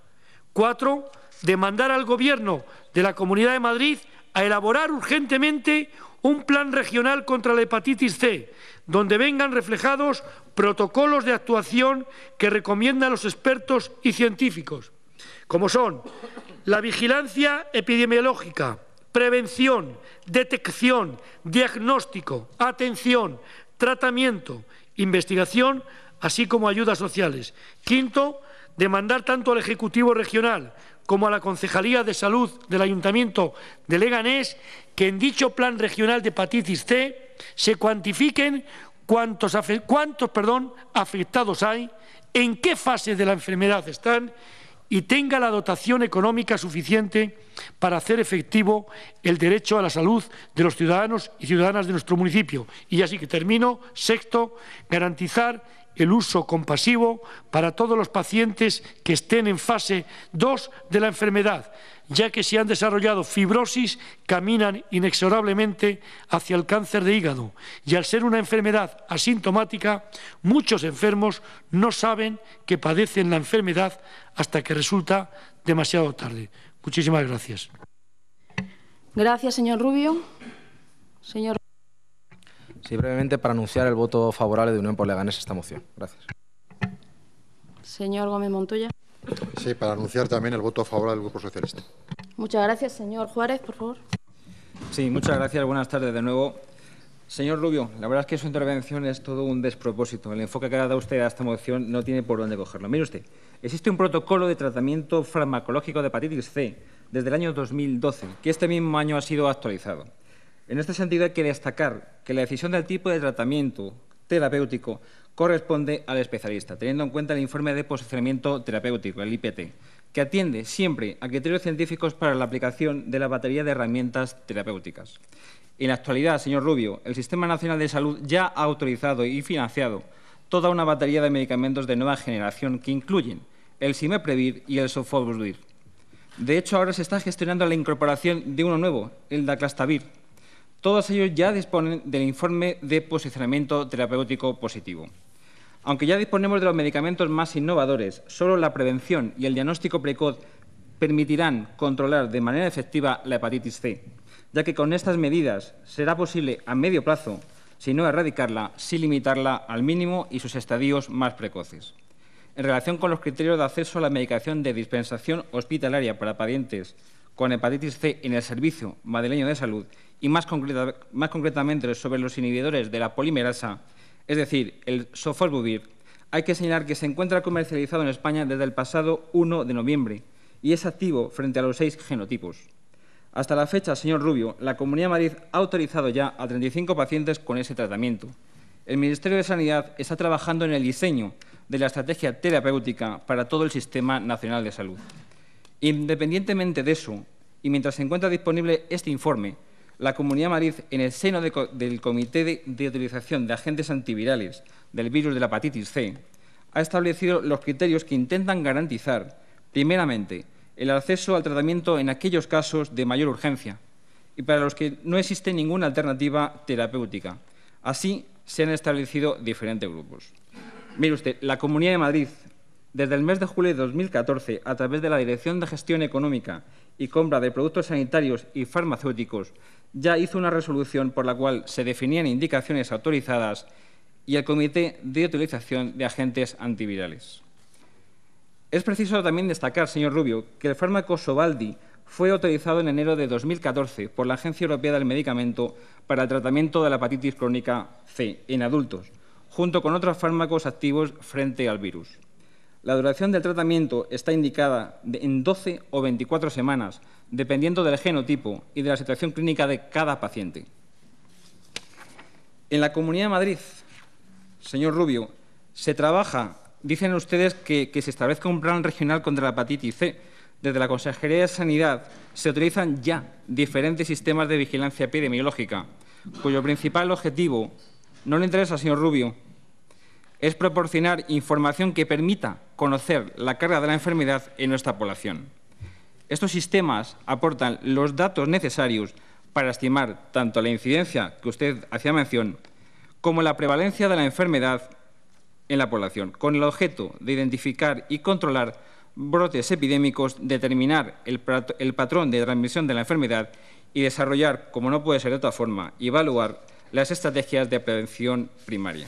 Cuatro, demandar al Gobierno de la Comunidad de Madrid a elaborar urgentemente un plan regional contra la hepatitis C, donde vengan reflejados protocolos de actuación que recomiendan los expertos y científicos, como son la vigilancia epidemiológica, prevención, detección, diagnóstico, atención, tratamiento, investigación, así como ayudas sociales. Quinto, demandar tanto al Ejecutivo Regional como a la Concejalía de Salud del Ayuntamiento de Leganés que en dicho Plan Regional de Hepatitis C se cuantifiquen cuántos, perdón, afectados hay, en qué fase de la enfermedad están y tenga la dotación económica suficiente para hacer efectivo el derecho a la salud de los ciudadanos y ciudadanas de nuestro municipio. Y así que termino. Sexto, garantizar el uso compasivo para todos los pacientes que estén en fase 2 de la enfermedad, ya que si han desarrollado fibrosis caminan inexorablemente hacia el cáncer de hígado y al ser una enfermedad asintomática, muchos enfermos no saben que padecen la enfermedad hasta que resulta demasiado tarde. Muchísimas gracias. Gracias, señor Rubio. Señor. Sí, brevemente para anunciar el voto favorable de Unión por Leganés a esta moción. Gracias. Señor Gómez Montoya. Sí, para anunciar también el voto favorable del Grupo Socialista. Muchas gracias, señor Juárez, por favor. Sí, muchas gracias. Buenas tardes de nuevo. Señor Rubio, la verdad es que su intervención es todo un despropósito. El enfoque que ha dado usted a esta moción no tiene por dónde cogerlo. Mire usted, existe un protocolo de tratamiento farmacológico de hepatitis C desde el año 2012, que este mismo año ha sido actualizado. En este sentido, hay que destacar que la decisión del tipo de tratamiento terapéutico corresponde al especialista, teniendo en cuenta el informe de posicionamiento terapéutico, el IPT, que atiende siempre a criterios científicos para la aplicación de la batería de herramientas terapéuticas. En la actualidad, señor Rubio, el Sistema Nacional de Salud ya ha autorizado y financiado toda una batería de medicamentos de nueva generación que incluyen el Simeprevir y el Sofosbuvir. De hecho, ahora se está gestionando la incorporación de uno nuevo, el Daclastavir. Todos ellos ya disponen del informe de posicionamiento terapéutico positivo. Aunque ya disponemos de los medicamentos más innovadores, solo la prevención y el diagnóstico precoz permitirán controlar de manera efectiva la hepatitis C ya que con estas medidas será posible a medio plazo, si no erradicarla, sí limitarla al mínimo y sus estadios más precoces. En relación con los criterios de acceso a la medicación de dispensación hospitalaria para pacientes con hepatitis C en el Servicio Madrileño de Salud y más, concretamente sobre los inhibidores de la polimerasa, es decir, el sofosbuvir, hay que señalar que se encuentra comercializado en España desde el pasado 1 de noviembre y es activo frente a los seis genotipos. Hasta la fecha, señor Rubio, la Comunidad de Madrid ha autorizado ya a 35 pacientes con ese tratamiento. El Ministerio de Sanidad está trabajando en el diseño de la estrategia terapéutica para todo el Sistema Nacional de Salud. Independientemente de eso, y mientras se encuentra disponible este informe, la Comunidad de Madrid, en el seno del Comité de, de Utilización de Agentes Antivirales del virus de la hepatitis C, ha establecido los criterios que intentan garantizar, primeramente, el acceso al tratamiento en aquellos casos de mayor urgencia y para los que no existe ninguna alternativa terapéutica. Así se han establecido diferentes grupos. Mire usted, la Comunidad de Madrid, desde el mes de julio de 2014, a través de la Dirección de Gestión Económica y Compra de Productos Sanitarios y Farmacéuticos, ya hizo una resolución por la cual se definían indicaciones autorizadas y el Comité de Utilización de Agentes Antivirales. Es preciso también destacar, señor Rubio, que el fármaco Sobaldi fue autorizado en enero de 2014 por la Agencia Europea del Medicamento para el tratamiento de la hepatitis crónica C en adultos, junto con otros fármacos activos frente al virus. La duración del tratamiento está indicada en 12 o 24 semanas, dependiendo del genotipo y de la situación clínica de cada paciente. En la Comunidad de Madrid, señor Rubio, se trabaja dicen ustedes que, que se establezca un plan regional contra la hepatitis C. Desde la Consejería de Sanidad se utilizan ya diferentes sistemas de vigilancia epidemiológica, cuyo principal objetivo, no le interesa señor Rubio, es proporcionar información que permita conocer la carga de la enfermedad en nuestra población. Estos sistemas aportan los datos necesarios para estimar tanto la incidencia que usted hacía mención como la prevalencia de la enfermedad en la población, con el objeto de identificar y controlar brotes epidémicos, determinar el, patrón de transmisión de la enfermedad y desarrollar, como no puede ser de otra forma, y evaluar las estrategias de prevención primaria.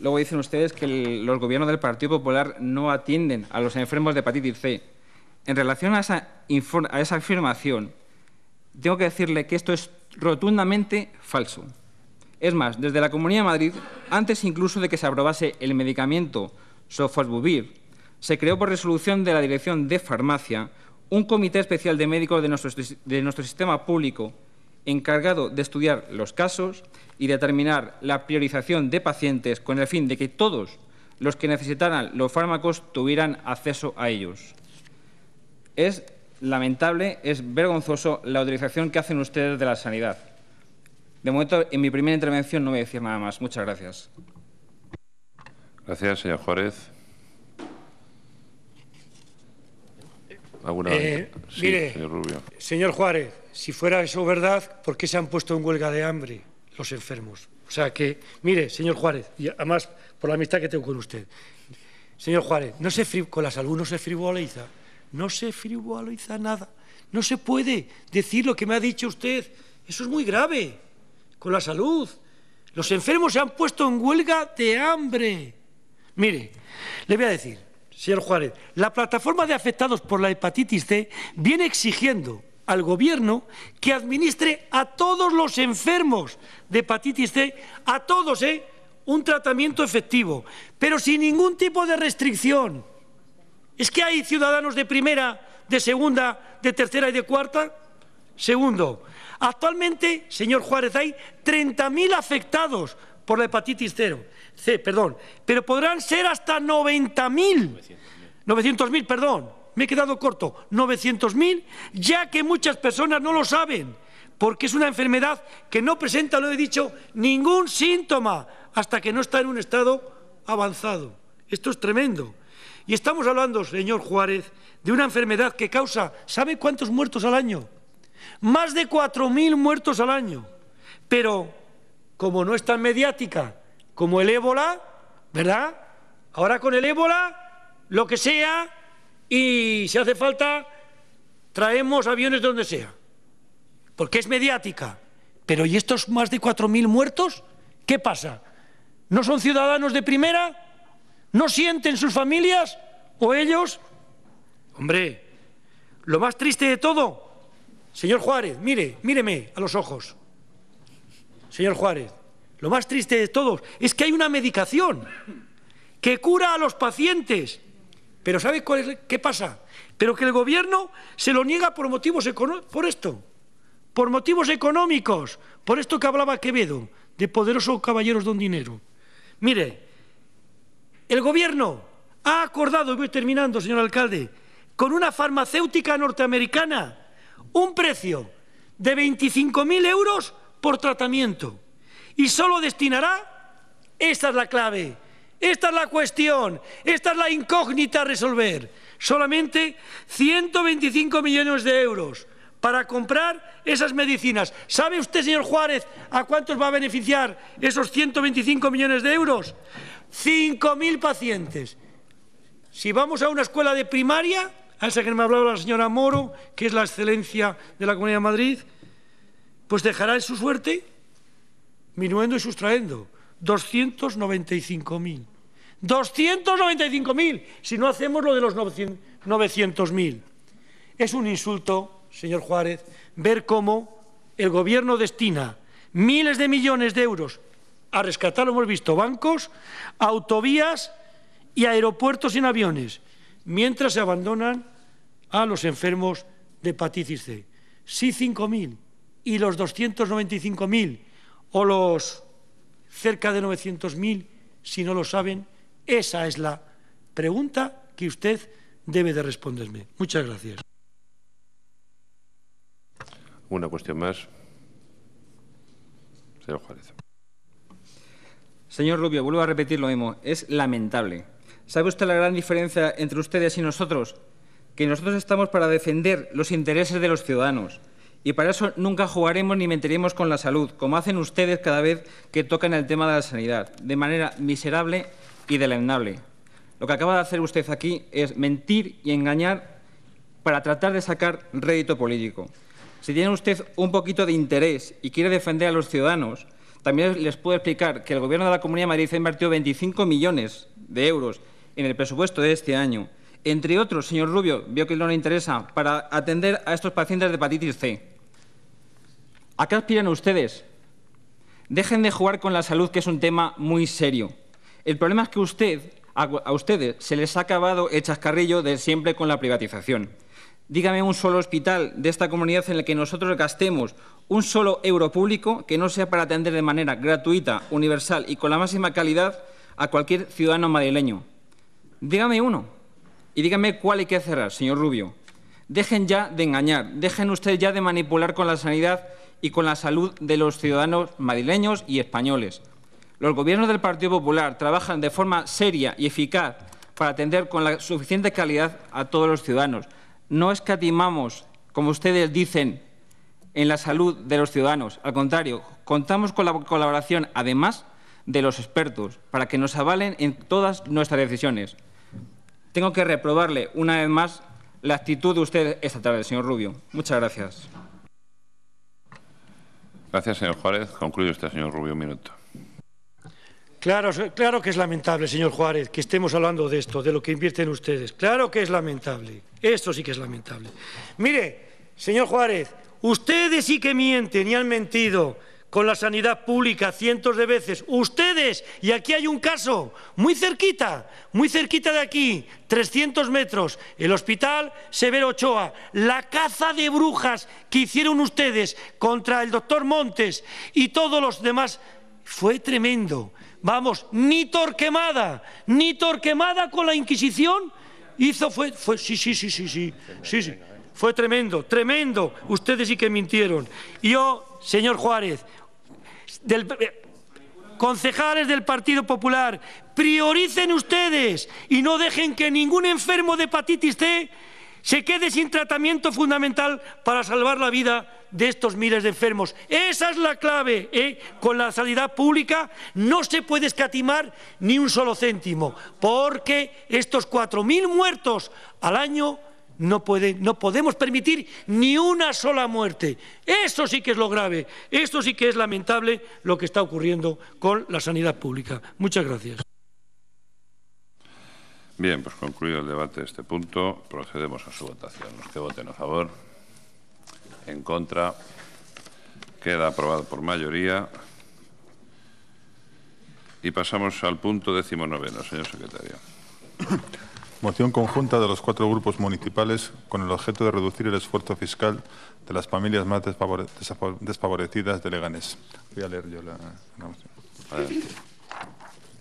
Luego dicen ustedes que los gobiernos del Partido Popular no atienden a los enfermos de hepatitis C. En relación a esa, a esa afirmación, tengo que decirle que esto es rotundamente falso. Es más, desde la Comunidad de Madrid, antes incluso de que se aprobase el medicamento Sofosbuvir, se creó por resolución de la Dirección de Farmacia un comité especial de médicos de nuestro, sistema público encargado de estudiar los casos y determinar la priorización de pacientes con el fin de que todos los que necesitaran los fármacos tuvieran acceso a ellos. Es lamentable, es vergonzoso la utilización que hacen ustedes de la sanidad. De momento, en mi primera intervención no voy a decir nada más. Muchas gracias. Gracias, señor Juárez. Eh, mire, señor, Rubio. Juárez, si fuera eso verdad, ¿por qué se han puesto en huelga de hambre los enfermos? O sea que, mire, señor Juárez, y además por la amistad que tengo con usted, señor Juárez, no se con la salud no se frivoliza, no se frivoliza nada, no se puede decir lo que me ha dicho usted, eso es muy grave con la salud. Los enfermos se han puesto en huelga de hambre. Mire, le voy a decir, señor Juárez, la plataforma de afectados por la hepatitis C viene exigiendo al gobierno que administre a todos los enfermos de hepatitis C, a todos, ¿eh? un tratamiento efectivo, pero sin ningún tipo de restricción. Es que hay ciudadanos de primera, de segunda, de tercera y de cuarta. Segundo, Actualmente, señor Juárez, hay 30.000 afectados por la hepatitis C, perdón, pero podrán ser hasta 90.000, 900.000, perdón, me he quedado corto, 900.000, ya que muchas personas no lo saben, porque es una enfermedad que no presenta, lo he dicho, ningún síntoma hasta que no está en un estado avanzado. Esto es tremendo. Y estamos hablando, señor Juárez, de una enfermedad que causa, ¿sabe cuántos muertos al año? Más de 4.000 muertos al año. Pero como no es tan mediática como el ébola, ¿verdad? Ahora con el ébola, lo que sea, y si hace falta, traemos aviones de donde sea. Porque es mediática. Pero ¿y estos más de 4.000 muertos? ¿Qué pasa? ¿No son ciudadanos de primera? ¿No sienten sus familias o ellos? Hombre, lo más triste de todo Señor Juárez, mire, míreme a los ojos. Señor Juárez, lo más triste de todos es que hay una medicación que cura a los pacientes. Pero ¿sabe qué pasa? Pero que el gobierno se lo niega por motivos por esto, por motivos económicos, por esto que hablaba Quevedo, de poderosos caballeros don dinero. Mire, el gobierno ha acordado, y voy terminando, señor alcalde, con una farmacéutica norteamericana un precio de 25.000 euros por tratamiento y solo destinará, esta es la clave, esta es la cuestión, esta es la incógnita a resolver, solamente 125 millones de euros para comprar esas medicinas. ¿Sabe usted, señor Juárez, a cuántos va a beneficiar esos 125 millones de euros? 5.000 pacientes. Si vamos a una escuela de primaria, a esa que me ha hablado la señora Moro, que es la excelencia de la Comunidad de Madrid, pues dejará en su suerte, minuendo y sustraendo 295.000. 295.000, si no hacemos lo de los 900.000. Es un insulto, señor Juárez, ver cómo el gobierno destina miles de millones de euros a rescatar, lo hemos visto, bancos, autovías y aeropuertos sin aviones, mientras se abandonan a los enfermos de hepatitis C. Si 5.000 y los 295.000 o los cerca de 900.000, si no lo saben, esa es la pregunta que usted debe de responderme. Muchas gracias. Una cuestión más. Señor Juárez. Señor Rubio, vuelvo a repetir lo mismo. Es lamentable. ¿Sabe usted la gran diferencia entre ustedes y nosotros? que nosotros estamos para defender los intereses de los ciudadanos. Y para eso nunca jugaremos ni mentiremos con la salud, como hacen ustedes cada vez que tocan el tema de la sanidad, de manera miserable y delenable. Lo que acaba de hacer usted aquí es mentir y engañar para tratar de sacar rédito político. Si tiene usted un poquito de interés y quiere defender a los ciudadanos, también les puedo explicar que el Gobierno de la Comunidad de Madrid ha invertido 25 millones de euros en el presupuesto de este año entre otros, señor Rubio, veo que no le interesa, para atender a estos pacientes de hepatitis C. ¿A qué aspiran ustedes? Dejen de jugar con la salud, que es un tema muy serio. El problema es que usted, a, ustedes se les ha acabado el chascarrillo de siempre con la privatización. Dígame un solo hospital de esta comunidad en el que nosotros gastemos un solo euro público que no sea para atender de manera gratuita, universal y con la máxima calidad a cualquier ciudadano madrileño. Dígame uno. Y díganme cuál hay que cerrar, señor Rubio. Dejen ya de engañar, dejen ustedes ya de manipular con la sanidad y con la salud de los ciudadanos madrileños y españoles. Los gobiernos del Partido Popular trabajan de forma seria y eficaz para atender con la suficiente calidad a todos los ciudadanos. No escatimamos, como ustedes dicen, en la salud de los ciudadanos. Al contrario, contamos con la colaboración, además, de los expertos, para que nos avalen en todas nuestras decisiones tengo que reprobarle una vez más la actitud de usted esta tarde, señor Rubio. Muchas gracias. Gracias, señor Juárez. Concluye usted, señor Rubio, un minuto. Claro, claro que es lamentable, señor Juárez, que estemos hablando de esto, de lo que invierten ustedes. Claro que es lamentable. Esto sí que es lamentable. Mire, señor Juárez, ustedes sí que mienten y han mentido con la sanidad pública cientos de veces. Ustedes, y aquí hay un caso, muy cerquita, muy cerquita de aquí, 300 metros, el Hospital Severo Ochoa, la caza de brujas que hicieron ustedes contra el doctor Montes y todos los demás, fue tremendo. Vamos, ni Torquemada, ni Torquemada con la Inquisición hizo, fue, fue sí, sí, sí, sí, sí, sí, sí. Fue tremendo, tremendo. Ustedes sí que mintieron. Yo, señor Juárez, eh, concejales del Partido Popular, prioricen ustedes y no dejen que ningún enfermo de hepatitis C se quede sin tratamiento fundamental para salvar la vida de estos miles de enfermos. Esa es la clave. ¿eh? Con la sanidad pública no se puede escatimar ni un solo céntimo, porque estos 4.000 muertos al año no, puede, no podemos permitir ni una sola muerte. Eso sí que es lo grave, esto sí que es lamentable lo que está ocurriendo con la sanidad pública. Muchas gracias. Bien, pues concluido el debate de este punto, procedemos a su votación. Los que voten a favor, en contra, queda aprobado por mayoría. Y pasamos al punto décimo señor secretario. Moción conjunta de los cuatro grupos municipales con el objeto de reducir el esfuerzo fiscal de las familias más desfavorecidas de Leganés.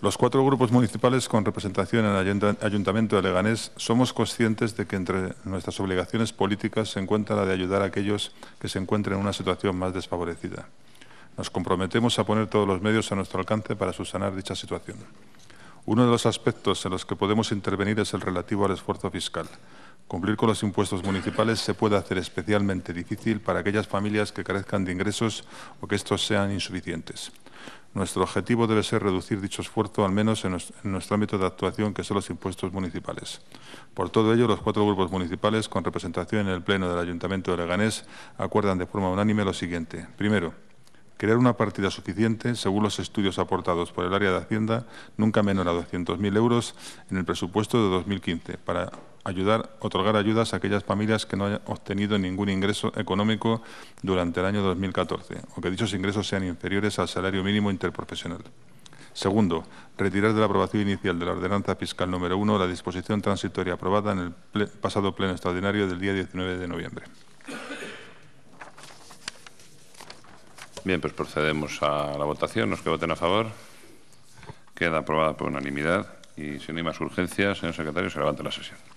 Los cuatro grupos municipales con representación en el Ayuntamiento de Leganés somos conscientes de que entre nuestras obligaciones políticas se encuentra la de ayudar a aquellos que se encuentren en una situación más desfavorecida. Nos comprometemos a poner todos los medios a nuestro alcance para subsanar dicha situación. Uno de los aspectos en los que podemos intervenir es el relativo al esfuerzo fiscal. Cumplir con los impuestos municipales se puede hacer especialmente difícil para aquellas familias que carezcan de ingresos o que estos sean insuficientes. Nuestro objetivo debe ser reducir dicho esfuerzo, al menos en, nuestro ámbito de actuación, que son los impuestos municipales. Por todo ello, los cuatro grupos municipales, con representación en el Pleno del Ayuntamiento de Leganés, acuerdan de forma unánime lo siguiente. Primero, Crear una partida suficiente, según los estudios aportados por el área de Hacienda, nunca menor a 200.000 euros en el presupuesto de 2015, para ayudar, otorgar ayudas a aquellas familias que no hayan obtenido ningún ingreso económico durante el año 2014 o que dichos ingresos sean inferiores al salario mínimo interprofesional. Segundo, retirar de la aprobación inicial de la Ordenanza Fiscal número 1 la disposición transitoria aprobada en el pasado Pleno Extraordinario del día 19 de noviembre. Bien, pues procedemos a la votación. Los que voten a favor, queda aprobada por unanimidad. Y si no hay más urgencias, señor secretario, se levanta la sesión.